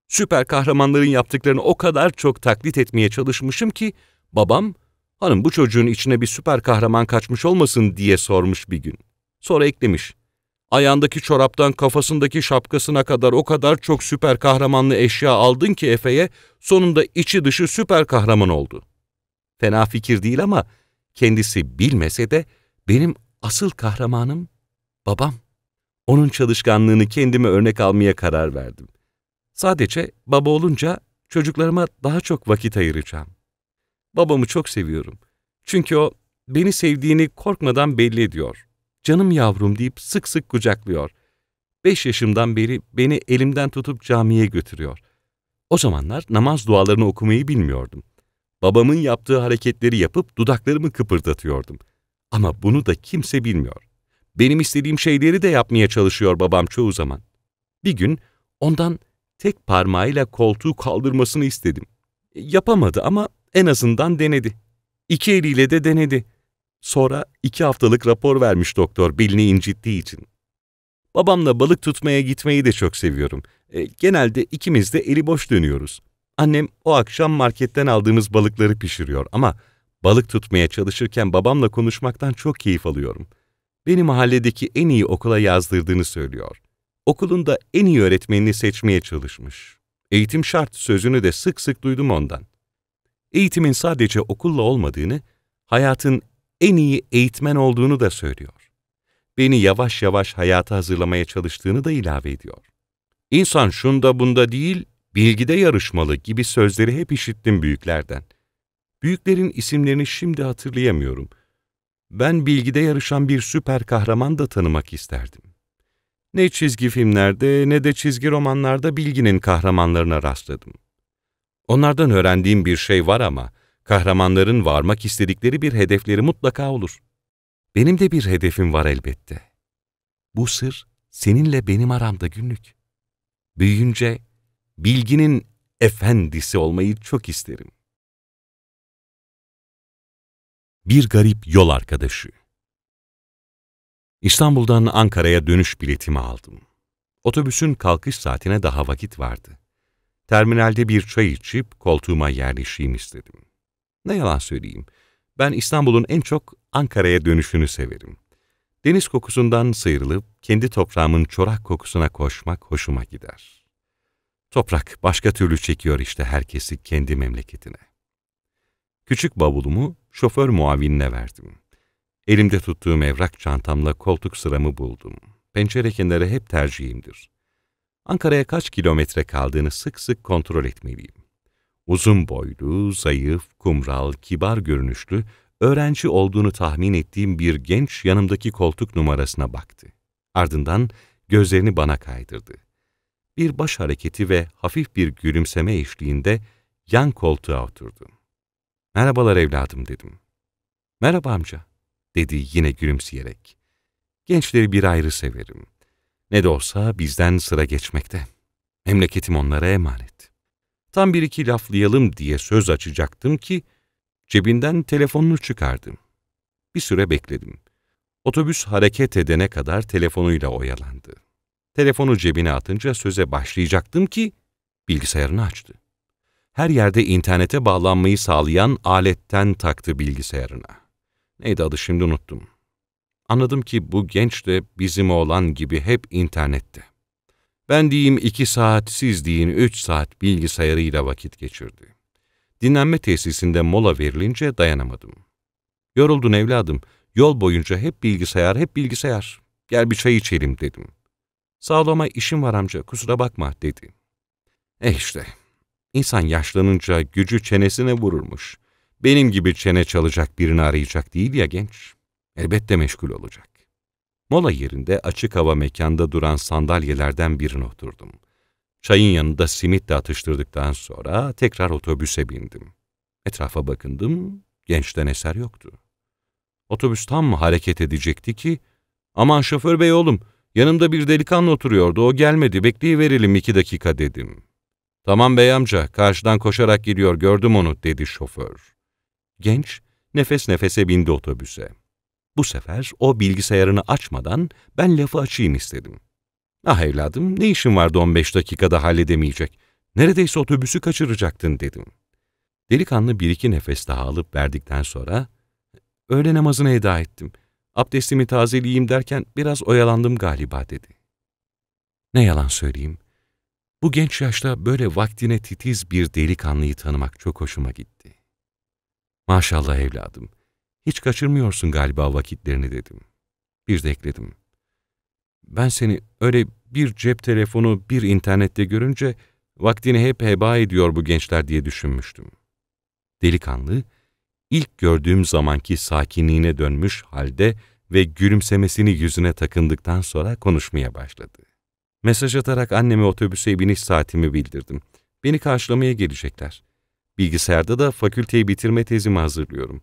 Süper kahramanların yaptıklarını o kadar çok taklit etmeye çalışmışım ki babam, hanım bu çocuğun içine bir süper kahraman kaçmış olmasın diye sormuş bir gün. Sonra eklemiş. Ayağındaki çoraptan kafasındaki şapkasına kadar o kadar çok süper kahramanlı eşya aldın ki Efe'ye sonunda içi dışı süper kahraman oldu. Fena fikir değil ama kendisi bilmese de benim asıl kahramanım babam. Onun çalışkanlığını kendime örnek almaya karar verdim. Sadece baba olunca çocuklarıma daha çok vakit ayıracağım. Babamı çok seviyorum. Çünkü o beni sevdiğini korkmadan belli ediyor. Canım yavrum deyip sık sık kucaklıyor. Beş yaşımdan beri beni elimden tutup camiye götürüyor. O zamanlar namaz dualarını okumayı bilmiyordum. Babamın yaptığı hareketleri yapıp dudaklarımı kıpırdatıyordum. Ama bunu da kimse bilmiyor. Benim istediğim şeyleri de yapmaya çalışıyor babam çoğu zaman. Bir gün ondan tek parmağıyla koltuğu kaldırmasını istedim. E, yapamadı ama en azından denedi. İki eliyle de denedi. Sonra iki haftalık rapor vermiş doktor belini incittiği için. Babamla balık tutmaya gitmeyi de çok seviyorum. E, genelde ikimiz de eli boş dönüyoruz. Annem o akşam marketten aldığımız balıkları pişiriyor ama balık tutmaya çalışırken babamla konuşmaktan çok keyif alıyorum.'' beni mahalledeki en iyi okula yazdırdığını söylüyor. Okulunda en iyi öğretmenini seçmeye çalışmış. Eğitim şart sözünü de sık sık duydum ondan. Eğitimin sadece okulla olmadığını, hayatın en iyi eğitmen olduğunu da söylüyor. Beni yavaş yavaş hayata hazırlamaya çalıştığını da ilave ediyor. İnsan şunda bunda değil, bilgide yarışmalı gibi sözleri hep işittim büyüklerden. Büyüklerin isimlerini şimdi hatırlayamıyorum.'' ben bilgide yarışan bir süper kahraman da tanımak isterdim. Ne çizgi filmlerde ne de çizgi romanlarda bilginin kahramanlarına rastladım. Onlardan öğrendiğim bir şey var ama kahramanların varmak istedikleri bir hedefleri mutlaka olur. Benim de bir hedefim var elbette. Bu sır seninle benim aramda günlük. Büyüyünce bilginin efendisi olmayı çok isterim.'' Bir garip yol arkadaşı. İstanbul'dan Ankara'ya dönüş biletimi aldım. Otobüsün kalkış saatine daha vakit vardı. Terminalde bir çay içip koltuğuma yerleşeyim istedim. Ne yalan söyleyeyim, ben İstanbul'un en çok Ankara'ya dönüşünü severim. Deniz kokusundan sıyrılıp kendi toprağımın çorak kokusuna koşmak hoşuma gider. Toprak başka türlü çekiyor işte herkesi kendi memleketine. Küçük bavulumu şoför muavinine verdim. Elimde tuttuğum evrak çantamla koltuk sıramı buldum. Pencere kenarı hep tercihimdir. Ankara'ya kaç kilometre kaldığını sık sık kontrol etmeliyim. Uzun boylu, zayıf, kumral, kibar görünüşlü, öğrenci olduğunu tahmin ettiğim bir genç yanımdaki koltuk numarasına baktı. Ardından gözlerini bana kaydırdı. Bir baş hareketi ve hafif bir gülümseme eşliğinde yan koltuğa oturdum. Merhabalar evladım dedim. Merhaba amca dedi yine gülümseyerek. Gençleri bir ayrı severim. Ne de olsa bizden sıra geçmekte. Memleketim onlara emanet. Tam bir iki laflayalım diye söz açacaktım ki cebinden telefonunu çıkardım. Bir süre bekledim. Otobüs hareket edene kadar telefonuyla oyalandı. Telefonu cebine atınca söze başlayacaktım ki bilgisayarını açtı her yerde internete bağlanmayı sağlayan aletten taktı bilgisayarına. Neydi adı şimdi unuttum. Anladım ki bu genç de bizim oğlan gibi hep internette. Ben diyeyim iki saat, siz deyin üç saat bilgisayarıyla vakit geçirdi. Dinlenme tesisinde mola verilince dayanamadım. Yoruldun evladım, yol boyunca hep bilgisayar, hep bilgisayar. Gel bir çay içelim dedim. Sağlama işim var amca, kusura bakma dedi. E işte, İnsan yaşlanınca gücü çenesine vururmuş. Benim gibi çene çalacak birini arayacak değil ya genç. Elbette meşgul olacak. Mola yerinde açık hava mekanda duran sandalyelerden birine oturdum. Çayın yanında simit de atıştırdıktan sonra tekrar otobüse bindim. Etrafa bakındım, gençten eser yoktu. Otobüs tam hareket edecekti ki, ''Aman şoför bey oğlum, yanımda bir delikanlı oturuyordu, o gelmedi, bekleyiverelim iki dakika.'' dedim. Tamam bey amca, karşıdan koşarak giriyor gördüm onu dedi şoför. Genç nefes nefese bindi otobüse. Bu sefer o bilgisayarını açmadan ben lafı açayım istedim. Ah evladım ne işin vardı 15 dakikada halledemeyecek. Neredeyse otobüsü kaçıracaktın dedim. Delikanlı bir iki nefes daha alıp verdikten sonra öğle namazını eda ettim. Abdestimi tazeleyeyim derken biraz oyalandım galiba dedi. Ne yalan söyleyeyim, bu genç yaşta böyle vaktine titiz bir delikanlıyı tanımak çok hoşuma gitti. Maşallah evladım, hiç kaçırmıyorsun galiba vakitlerini dedim. Bir de ekledim. Ben seni öyle bir cep telefonu bir internette görünce vaktini hep heba ediyor bu gençler diye düşünmüştüm. Delikanlı, ilk gördüğüm zamanki sakinliğine dönmüş halde ve gülümsemesini yüzüne takındıktan sonra konuşmaya başladı. Mesaj atarak anneme otobüse biniş saatimi bildirdim. Beni karşılamaya gelecekler. Bilgisayarda da fakülteyi bitirme tezimi hazırlıyorum.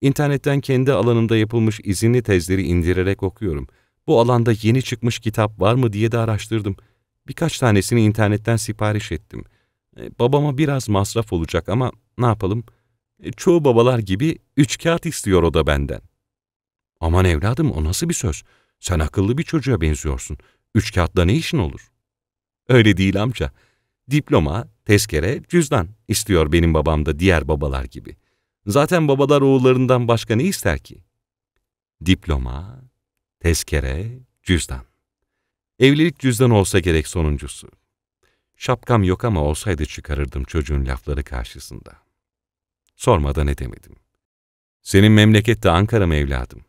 İnternetten kendi alanımda yapılmış izinli tezleri indirerek okuyorum. Bu alanda yeni çıkmış kitap var mı diye de araştırdım. Birkaç tanesini internetten sipariş ettim. E, babama biraz masraf olacak ama ne yapalım? E, çoğu babalar gibi üç kağıt istiyor o da benden. Aman evladım o nasıl bir söz? Sen akıllı bir çocuğa benziyorsun. Üç kağıtla ne işin olur? Öyle değil amca. Diploma, tezkere, cüzdan istiyor benim babam da diğer babalar gibi. Zaten babalar oğullarından başka ne ister ki? Diploma, tezkere, cüzdan. Evlilik cüzdan olsa gerek sonuncusu. Şapkam yok ama olsaydı çıkarırdım çocuğun lafları karşısında. Sormadan edemedim. Senin memlekette Ankara mı evladım?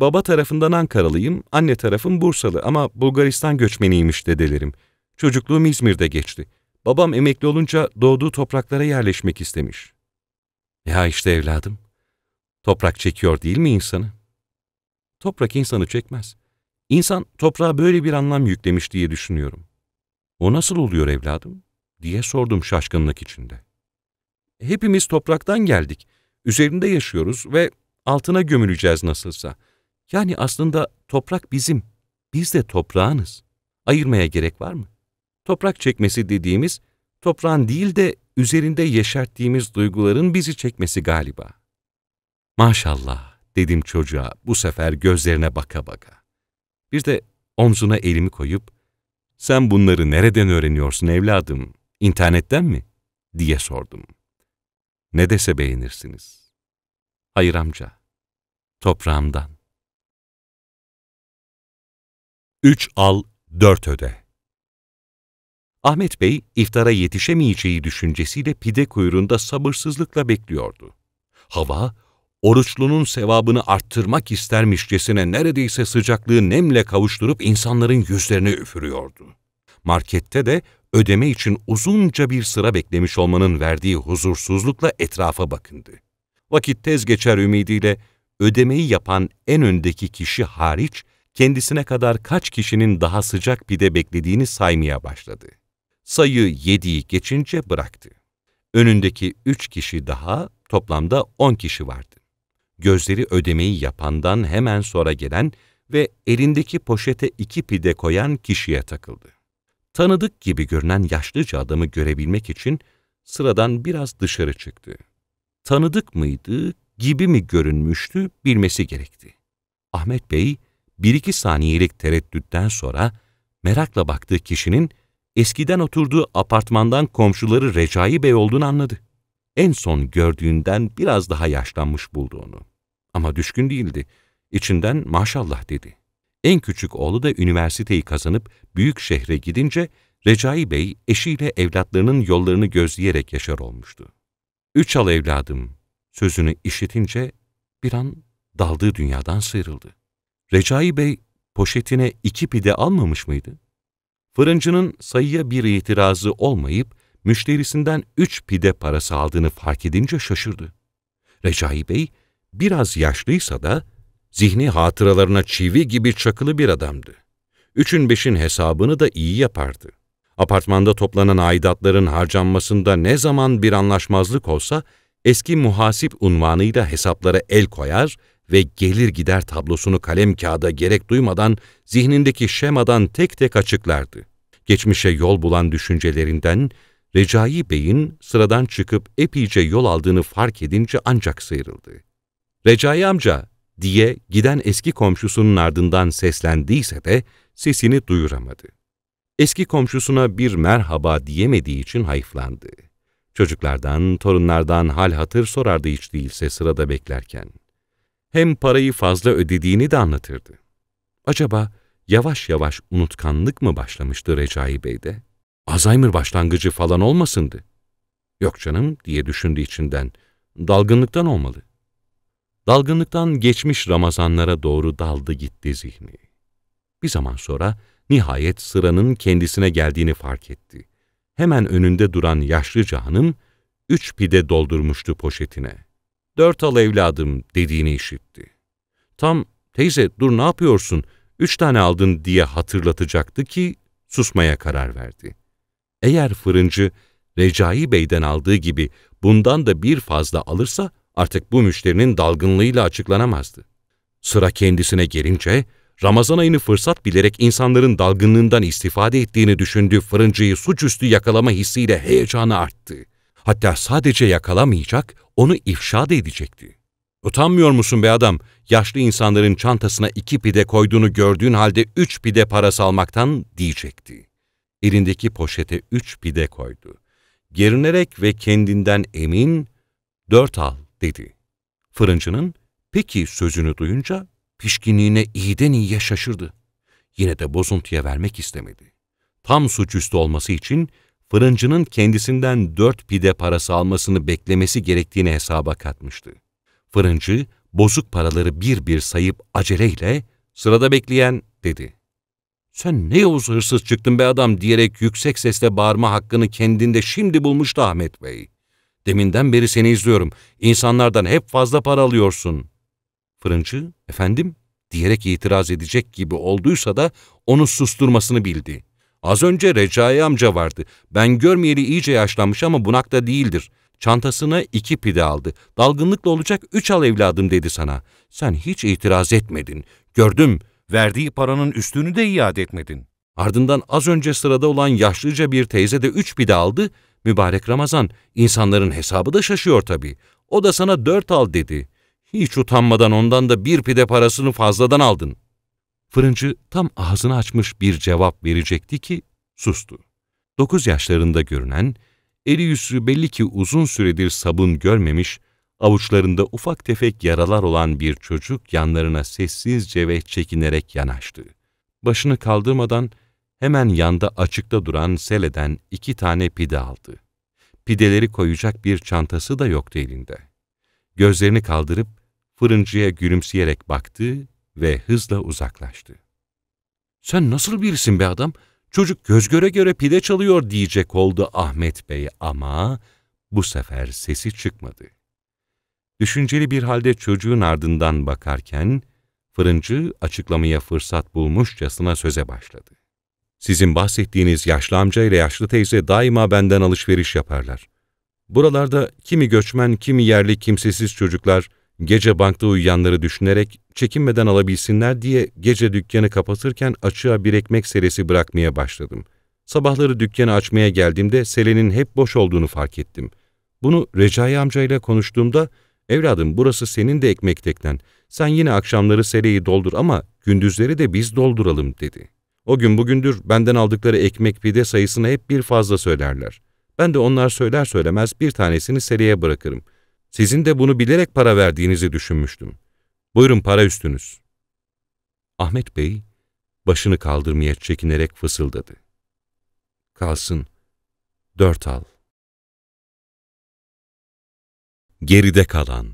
Baba tarafından Ankaralıyım, anne tarafım Bursalı ama Bulgaristan göçmeniymiş dedelerim. Çocukluğum İzmir'de geçti. Babam emekli olunca doğduğu topraklara yerleşmek istemiş. Ya işte evladım, toprak çekiyor değil mi insanı? Toprak insanı çekmez. İnsan toprağa böyle bir anlam yüklemiş diye düşünüyorum. O nasıl oluyor evladım? diye sordum şaşkınlık içinde. Hepimiz topraktan geldik, üzerinde yaşıyoruz ve altına gömüleceğiz nasılsa.'' Yani aslında toprak bizim, biz de toprağınız. Ayırmaya gerek var mı? Toprak çekmesi dediğimiz, toprağın değil de üzerinde yeşerttiğimiz duyguların bizi çekmesi galiba. Maşallah dedim çocuğa bu sefer gözlerine baka baka. Bir de omzuna elimi koyup, sen bunları nereden öğreniyorsun evladım, internetten mi? diye sordum. Ne dese beğenirsiniz. Hayır amca, toprağımdan. Üç al, dört öde. Ahmet Bey, iftara yetişemeyeceği düşüncesiyle pide kuyruğunda sabırsızlıkla bekliyordu. Hava, oruçlunun sevabını arttırmak istermişçesine neredeyse sıcaklığı nemle kavuşturup insanların yüzlerine üfürüyordu. Markette de ödeme için uzunca bir sıra beklemiş olmanın verdiği huzursuzlukla etrafa bakındı. Vakit tez geçer ümidiyle ödemeyi yapan en öndeki kişi hariç kendisine kadar kaç kişinin daha sıcak pide beklediğini saymaya başladı. Sayı yediği geçince bıraktı. Önündeki üç kişi daha, toplamda on kişi vardı. Gözleri ödemeyi yapandan hemen sonra gelen ve elindeki poşete iki pide koyan kişiye takıldı. Tanıdık gibi görünen yaşlıca adamı görebilmek için sıradan biraz dışarı çıktı. Tanıdık mıydı, gibi mi görünmüştü bilmesi gerekti. Ahmet Bey, bir iki saniyelik tereddütten sonra merakla baktığı kişinin eskiden oturduğu apartmandan komşuları Recai Bey olduğunu anladı. En son gördüğünden biraz daha yaşlanmış bulduğunu. Ama düşkün değildi. İçinden maşallah dedi. En küçük oğlu da üniversiteyi kazanıp büyük şehre gidince Recai Bey eşiyle evlatlarının yollarını gözleyerek yaşar olmuştu. Üç al evladım sözünü işitince bir an daldığı dünyadan sıyrıldı. Recai Bey poşetine iki pide almamış mıydı? Fırıncının sayıya bir itirazı olmayıp müşterisinden üç pide parası aldığını fark edince şaşırdı. Recai Bey biraz yaşlıysa da zihni hatıralarına çivi gibi çakılı bir adamdı. Üçün beşin hesabını da iyi yapardı. Apartmanda toplanan aidatların harcanmasında ne zaman bir anlaşmazlık olsa eski muhasip unvanıyla hesaplara el koyar ve gelir gider tablosunu kalem kağıda gerek duymadan zihnindeki şemadan tek tek açıklardı. Geçmişe yol bulan düşüncelerinden Recai Bey'in sıradan çıkıp epeyce yol aldığını fark edince ancak sıyrıldı. Recai amca diye giden eski komşusunun ardından seslendiyse de sesini duyuramadı. Eski komşusuna bir merhaba diyemediği için hayıflandı. Çocuklardan, torunlardan hal hatır sorardı hiç değilse sırada beklerken hem parayı fazla ödediğini de anlatırdı. Acaba yavaş yavaş unutkanlık mı başlamıştı Recai Bey'de? Alzheimer başlangıcı falan olmasındı. Yok canım diye düşündü içinden. Dalgınlıktan olmalı. Dalgınlıktan geçmiş Ramazanlara doğru daldı gitti zihni. Bir zaman sonra nihayet sıranın kendisine geldiğini fark etti. Hemen önünde duran yaşlıca hanım üç pide doldurmuştu poşetine.'' dört al evladım dediğini işitti. Tam teyze dur ne yapıyorsun, üç tane aldın diye hatırlatacaktı ki susmaya karar verdi. Eğer fırıncı Recai Bey'den aldığı gibi bundan da bir fazla alırsa artık bu müşterinin dalgınlığıyla açıklanamazdı. Sıra kendisine gelince Ramazan ayını fırsat bilerek insanların dalgınlığından istifade ettiğini düşündüğü fırıncıyı suçüstü yakalama hissiyle heyecanı arttı. Hatta sadece yakalamayacak, onu ifşa da edecekti. Utanmıyor musun be adam? Yaşlı insanların çantasına iki pide koyduğunu gördüğün halde üç pide para salmaktan diyecekti. Elindeki poşete üç pide koydu. Gerinerek ve kendinden emin, dört al dedi. Fırıncının peki sözünü duyunca pişkinliğine iyiden iyiye şaşırdı. Yine de bozuntuya vermek istemedi. Tam suçüstü olması için fırıncının kendisinden dört pide parası almasını beklemesi gerektiğini hesaba katmıştı. Fırıncı, bozuk paraları bir bir sayıp aceleyle sırada bekleyen dedi. Sen ne yavuz hırsız çıktın be adam diyerek yüksek sesle bağırma hakkını kendinde şimdi bulmuştu Ahmet Bey. Deminden beri seni izliyorum. İnsanlardan hep fazla para alıyorsun. Fırıncı, efendim diyerek itiraz edecek gibi olduysa da onu susturmasını bildi. Az önce Recai amca vardı. Ben görmeyeli iyice yaşlanmış ama bunakta değildir. Çantasına iki pide aldı. Dalgınlıkla olacak üç al evladım dedi sana. Sen hiç itiraz etmedin. Gördüm, verdiği paranın üstünü de iade etmedin. Ardından az önce sırada olan yaşlıca bir teyze de üç pide aldı. Mübarek Ramazan, insanların hesabı da şaşıyor tabii. O da sana dört al dedi. Hiç utanmadan ondan da bir pide parasını fazladan aldın. Fırıncı tam ağzını açmış bir cevap verecekti ki sustu. Dokuz yaşlarında görünen, eli yüzü belli ki uzun süredir sabun görmemiş, avuçlarında ufak tefek yaralar olan bir çocuk yanlarına sessizce ve çekinerek yanaştı. Başını kaldırmadan hemen yanda açıkta duran seleden iki tane pide aldı. Pideleri koyacak bir çantası da yoktu elinde. Gözlerini kaldırıp fırıncıya gülümseyerek baktı ve hızla uzaklaştı. Sen nasıl birisin be adam? Çocuk göz göre göre pide çalıyor diyecek oldu Ahmet Bey ama bu sefer sesi çıkmadı. Düşünceli bir halde çocuğun ardından bakarken fırıncı açıklamaya fırsat bulmuşçasına söze başladı. Sizin bahsettiğiniz yaşlı amca ile yaşlı teyze daima benden alışveriş yaparlar. Buralarda kimi göçmen, kimi yerli kimsesiz çocuklar Gece bankta uyuyanları düşünerek çekinmeden alabilsinler diye gece dükkanı kapatırken açığa bir ekmek seresi bırakmaya başladım. Sabahları dükkanı açmaya geldiğimde selenin hep boş olduğunu fark ettim. Bunu Recai amcayla konuştuğumda, ''Evladım burası senin de ekmek teknen. Sen yine akşamları seleyi doldur ama gündüzleri de biz dolduralım.'' dedi. O gün bugündür benden aldıkları ekmek pide sayısını hep bir fazla söylerler. Ben de onlar söyler söylemez bir tanesini seleye bırakırım.'' Sizin de bunu bilerek para verdiğinizi düşünmüştüm. Buyurun para üstünüz. Ahmet Bey başını kaldırmaya çekinerek fısıldadı. Kalsın, dört al. Geride kalan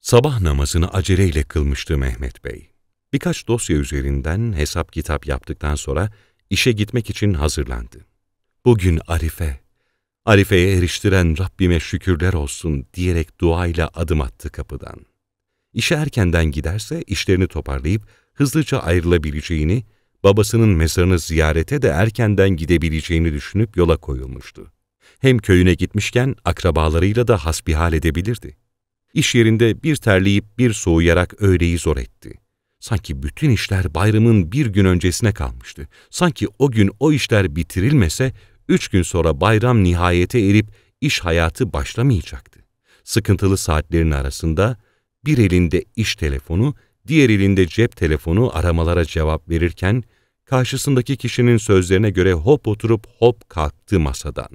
Sabah namazını aceleyle kılmıştı Mehmet Bey. Birkaç dosya üzerinden hesap kitap yaptıktan sonra işe gitmek için hazırlandı. Bugün Arife, Arife'ye eriştiren Rabbime şükürler olsun diyerek duayla adım attı kapıdan. İşe erkenden giderse işlerini toparlayıp hızlıca ayrılabileceğini, babasının mezarını ziyarete de erkenden gidebileceğini düşünüp yola koyulmuştu. Hem köyüne gitmişken akrabalarıyla da hasbihal edebilirdi. İş yerinde bir terleyip bir soğuyarak öğleyi zor etti. Sanki bütün işler bayramın bir gün öncesine kalmıştı. Sanki o gün o işler bitirilmese Üç gün sonra bayram nihayete erip iş hayatı başlamayacaktı. Sıkıntılı saatlerin arasında bir elinde iş telefonu, diğer elinde cep telefonu aramalara cevap verirken, karşısındaki kişinin sözlerine göre hop oturup hop kalktı masadan.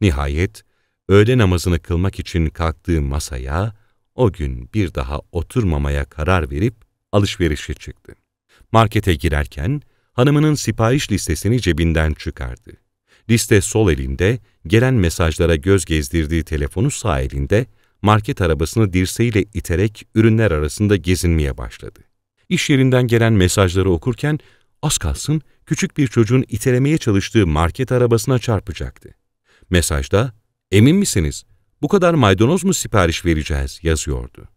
Nihayet, öğle namazını kılmak için kalktığı masaya, o gün bir daha oturmamaya karar verip alışverişe çıktı. Markete girerken, hanımının sipariş listesini cebinden çıkardı liste sol elinde, gelen mesajlara göz gezdirdiği telefonu sağ elinde, market arabasını dirseğiyle iterek ürünler arasında gezinmeye başladı. İş yerinden gelen mesajları okurken az kalsın küçük bir çocuğun itelemeye çalıştığı market arabasına çarpacaktı. Mesajda, ''Emin misiniz, bu kadar maydanoz mu sipariş vereceğiz?'' yazıyordu.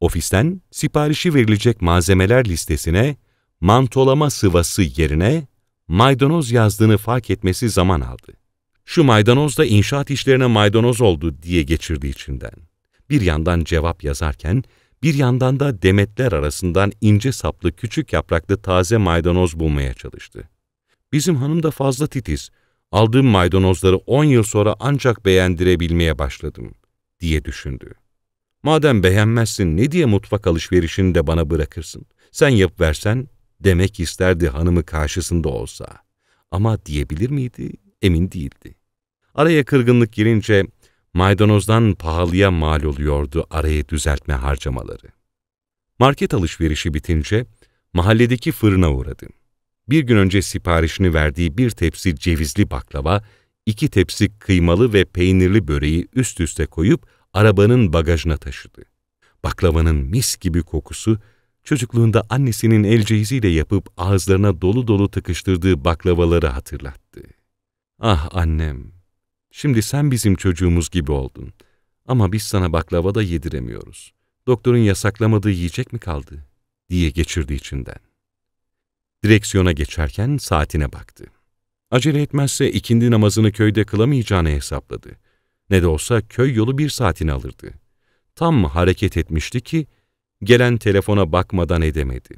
Ofisten siparişi verilecek malzemeler listesine mantolama sıvası yerine maydanoz yazdığını fark etmesi zaman aldı. Şu maydanoz da inşaat işlerine maydanoz oldu diye geçirdi içinden. Bir yandan cevap yazarken, bir yandan da demetler arasından ince saplı küçük yapraklı taze maydanoz bulmaya çalıştı. Bizim hanım da fazla titiz, aldığım maydanozları on yıl sonra ancak beğendirebilmeye başladım diye düşündü. Madem beğenmezsin ne diye mutfak alışverişini de bana bırakırsın? Sen yap versen demek isterdi hanımı karşısında olsa. Ama diyebilir miydi? Emin değildi. Araya kırgınlık girince maydanozdan pahalıya mal oluyordu araya düzeltme harcamaları. Market alışverişi bitince mahalledeki fırına uğradı. Bir gün önce siparişini verdiği bir tepsi cevizli baklava, iki tepsi kıymalı ve peynirli böreği üst üste koyup arabanın bagajına taşıdı. Baklavanın mis gibi kokusu çocukluğunda annesinin el cehiziyle yapıp ağızlarına dolu dolu tıkıştırdığı baklavaları hatırlattı. Ah annem, şimdi sen bizim çocuğumuz gibi oldun ama biz sana baklava da yediremiyoruz. Doktorun yasaklamadığı yiyecek mi kaldı? diye geçirdi içinden. Direksiyona geçerken saatine baktı. Acele etmezse ikindi namazını köyde kılamayacağını hesapladı. Ne de olsa köy yolu bir saatini alırdı. Tam hareket etmişti ki gelen telefona bakmadan edemedi.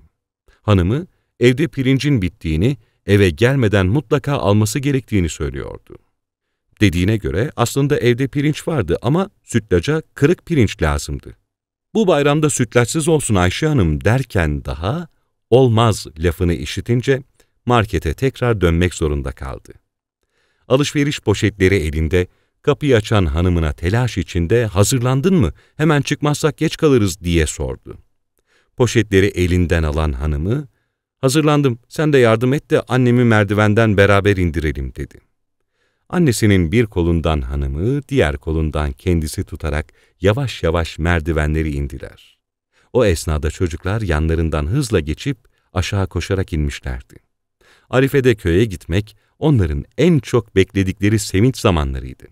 Hanımı evde pirincin bittiğini, eve gelmeden mutlaka alması gerektiğini söylüyordu. Dediğine göre aslında evde pirinç vardı ama sütlaca kırık pirinç lazımdı. Bu bayramda sütlaçsız olsun Ayşe Hanım derken daha olmaz lafını işitince markete tekrar dönmek zorunda kaldı. Alışveriş poşetleri elinde kapıyı açan hanımına telaş içinde hazırlandın mı hemen çıkmazsak geç kalırız diye sordu. Poşetleri elinden alan hanımı hazırlandım sen de yardım et de annemi merdivenden beraber indirelim dedi. Annesinin bir kolundan hanımı diğer kolundan kendisi tutarak yavaş yavaş merdivenleri indiler. O esnada çocuklar yanlarından hızla geçip aşağı koşarak inmişlerdi. Arife de köye gitmek onların en çok bekledikleri sevinç zamanlarıydı.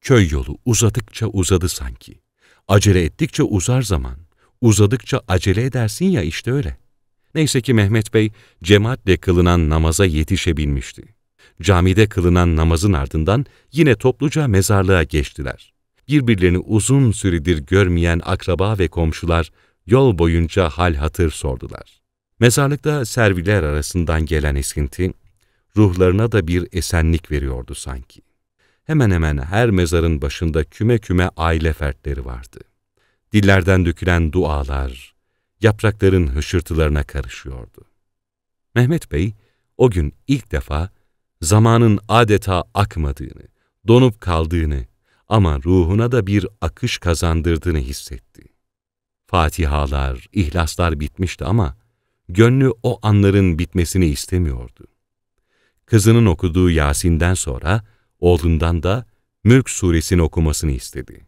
Köy yolu uzadıkça uzadı sanki. Acele ettikçe uzar zaman. Uzadıkça acele edersin ya işte öyle. Neyse ki Mehmet Bey cemaatle kılınan namaza yetişebilmişti. Camide kılınan namazın ardından yine topluca mezarlığa geçtiler. Birbirlerini uzun süredir görmeyen akraba ve komşular yol boyunca hal hatır sordular. Mezarlıkta serviler arasından gelen esinti, ruhlarına da bir esenlik veriyordu sanki hemen hemen her mezarın başında küme küme aile fertleri vardı. Dillerden dökülen dualar, yaprakların hışırtılarına karışıyordu. Mehmet Bey, o gün ilk defa zamanın adeta akmadığını, donup kaldığını ama ruhuna da bir akış kazandırdığını hissetti. Fatihalar, ihlaslar bitmişti ama gönlü o anların bitmesini istemiyordu. Kızının okuduğu Yasin'den sonra Oğlundan da Mülk suresini okumasını istedi.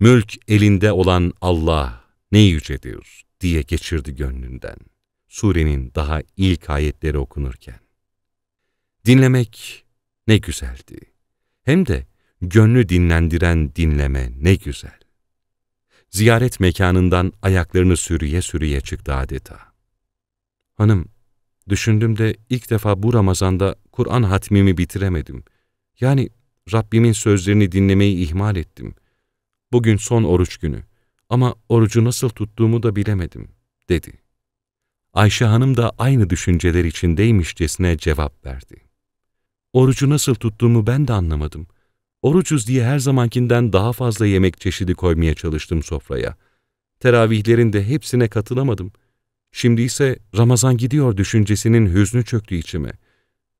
Mülk elinde olan Allah ne yücedir diye geçirdi gönlünden. Surenin daha ilk ayetleri okunurken. Dinlemek ne güzeldi. Hem de gönlü dinlendiren dinleme ne güzel. Ziyaret mekanından ayaklarını sürüye sürüye çıktı adeta. Hanım, düşündüm de ilk defa bu Ramazan'da Kur'an hatmimi bitiremedim. Yani Rabbimin sözlerini dinlemeyi ihmal ettim. Bugün son oruç günü ama orucu nasıl tuttuğumu da bilemedim, dedi. Ayşe Hanım da aynı düşünceler içindeymişcesine cevap verdi. Orucu nasıl tuttuğumu ben de anlamadım. Orucuz diye her zamankinden daha fazla yemek çeşidi koymaya çalıştım sofraya. Teravihlerin de hepsine katılamadım. Şimdi ise Ramazan gidiyor düşüncesinin hüznü çöktü içime.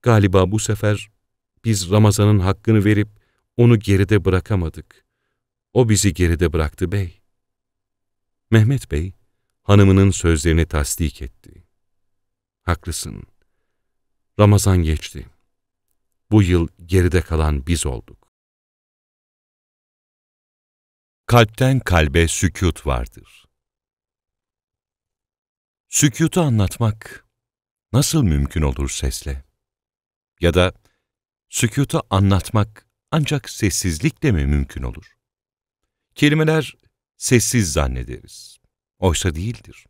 Galiba bu sefer biz Ramazan'ın hakkını verip onu geride bırakamadık. O bizi geride bıraktı bey. Mehmet Bey, hanımının sözlerini tasdik etti. Haklısın. Ramazan geçti. Bu yıl geride kalan biz olduk. Kalpten kalbe sükut vardır. Sükutu anlatmak nasıl mümkün olur sesle? Ya da Sükutu anlatmak ancak sessizlikle mi mümkün olur? Kelimeler sessiz zannederiz. Oysa değildir.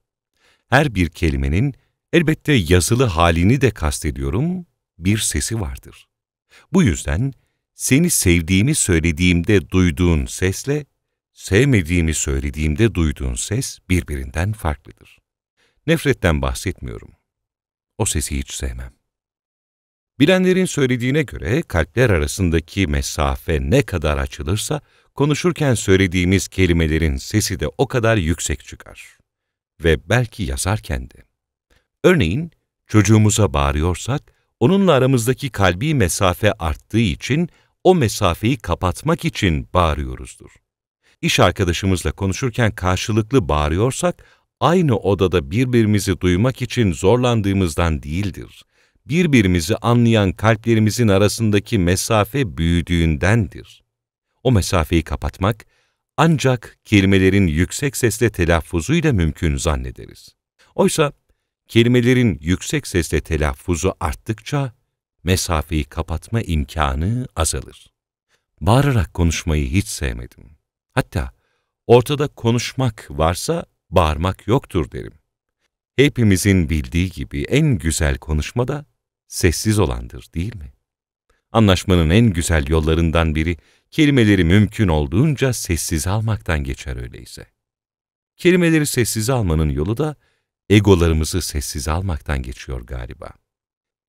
Her bir kelimenin elbette yazılı halini de kastediyorum, bir sesi vardır. Bu yüzden seni sevdiğimi söylediğimde duyduğun sesle sevmediğimi söylediğimde duyduğun ses birbirinden farklıdır. Nefretten bahsetmiyorum. O sesi hiç sevmem. Bilenlerin söylediğine göre kalpler arasındaki mesafe ne kadar açılırsa konuşurken söylediğimiz kelimelerin sesi de o kadar yüksek çıkar. Ve belki yazarken de. Örneğin çocuğumuza bağırıyorsak onunla aramızdaki kalbi mesafe arttığı için o mesafeyi kapatmak için bağırıyoruzdur. İş arkadaşımızla konuşurken karşılıklı bağırıyorsak aynı odada birbirimizi duymak için zorlandığımızdan değildir.'' birbirimizi anlayan kalplerimizin arasındaki mesafe büyüdüğündendir. O mesafeyi kapatmak ancak kelimelerin yüksek sesle telaffuzuyla mümkün zannederiz. Oysa kelimelerin yüksek sesle telaffuzu arttıkça mesafeyi kapatma imkanı azalır. Bağırarak konuşmayı hiç sevmedim. Hatta ortada konuşmak varsa bağırmak yoktur derim. Hepimizin bildiği gibi en güzel konuşma da sessiz olandır değil mi? Anlaşmanın en güzel yollarından biri kelimeleri mümkün olduğunca sessiz almaktan geçer öyleyse. Kelimeleri sessiz almanın yolu da egolarımızı sessiz almaktan geçiyor galiba.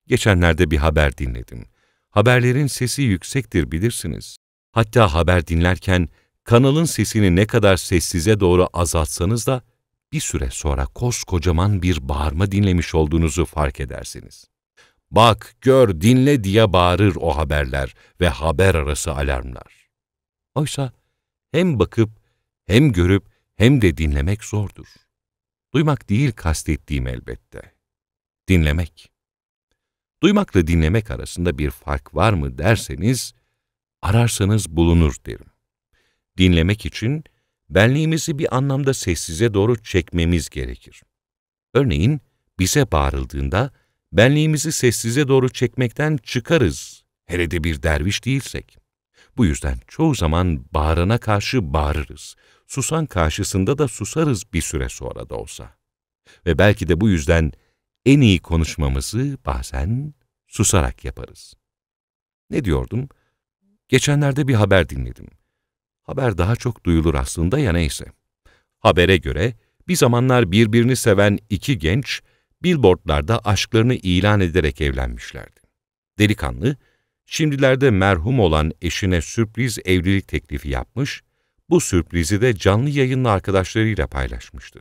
Geçenlerde bir haber dinledim. Haberlerin sesi yüksektir bilirsiniz. Hatta haber dinlerken kanalın sesini ne kadar sessize doğru azaltsanız da bir süre sonra koskocaman bir bağırma dinlemiş olduğunuzu fark edersiniz bak, gör, dinle diye bağırır o haberler ve haber arası alarmlar. Oysa hem bakıp, hem görüp, hem de dinlemek zordur. Duymak değil kastettiğim elbette. Dinlemek. Duymakla dinlemek arasında bir fark var mı derseniz, ararsanız bulunur derim. Dinlemek için benliğimizi bir anlamda sessize doğru çekmemiz gerekir. Örneğin bize bağırıldığında benliğimizi sessize doğru çekmekten çıkarız, hele de bir derviş değilsek. Bu yüzden çoğu zaman bağırana karşı bağırırız, susan karşısında da susarız bir süre sonra da olsa. Ve belki de bu yüzden en iyi konuşmamızı bazen susarak yaparız. Ne diyordum? Geçenlerde bir haber dinledim. Haber daha çok duyulur aslında ya neyse. Habere göre bir zamanlar birbirini seven iki genç billboardlarda aşklarını ilan ederek evlenmişlerdi. Delikanlı, şimdilerde merhum olan eşine sürpriz evlilik teklifi yapmış, bu sürprizi de canlı yayınla arkadaşlarıyla paylaşmıştı.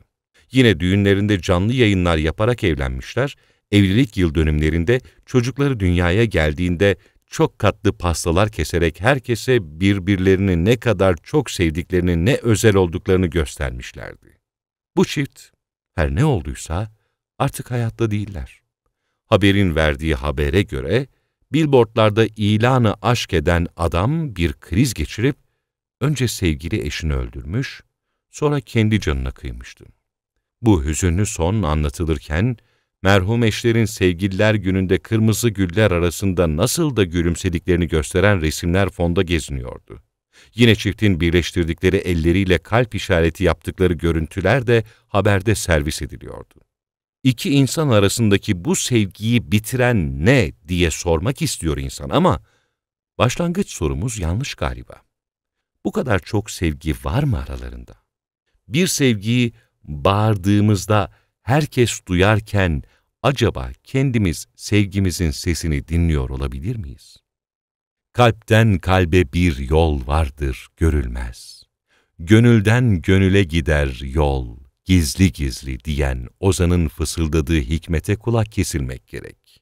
Yine düğünlerinde canlı yayınlar yaparak evlenmişler, evlilik yıl dönümlerinde çocukları dünyaya geldiğinde çok katlı pastalar keserek herkese birbirlerini ne kadar çok sevdiklerini, ne özel olduklarını göstermişlerdi. Bu çift, her ne olduysa, artık hayatta değiller. Haberin verdiği habere göre billboardlarda ilanı aşk eden adam bir kriz geçirip önce sevgili eşini öldürmüş, sonra kendi canına kıymıştı. Bu hüzünlü son anlatılırken, merhum eşlerin sevgililer gününde kırmızı güller arasında nasıl da gülümsediklerini gösteren resimler fonda geziniyordu. Yine çiftin birleştirdikleri elleriyle kalp işareti yaptıkları görüntüler de haberde servis ediliyordu. İki insan arasındaki bu sevgiyi bitiren ne diye sormak istiyor insan ama başlangıç sorumuz yanlış galiba. Bu kadar çok sevgi var mı aralarında? Bir sevgiyi bağırdığımızda herkes duyarken acaba kendimiz sevgimizin sesini dinliyor olabilir miyiz? Kalpten kalbe bir yol vardır görülmez. Gönülden gönüle gider yol gizli gizli diyen ozanın fısıldadığı hikmete kulak kesilmek gerek.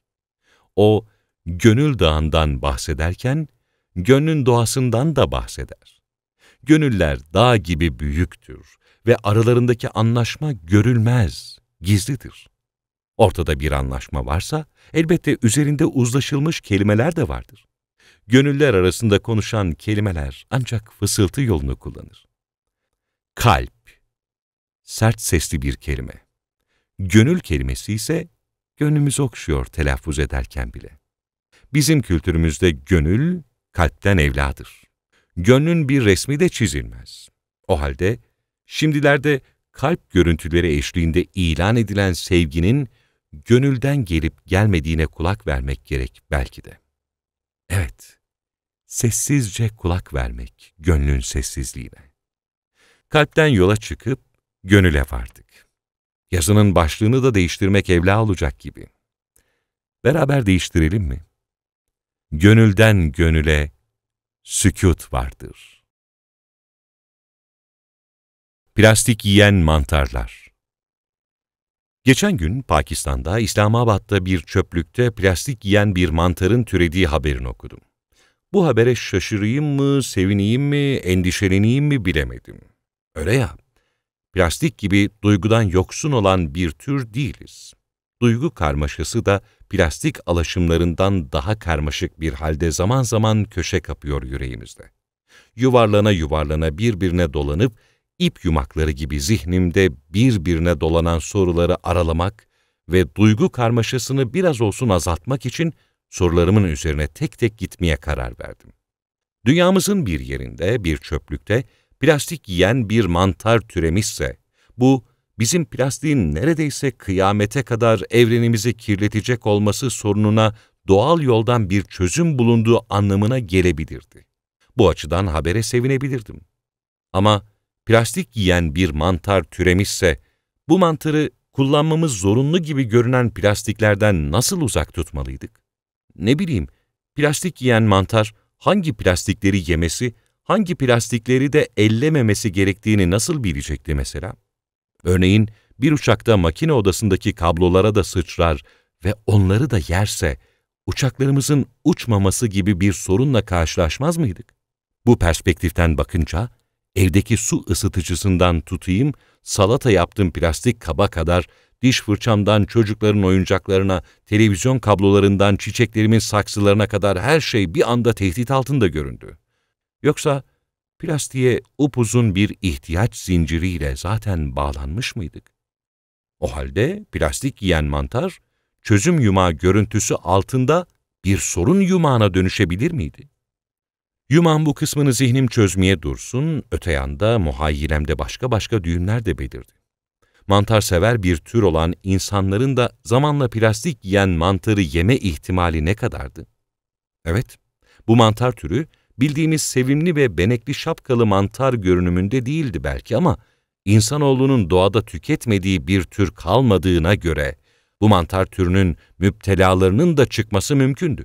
O, gönül dağından bahsederken, gönlün doğasından da bahseder. Gönüller dağ gibi büyüktür ve aralarındaki anlaşma görülmez, gizlidir. Ortada bir anlaşma varsa elbette üzerinde uzlaşılmış kelimeler de vardır. Gönüller arasında konuşan kelimeler ancak fısıltı yolunu kullanır. Kalp sert sesli bir kelime. Gönül kelimesi ise gönlümüz okşuyor telaffuz ederken bile. Bizim kültürümüzde gönül kalpten evladır. Gönlün bir resmi de çizilmez. O halde şimdilerde kalp görüntüleri eşliğinde ilan edilen sevginin gönülden gelip gelmediğine kulak vermek gerek belki de. Evet, sessizce kulak vermek gönlün sessizliğine. Kalpten yola çıkıp gönüle vardık. Yazının başlığını da değiştirmek evla olacak gibi. Beraber değiştirelim mi? Gönülden gönüle sükut vardır. Plastik yiyen mantarlar Geçen gün Pakistan'da İslamabad'da bir çöplükte plastik yiyen bir mantarın türediği haberini okudum. Bu habere şaşırayım mı, sevineyim mi, endişeleneyim mi bilemedim. Öyle ya, plastik gibi duygudan yoksun olan bir tür değiliz. Duygu karmaşası da plastik alaşımlarından daha karmaşık bir halde zaman zaman köşe kapıyor yüreğimizde. Yuvarlana yuvarlana birbirine dolanıp, ip yumakları gibi zihnimde birbirine dolanan soruları aralamak ve duygu karmaşasını biraz olsun azaltmak için sorularımın üzerine tek tek gitmeye karar verdim. Dünyamızın bir yerinde, bir çöplükte, plastik yiyen bir mantar türemişse, bu bizim plastiğin neredeyse kıyamete kadar evrenimizi kirletecek olması sorununa doğal yoldan bir çözüm bulunduğu anlamına gelebilirdi. Bu açıdan habere sevinebilirdim. Ama plastik yiyen bir mantar türemişse, bu mantarı kullanmamız zorunlu gibi görünen plastiklerden nasıl uzak tutmalıydık? Ne bileyim, plastik yiyen mantar hangi plastikleri yemesi hangi plastikleri de ellememesi gerektiğini nasıl bilecekti mesela? Örneğin bir uçakta makine odasındaki kablolara da sıçrar ve onları da yerse uçaklarımızın uçmaması gibi bir sorunla karşılaşmaz mıydık? Bu perspektiften bakınca evdeki su ısıtıcısından tutayım, salata yaptığım plastik kaba kadar, diş fırçamdan çocukların oyuncaklarına, televizyon kablolarından çiçeklerimin saksılarına kadar her şey bir anda tehdit altında göründü. Yoksa plastiğe upuzun bir ihtiyaç zinciriyle zaten bağlanmış mıydık? O halde plastik yiyen mantar, çözüm yumağı görüntüsü altında bir sorun yumağına dönüşebilir miydi? Yumağın bu kısmını zihnim çözmeye dursun, öte yanda muhayyilemde başka başka düğümler de belirdi. Mantar sever bir tür olan insanların da zamanla plastik yiyen mantarı yeme ihtimali ne kadardı? Evet, bu mantar türü bildiğimiz sevimli ve benekli şapkalı mantar görünümünde değildi belki ama insanoğlunun doğada tüketmediği bir tür kalmadığına göre bu mantar türünün müptelalarının da çıkması mümkündü.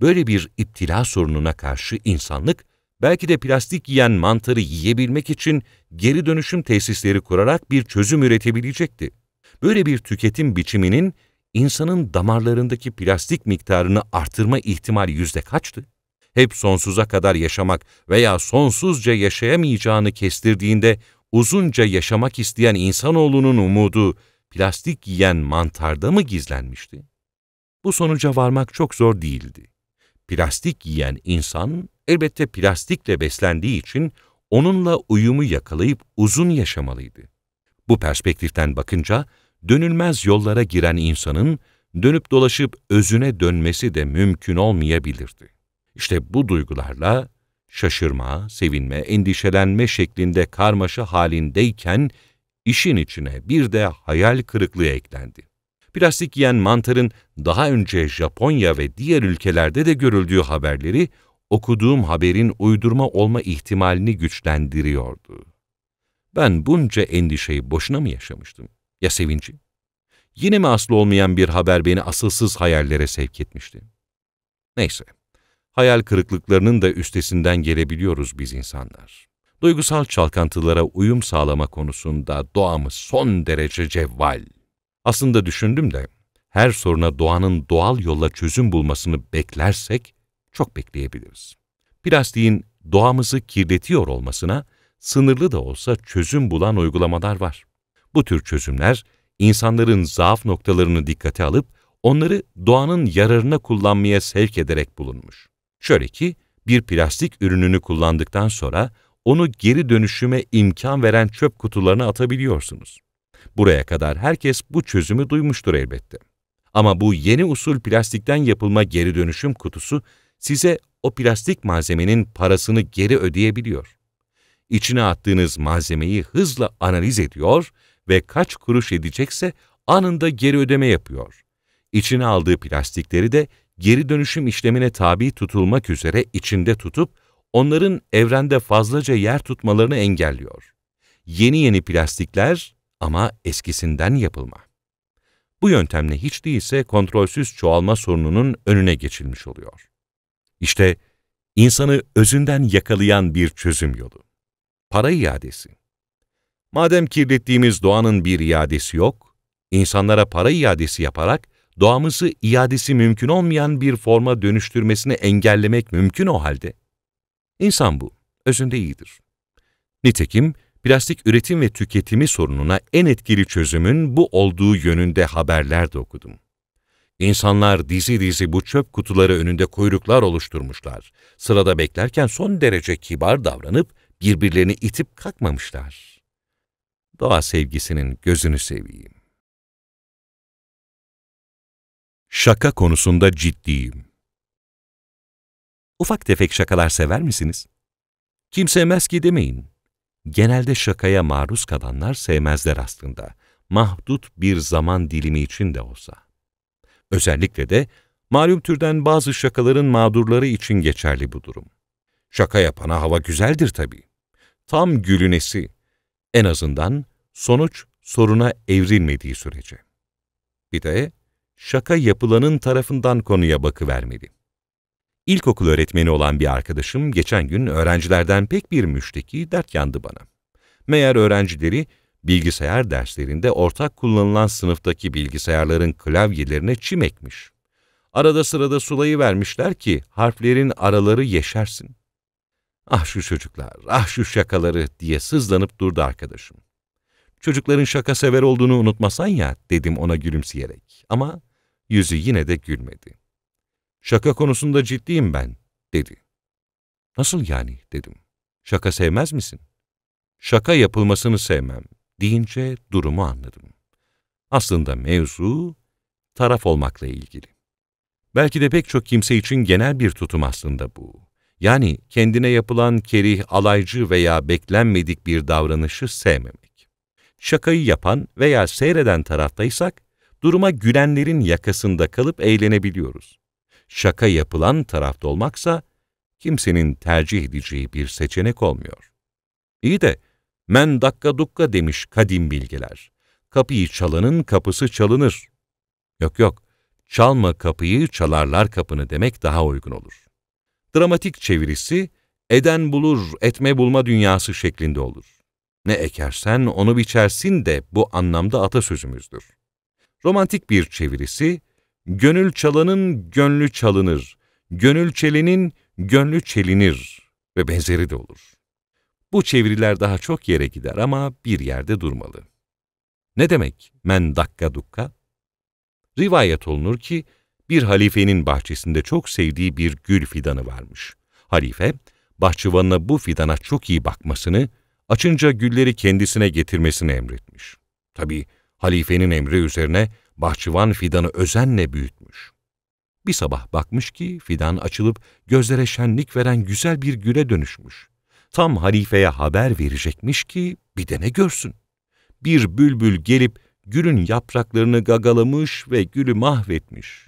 Böyle bir iptila sorununa karşı insanlık belki de plastik yiyen mantarı yiyebilmek için geri dönüşüm tesisleri kurarak bir çözüm üretebilecekti. Böyle bir tüketim biçiminin insanın damarlarındaki plastik miktarını artırma ihtimali yüzde kaçtı? hep sonsuza kadar yaşamak veya sonsuzca yaşayamayacağını kestirdiğinde uzunca yaşamak isteyen insanoğlunun umudu plastik yiyen mantarda mı gizlenmişti? Bu sonuca varmak çok zor değildi. Plastik yiyen insan elbette plastikle beslendiği için onunla uyumu yakalayıp uzun yaşamalıydı. Bu perspektiften bakınca dönülmez yollara giren insanın dönüp dolaşıp özüne dönmesi de mümkün olmayabilirdi. İşte bu duygularla şaşırma, sevinme, endişelenme şeklinde karmaşa halindeyken işin içine bir de hayal kırıklığı eklendi. Plastik yiyen mantarın daha önce Japonya ve diğer ülkelerde de görüldüğü haberleri okuduğum haberin uydurma olma ihtimalini güçlendiriyordu. Ben bunca endişeyi boşuna mı yaşamıştım? Ya sevinci? Yine mi aslı olmayan bir haber beni asılsız hayallere sevk etmişti? Neyse, hayal kırıklıklarının da üstesinden gelebiliyoruz biz insanlar. Duygusal çalkantılara uyum sağlama konusunda doğamız son derece cevval. Aslında düşündüm de, her soruna doğanın doğal yolla çözüm bulmasını beklersek çok bekleyebiliriz. Plastiğin doğamızı kirletiyor olmasına sınırlı da olsa çözüm bulan uygulamalar var. Bu tür çözümler insanların zaaf noktalarını dikkate alıp onları doğanın yararına kullanmaya sevk ederek bulunmuş. Şöyle ki, bir plastik ürününü kullandıktan sonra onu geri dönüşüme imkan veren çöp kutularına atabiliyorsunuz. Buraya kadar herkes bu çözümü duymuştur elbette. Ama bu yeni usul plastikten yapılma geri dönüşüm kutusu size o plastik malzemenin parasını geri ödeyebiliyor. İçine attığınız malzemeyi hızla analiz ediyor ve kaç kuruş edecekse anında geri ödeme yapıyor. İçine aldığı plastikleri de geri dönüşüm işlemine tabi tutulmak üzere içinde tutup onların evrende fazlaca yer tutmalarını engelliyor. Yeni yeni plastikler ama eskisinden yapılma. Bu yöntemle hiç değilse kontrolsüz çoğalma sorununun önüne geçilmiş oluyor. İşte insanı özünden yakalayan bir çözüm yolu. Para iadesi. Madem kirlettiğimiz doğanın bir iadesi yok, insanlara para iadesi yaparak doğamızı iadesi mümkün olmayan bir forma dönüştürmesini engellemek mümkün o halde. İnsan bu, özünde iyidir. Nitekim, plastik üretim ve tüketimi sorununa en etkili çözümün bu olduğu yönünde haberler de okudum. İnsanlar dizi dizi bu çöp kutuları önünde kuyruklar oluşturmuşlar. Sırada beklerken son derece kibar davranıp birbirlerini itip kalkmamışlar. Doğa sevgisinin gözünü seveyim. Şaka konusunda ciddiyim. Ufak tefek şakalar sever misiniz? Kim sevmez ki demeyin. Genelde şakaya maruz kalanlar sevmezler aslında. Mahdut bir zaman dilimi için de olsa. Özellikle de malum türden bazı şakaların mağdurları için geçerli bu durum. Şaka yapana hava güzeldir tabii. Tam gülünesi. En azından sonuç soruna evrilmediği sürece. Bir de şaka yapılanın tarafından konuya bakıvermeli. İlkokul öğretmeni olan bir arkadaşım geçen gün öğrencilerden pek bir müşteki dert yandı bana. Meğer öğrencileri bilgisayar derslerinde ortak kullanılan sınıftaki bilgisayarların klavyelerine çim ekmiş. Arada sırada sulayı vermişler ki harflerin araları yeşersin. Ah şu çocuklar, ah şu şakaları diye sızlanıp durdu arkadaşım. Çocukların şaka sever olduğunu unutmasan ya dedim ona gülümseyerek. Ama Yüzü yine de gülmedi. Şaka konusunda ciddiyim ben, dedi. Nasıl yani, dedim. Şaka sevmez misin? Şaka yapılmasını sevmem, deyince durumu anladım. Aslında mevzu, taraf olmakla ilgili. Belki de pek çok kimse için genel bir tutum aslında bu. Yani kendine yapılan kerih, alaycı veya beklenmedik bir davranışı sevmemek. Şakayı yapan veya seyreden taraftaysak, duruma gülenlerin yakasında kalıp eğlenebiliyoruz. Şaka yapılan tarafta olmaksa kimsenin tercih edeceği bir seçenek olmuyor. İyi de men dakka dukka demiş kadim bilgeler. Kapıyı çalanın kapısı çalınır. Yok yok, çalma kapıyı çalarlar kapını demek daha uygun olur. Dramatik çevirisi, eden bulur, etme bulma dünyası şeklinde olur. Ne ekersen onu biçersin de bu anlamda atasözümüzdür. Romantik bir çevirisi, gönül çalanın gönlü çalınır, gönül çelenin gönlü çelinir ve benzeri de olur. Bu çeviriler daha çok yere gider ama bir yerde durmalı. Ne demek men dakka dukka? Rivayet olunur ki bir halifenin bahçesinde çok sevdiği bir gül fidanı varmış. Halife, bahçıvanına bu fidana çok iyi bakmasını, açınca gülleri kendisine getirmesini emretmiş. Tabii Halifenin emri üzerine bahçıvan fidanı özenle büyütmüş. Bir sabah bakmış ki fidan açılıp gözlere şenlik veren güzel bir güle dönüşmüş. Tam halifeye haber verecekmiş ki bir de ne görsün. Bir bülbül gelip gülün yapraklarını gagalamış ve gülü mahvetmiş.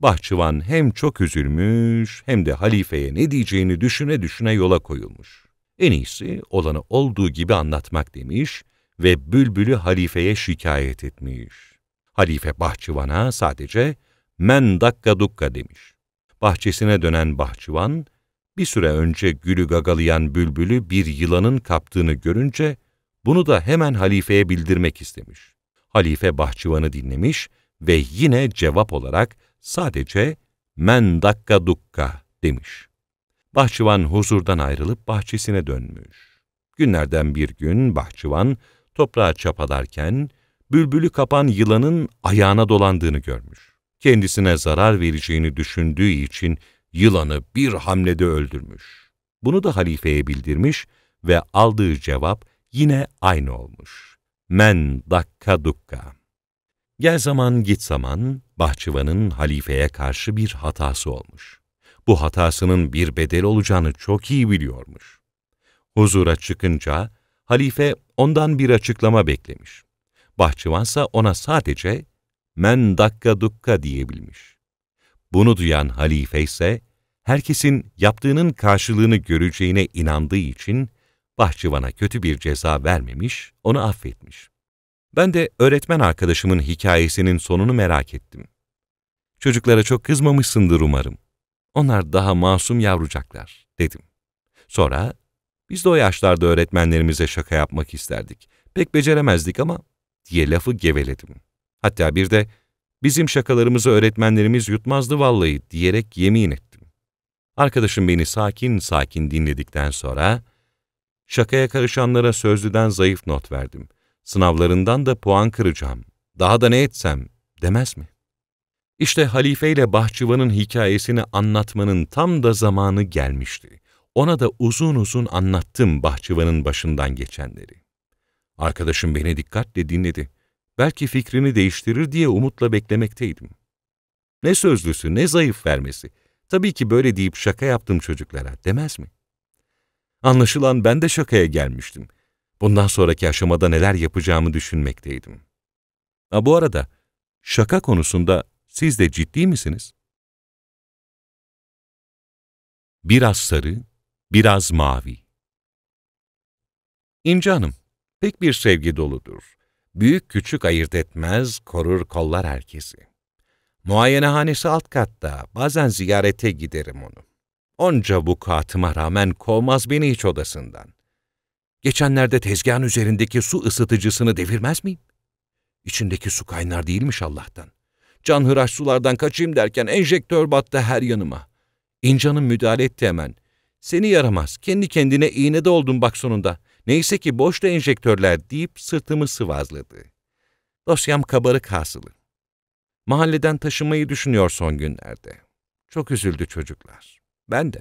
Bahçıvan hem çok üzülmüş hem de halifeye ne diyeceğini düşüne düşüne yola koyulmuş. En iyisi olanı olduğu gibi anlatmak demiş ve bülbülü halifeye şikayet etmiş. Halife bahçıvana sadece men dakka dukka demiş. Bahçesine dönen bahçıvan, bir süre önce gülü gagalayan bülbülü bir yılanın kaptığını görünce, bunu da hemen halifeye bildirmek istemiş. Halife bahçıvanı dinlemiş ve yine cevap olarak sadece men dakka dukka demiş. Bahçıvan huzurdan ayrılıp bahçesine dönmüş. Günlerden bir gün bahçıvan toprağa çapalarken bülbülü kapan yılanın ayağına dolandığını görmüş. Kendisine zarar vereceğini düşündüğü için yılanı bir hamlede öldürmüş. Bunu da halifeye bildirmiş ve aldığı cevap yine aynı olmuş. Men dakka dukka. Gel zaman git zaman bahçıvanın halifeye karşı bir hatası olmuş. Bu hatasının bir bedel olacağını çok iyi biliyormuş. Huzura çıkınca Halife ondan bir açıklama beklemiş. Bahçıvansa ona sadece men dakka dukka diyebilmiş. Bunu duyan halife ise herkesin yaptığının karşılığını göreceğine inandığı için bahçıvana kötü bir ceza vermemiş, onu affetmiş. Ben de öğretmen arkadaşımın hikayesinin sonunu merak ettim. Çocuklara çok kızmamışsındır umarım. Onlar daha masum yavrucaklar, dedim. Sonra biz de o yaşlarda öğretmenlerimize şaka yapmak isterdik. Pek beceremezdik ama diye lafı geveledim. Hatta bir de bizim şakalarımızı öğretmenlerimiz yutmazdı vallahi diyerek yemin ettim. Arkadaşım beni sakin sakin dinledikten sonra şakaya karışanlara sözlüden zayıf not verdim. Sınavlarından da puan kıracağım. Daha da ne etsem demez mi? İşte halife ile bahçıvanın hikayesini anlatmanın tam da zamanı gelmişti. Ona da uzun uzun anlattım bahçıvanın başından geçenleri. Arkadaşım beni dikkatle dinledi. Belki fikrini değiştirir diye umutla beklemekteydim. Ne sözlüsü, ne zayıf vermesi. Tabii ki böyle deyip şaka yaptım çocuklara, demez mi? Anlaşılan ben de şakaya gelmiştim. Bundan sonraki aşamada neler yapacağımı düşünmekteydim. Ha bu arada, şaka konusunda siz de ciddi misiniz? Biraz sarı, Biraz mavi. İnce Hanım, pek bir sevgi doludur. Büyük küçük ayırt etmez, korur kollar herkesi. Muayenehanesi alt katta, bazen ziyarete giderim onu. Onca bu katıma rağmen kovmaz beni hiç odasından. Geçenlerde tezgahın üzerindeki su ısıtıcısını devirmez miyim? İçindeki su kaynar değilmiş Allah'tan. Canhıraş sulardan kaçayım derken enjektör battı her yanıma. İncanın müdahale etti hemen.'' Seni yaramaz, kendi kendine iğne de oldun bak sonunda. Neyse ki boşta enjektörler deyip sırtımı sıvazladı. Dosyam kabarık hasılı. Mahalleden taşınmayı düşünüyor son günlerde. Çok üzüldü çocuklar. Ben de.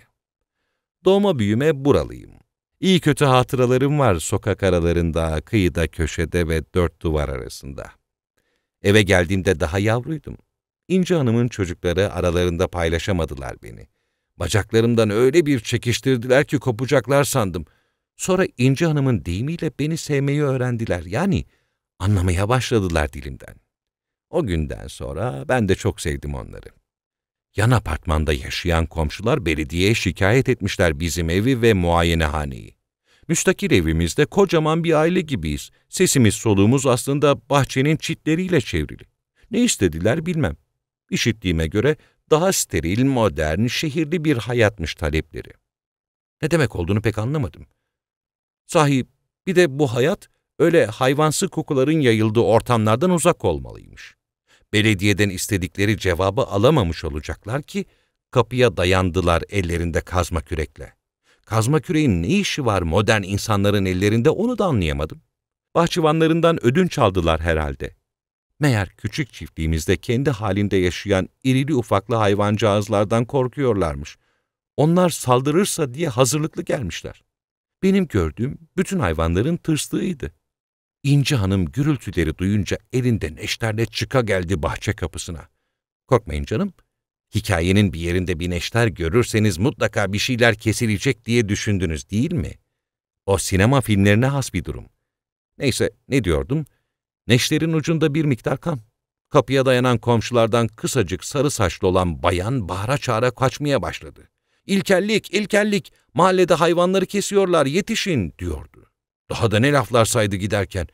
Doğma büyüme buralıyım. İyi kötü hatıralarım var sokak aralarında, kıyıda, köşede ve dört duvar arasında. Eve geldiğimde daha yavruydum. İnce Hanım'ın çocukları aralarında paylaşamadılar beni. Bacaklarımdan öyle bir çekiştirdiler ki kopacaklar sandım. Sonra İnci Hanım'ın deyimiyle beni sevmeyi öğrendiler. Yani anlamaya başladılar dilimden. O günden sonra ben de çok sevdim onları. Yan apartmanda yaşayan komşular belediyeye şikayet etmişler bizim evi ve muayenehaneyi. Müstakil evimizde kocaman bir aile gibiyiz. Sesimiz soluğumuz aslında bahçenin çitleriyle çevrili. Ne istediler bilmem. İşittiğime göre daha steril, modern, şehirli bir hayatmış talepleri. Ne demek olduğunu pek anlamadım. Sahi bir de bu hayat öyle hayvansı kokuların yayıldığı ortamlardan uzak olmalıymış. Belediyeden istedikleri cevabı alamamış olacaklar ki kapıya dayandılar ellerinde kazma kürekle. Kazma küreğin ne işi var modern insanların ellerinde onu da anlayamadım. Bahçıvanlarından ödünç aldılar herhalde. Meğer küçük çiftliğimizde kendi halinde yaşayan irili ufaklı hayvancağızlardan korkuyorlarmış. Onlar saldırırsa diye hazırlıklı gelmişler. Benim gördüğüm bütün hayvanların tırstığıydı. İnci Hanım gürültüleri duyunca elinde neşterle çıka geldi bahçe kapısına. Korkmayın canım, hikayenin bir yerinde bir neşter görürseniz mutlaka bir şeyler kesilecek diye düşündünüz değil mi? O sinema filmlerine has bir durum. Neyse ne diyordum? Neşlerin ucunda bir miktar kan. Kapıya dayanan komşulardan kısacık sarı saçlı olan bayan bağıra çağıra kaçmaya başladı. İlkellik, ilkellik, mahallede hayvanları kesiyorlar, yetişin diyordu. Daha da ne laflar saydı giderken.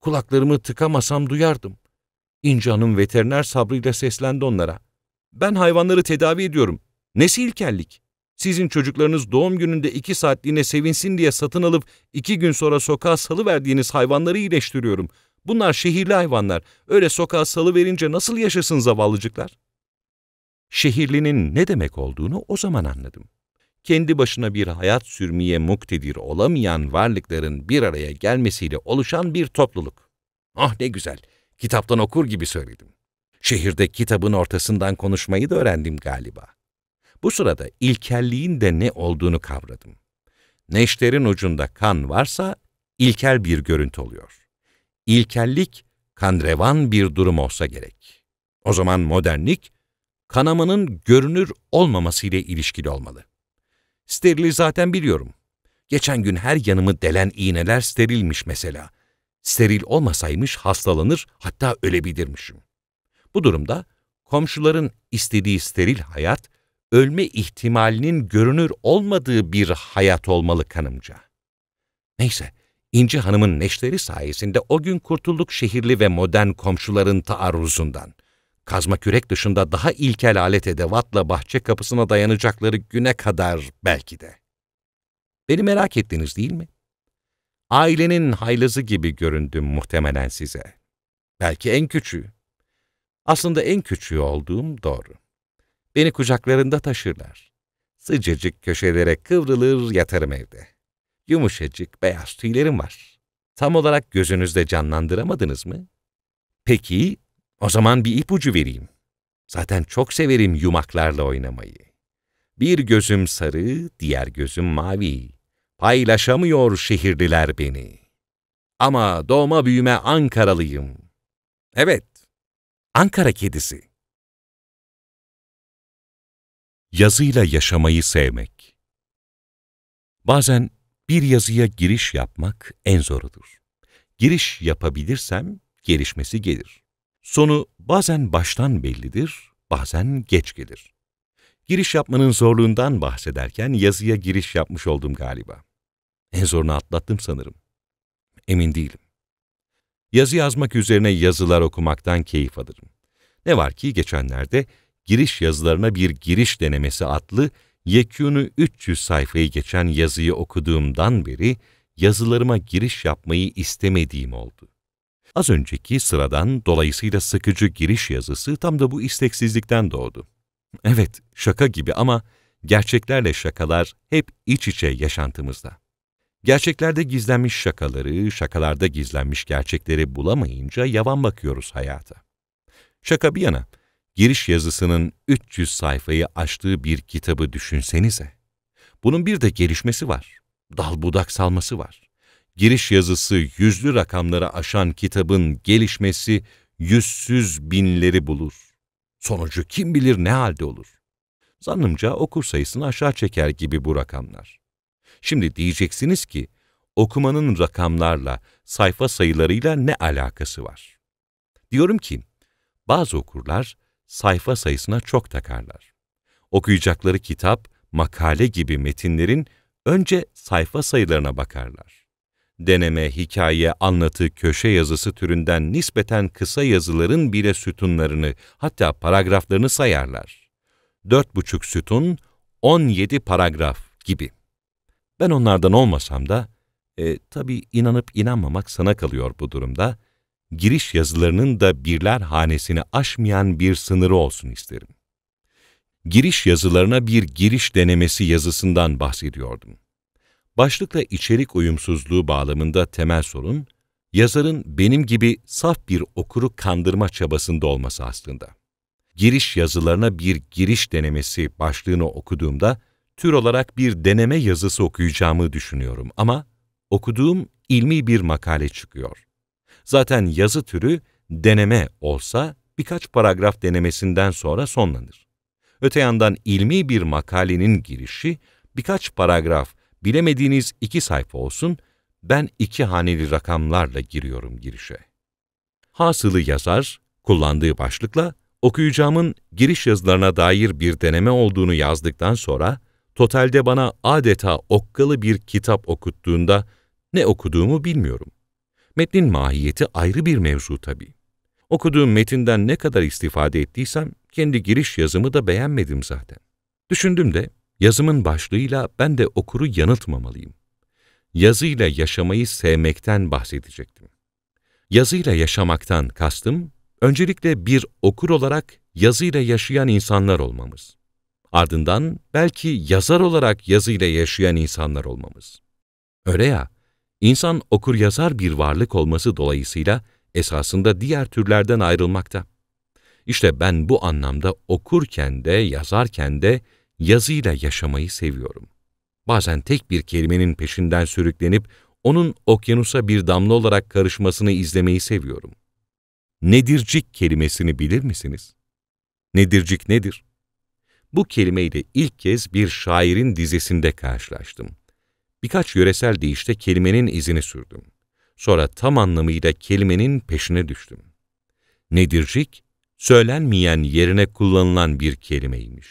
Kulaklarımı tıkamasam duyardım. İnci Hanım veteriner sabrıyla seslendi onlara. Ben hayvanları tedavi ediyorum. Nesi ilkellik? Sizin çocuklarınız doğum gününde iki saatliğine sevinsin diye satın alıp iki gün sonra sokağa salıverdiğiniz hayvanları iyileştiriyorum.'' Bunlar şehirli hayvanlar. Öyle sokağa salı verince nasıl yaşasın zavallıcıklar? Şehirlinin ne demek olduğunu o zaman anladım. Kendi başına bir hayat sürmeye muktedir olamayan varlıkların bir araya gelmesiyle oluşan bir topluluk. Ah ne güzel, kitaptan okur gibi söyledim. Şehirde kitabın ortasından konuşmayı da öğrendim galiba. Bu sırada ilkelliğin de ne olduğunu kavradım. Neşterin ucunda kan varsa ilkel bir görüntü oluyor ilkellik kandrevan bir durum olsa gerek. O zaman modernlik, kanamanın görünür olmaması ile ilişkili olmalı. Sterili zaten biliyorum. Geçen gün her yanımı delen iğneler sterilmiş mesela. Steril olmasaymış hastalanır hatta ölebilirmişim. Bu durumda komşuların istediği steril hayat, ölme ihtimalinin görünür olmadığı bir hayat olmalı kanımca. Neyse, İnci Hanım'ın neşleri sayesinde o gün kurtulduk şehirli ve modern komşuların taarruzundan. Kazma kürek dışında daha ilkel alet edevatla bahçe kapısına dayanacakları güne kadar belki de. Beni merak ettiniz değil mi? Ailenin haylazı gibi göründüm muhtemelen size. Belki en küçüğü. Aslında en küçüğü olduğum doğru. Beni kucaklarında taşırlar. Sıcacık köşelere kıvrılır yatarım evde.'' Yumuşacık beyaz tüylerim var. Tam olarak gözünüzde canlandıramadınız mı? Peki, o zaman bir ipucu vereyim. Zaten çok severim yumaklarla oynamayı. Bir gözüm sarı, diğer gözüm mavi. Paylaşamıyor şehirliler beni. Ama doğma büyüme Ankaralıyım. Evet, Ankara kedisi. Yazıyla yaşamayı sevmek. Bazen bir yazıya giriş yapmak en zorudur. Giriş yapabilirsem gelişmesi gelir. Sonu bazen baştan bellidir, bazen geç gelir. Giriş yapmanın zorluğundan bahsederken yazıya giriş yapmış oldum galiba. En zorunu atlattım sanırım. Emin değilim. Yazı yazmak üzerine yazılar okumaktan keyif alırım. Ne var ki geçenlerde giriş yazılarına bir giriş denemesi adlı yekûnü 300 sayfayı geçen yazıyı okuduğumdan beri yazılarıma giriş yapmayı istemediğim oldu. Az önceki sıradan dolayısıyla sıkıcı giriş yazısı tam da bu isteksizlikten doğdu. Evet, şaka gibi ama gerçeklerle şakalar hep iç içe yaşantımızda. Gerçeklerde gizlenmiş şakaları, şakalarda gizlenmiş gerçekleri bulamayınca yavan bakıyoruz hayata. Şaka bir yana, giriş yazısının 300 sayfayı aştığı bir kitabı düşünsenize. Bunun bir de gelişmesi var. Dal budak salması var. Giriş yazısı yüzlü rakamları aşan kitabın gelişmesi yüzsüz binleri bulur. Sonucu kim bilir ne halde olur. Zannımca okur sayısını aşağı çeker gibi bu rakamlar. Şimdi diyeceksiniz ki, okumanın rakamlarla, sayfa sayılarıyla ne alakası var? Diyorum ki, bazı okurlar sayfa sayısına çok takarlar. Okuyacakları kitap, makale gibi metinlerin önce sayfa sayılarına bakarlar. Deneme, hikaye, anlatı, köşe yazısı türünden nispeten kısa yazıların bile sütunlarını hatta paragraflarını sayarlar. 4,5 sütun, 17 paragraf gibi. Ben onlardan olmasam da, e, tabii inanıp inanmamak sana kalıyor bu durumda, giriş yazılarının da birler hanesini aşmayan bir sınırı olsun isterim. Giriş yazılarına bir giriş denemesi yazısından bahsediyordum. Başlıkla içerik uyumsuzluğu bağlamında temel sorun, yazarın benim gibi saf bir okuru kandırma çabasında olması aslında. Giriş yazılarına bir giriş denemesi başlığını okuduğumda, tür olarak bir deneme yazısı okuyacağımı düşünüyorum ama okuduğum ilmi bir makale çıkıyor. Zaten yazı türü deneme olsa birkaç paragraf denemesinden sonra sonlanır. Öte yandan ilmi bir makalenin girişi birkaç paragraf, bilemediğiniz iki sayfa olsun, ben iki haneli rakamlarla giriyorum girişe. Hasılı yazar, kullandığı başlıkla okuyacağımın giriş yazılarına dair bir deneme olduğunu yazdıktan sonra, totalde bana adeta okkalı bir kitap okuttuğunda ne okuduğumu bilmiyorum. Metnin mahiyeti ayrı bir mevzu tabii. Okuduğum metinden ne kadar istifade ettiysem kendi giriş yazımı da beğenmedim zaten. Düşündüm de yazımın başlığıyla ben de okuru yanıltmamalıyım. Yazıyla yaşamayı sevmekten bahsedecektim. Yazıyla yaşamaktan kastım, öncelikle bir okur olarak yazıyla yaşayan insanlar olmamız. Ardından belki yazar olarak yazıyla yaşayan insanlar olmamız. Öyle ya, İnsan okur yazar bir varlık olması dolayısıyla esasında diğer türlerden ayrılmakta. İşte ben bu anlamda okurken de yazarken de yazıyla yaşamayı seviyorum. Bazen tek bir kelimenin peşinden sürüklenip onun okyanusa bir damla olarak karışmasını izlemeyi seviyorum. Nedircik kelimesini bilir misiniz? Nedircik nedir? Bu kelimeyle ilk kez bir şairin dizesinde karşılaştım. Birkaç yöresel deyişte kelimenin izini sürdüm. Sonra tam anlamıyla kelimenin peşine düştüm. Nedircik, söylenmeyen yerine kullanılan bir kelimeymiş.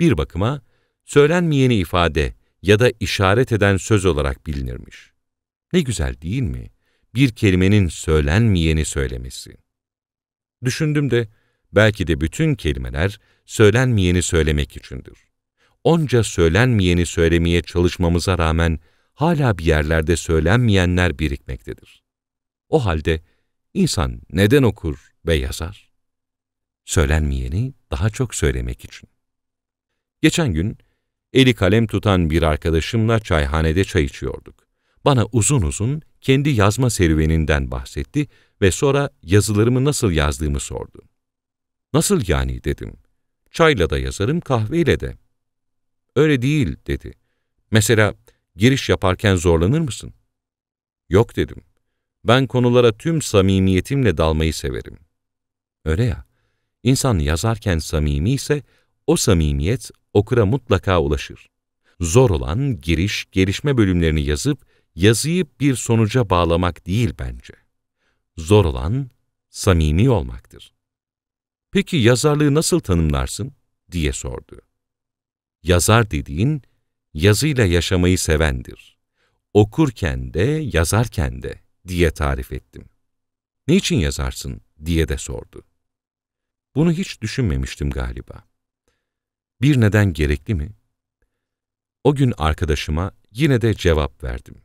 Bir bakıma, söylenmeyeni ifade ya da işaret eden söz olarak bilinirmiş. Ne güzel değil mi? Bir kelimenin söylenmeyeni söylemesi. Düşündüm de, belki de bütün kelimeler söylenmeyeni söylemek içindir onca söylenmeyeni söylemeye çalışmamıza rağmen hala bir yerlerde söylenmeyenler birikmektedir. O halde insan neden okur ve yazar? Söylenmeyeni daha çok söylemek için. Geçen gün eli kalem tutan bir arkadaşımla çayhanede çay içiyorduk. Bana uzun uzun kendi yazma serüveninden bahsetti ve sonra yazılarımı nasıl yazdığımı sordu. Nasıl yani dedim. Çayla da yazarım, kahveyle de. Öyle değil dedi. Mesela giriş yaparken zorlanır mısın? Yok dedim. Ben konulara tüm samimiyetimle dalmayı severim. Öyle ya, İnsan yazarken samimi ise o samimiyet okura mutlaka ulaşır. Zor olan giriş, gelişme bölümlerini yazıp yazıyı bir sonuca bağlamak değil bence. Zor olan samimi olmaktır. Peki yazarlığı nasıl tanımlarsın? diye sordu. Yazar dediğin, yazıyla yaşamayı sevendir. Okurken de, yazarken de diye tarif ettim. Niçin yazarsın diye de sordu. Bunu hiç düşünmemiştim galiba. Bir neden gerekli mi? O gün arkadaşıma yine de cevap verdim.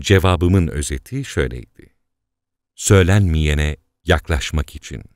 Cevabımın özeti şöyleydi. Söylenmeyene yaklaşmak için.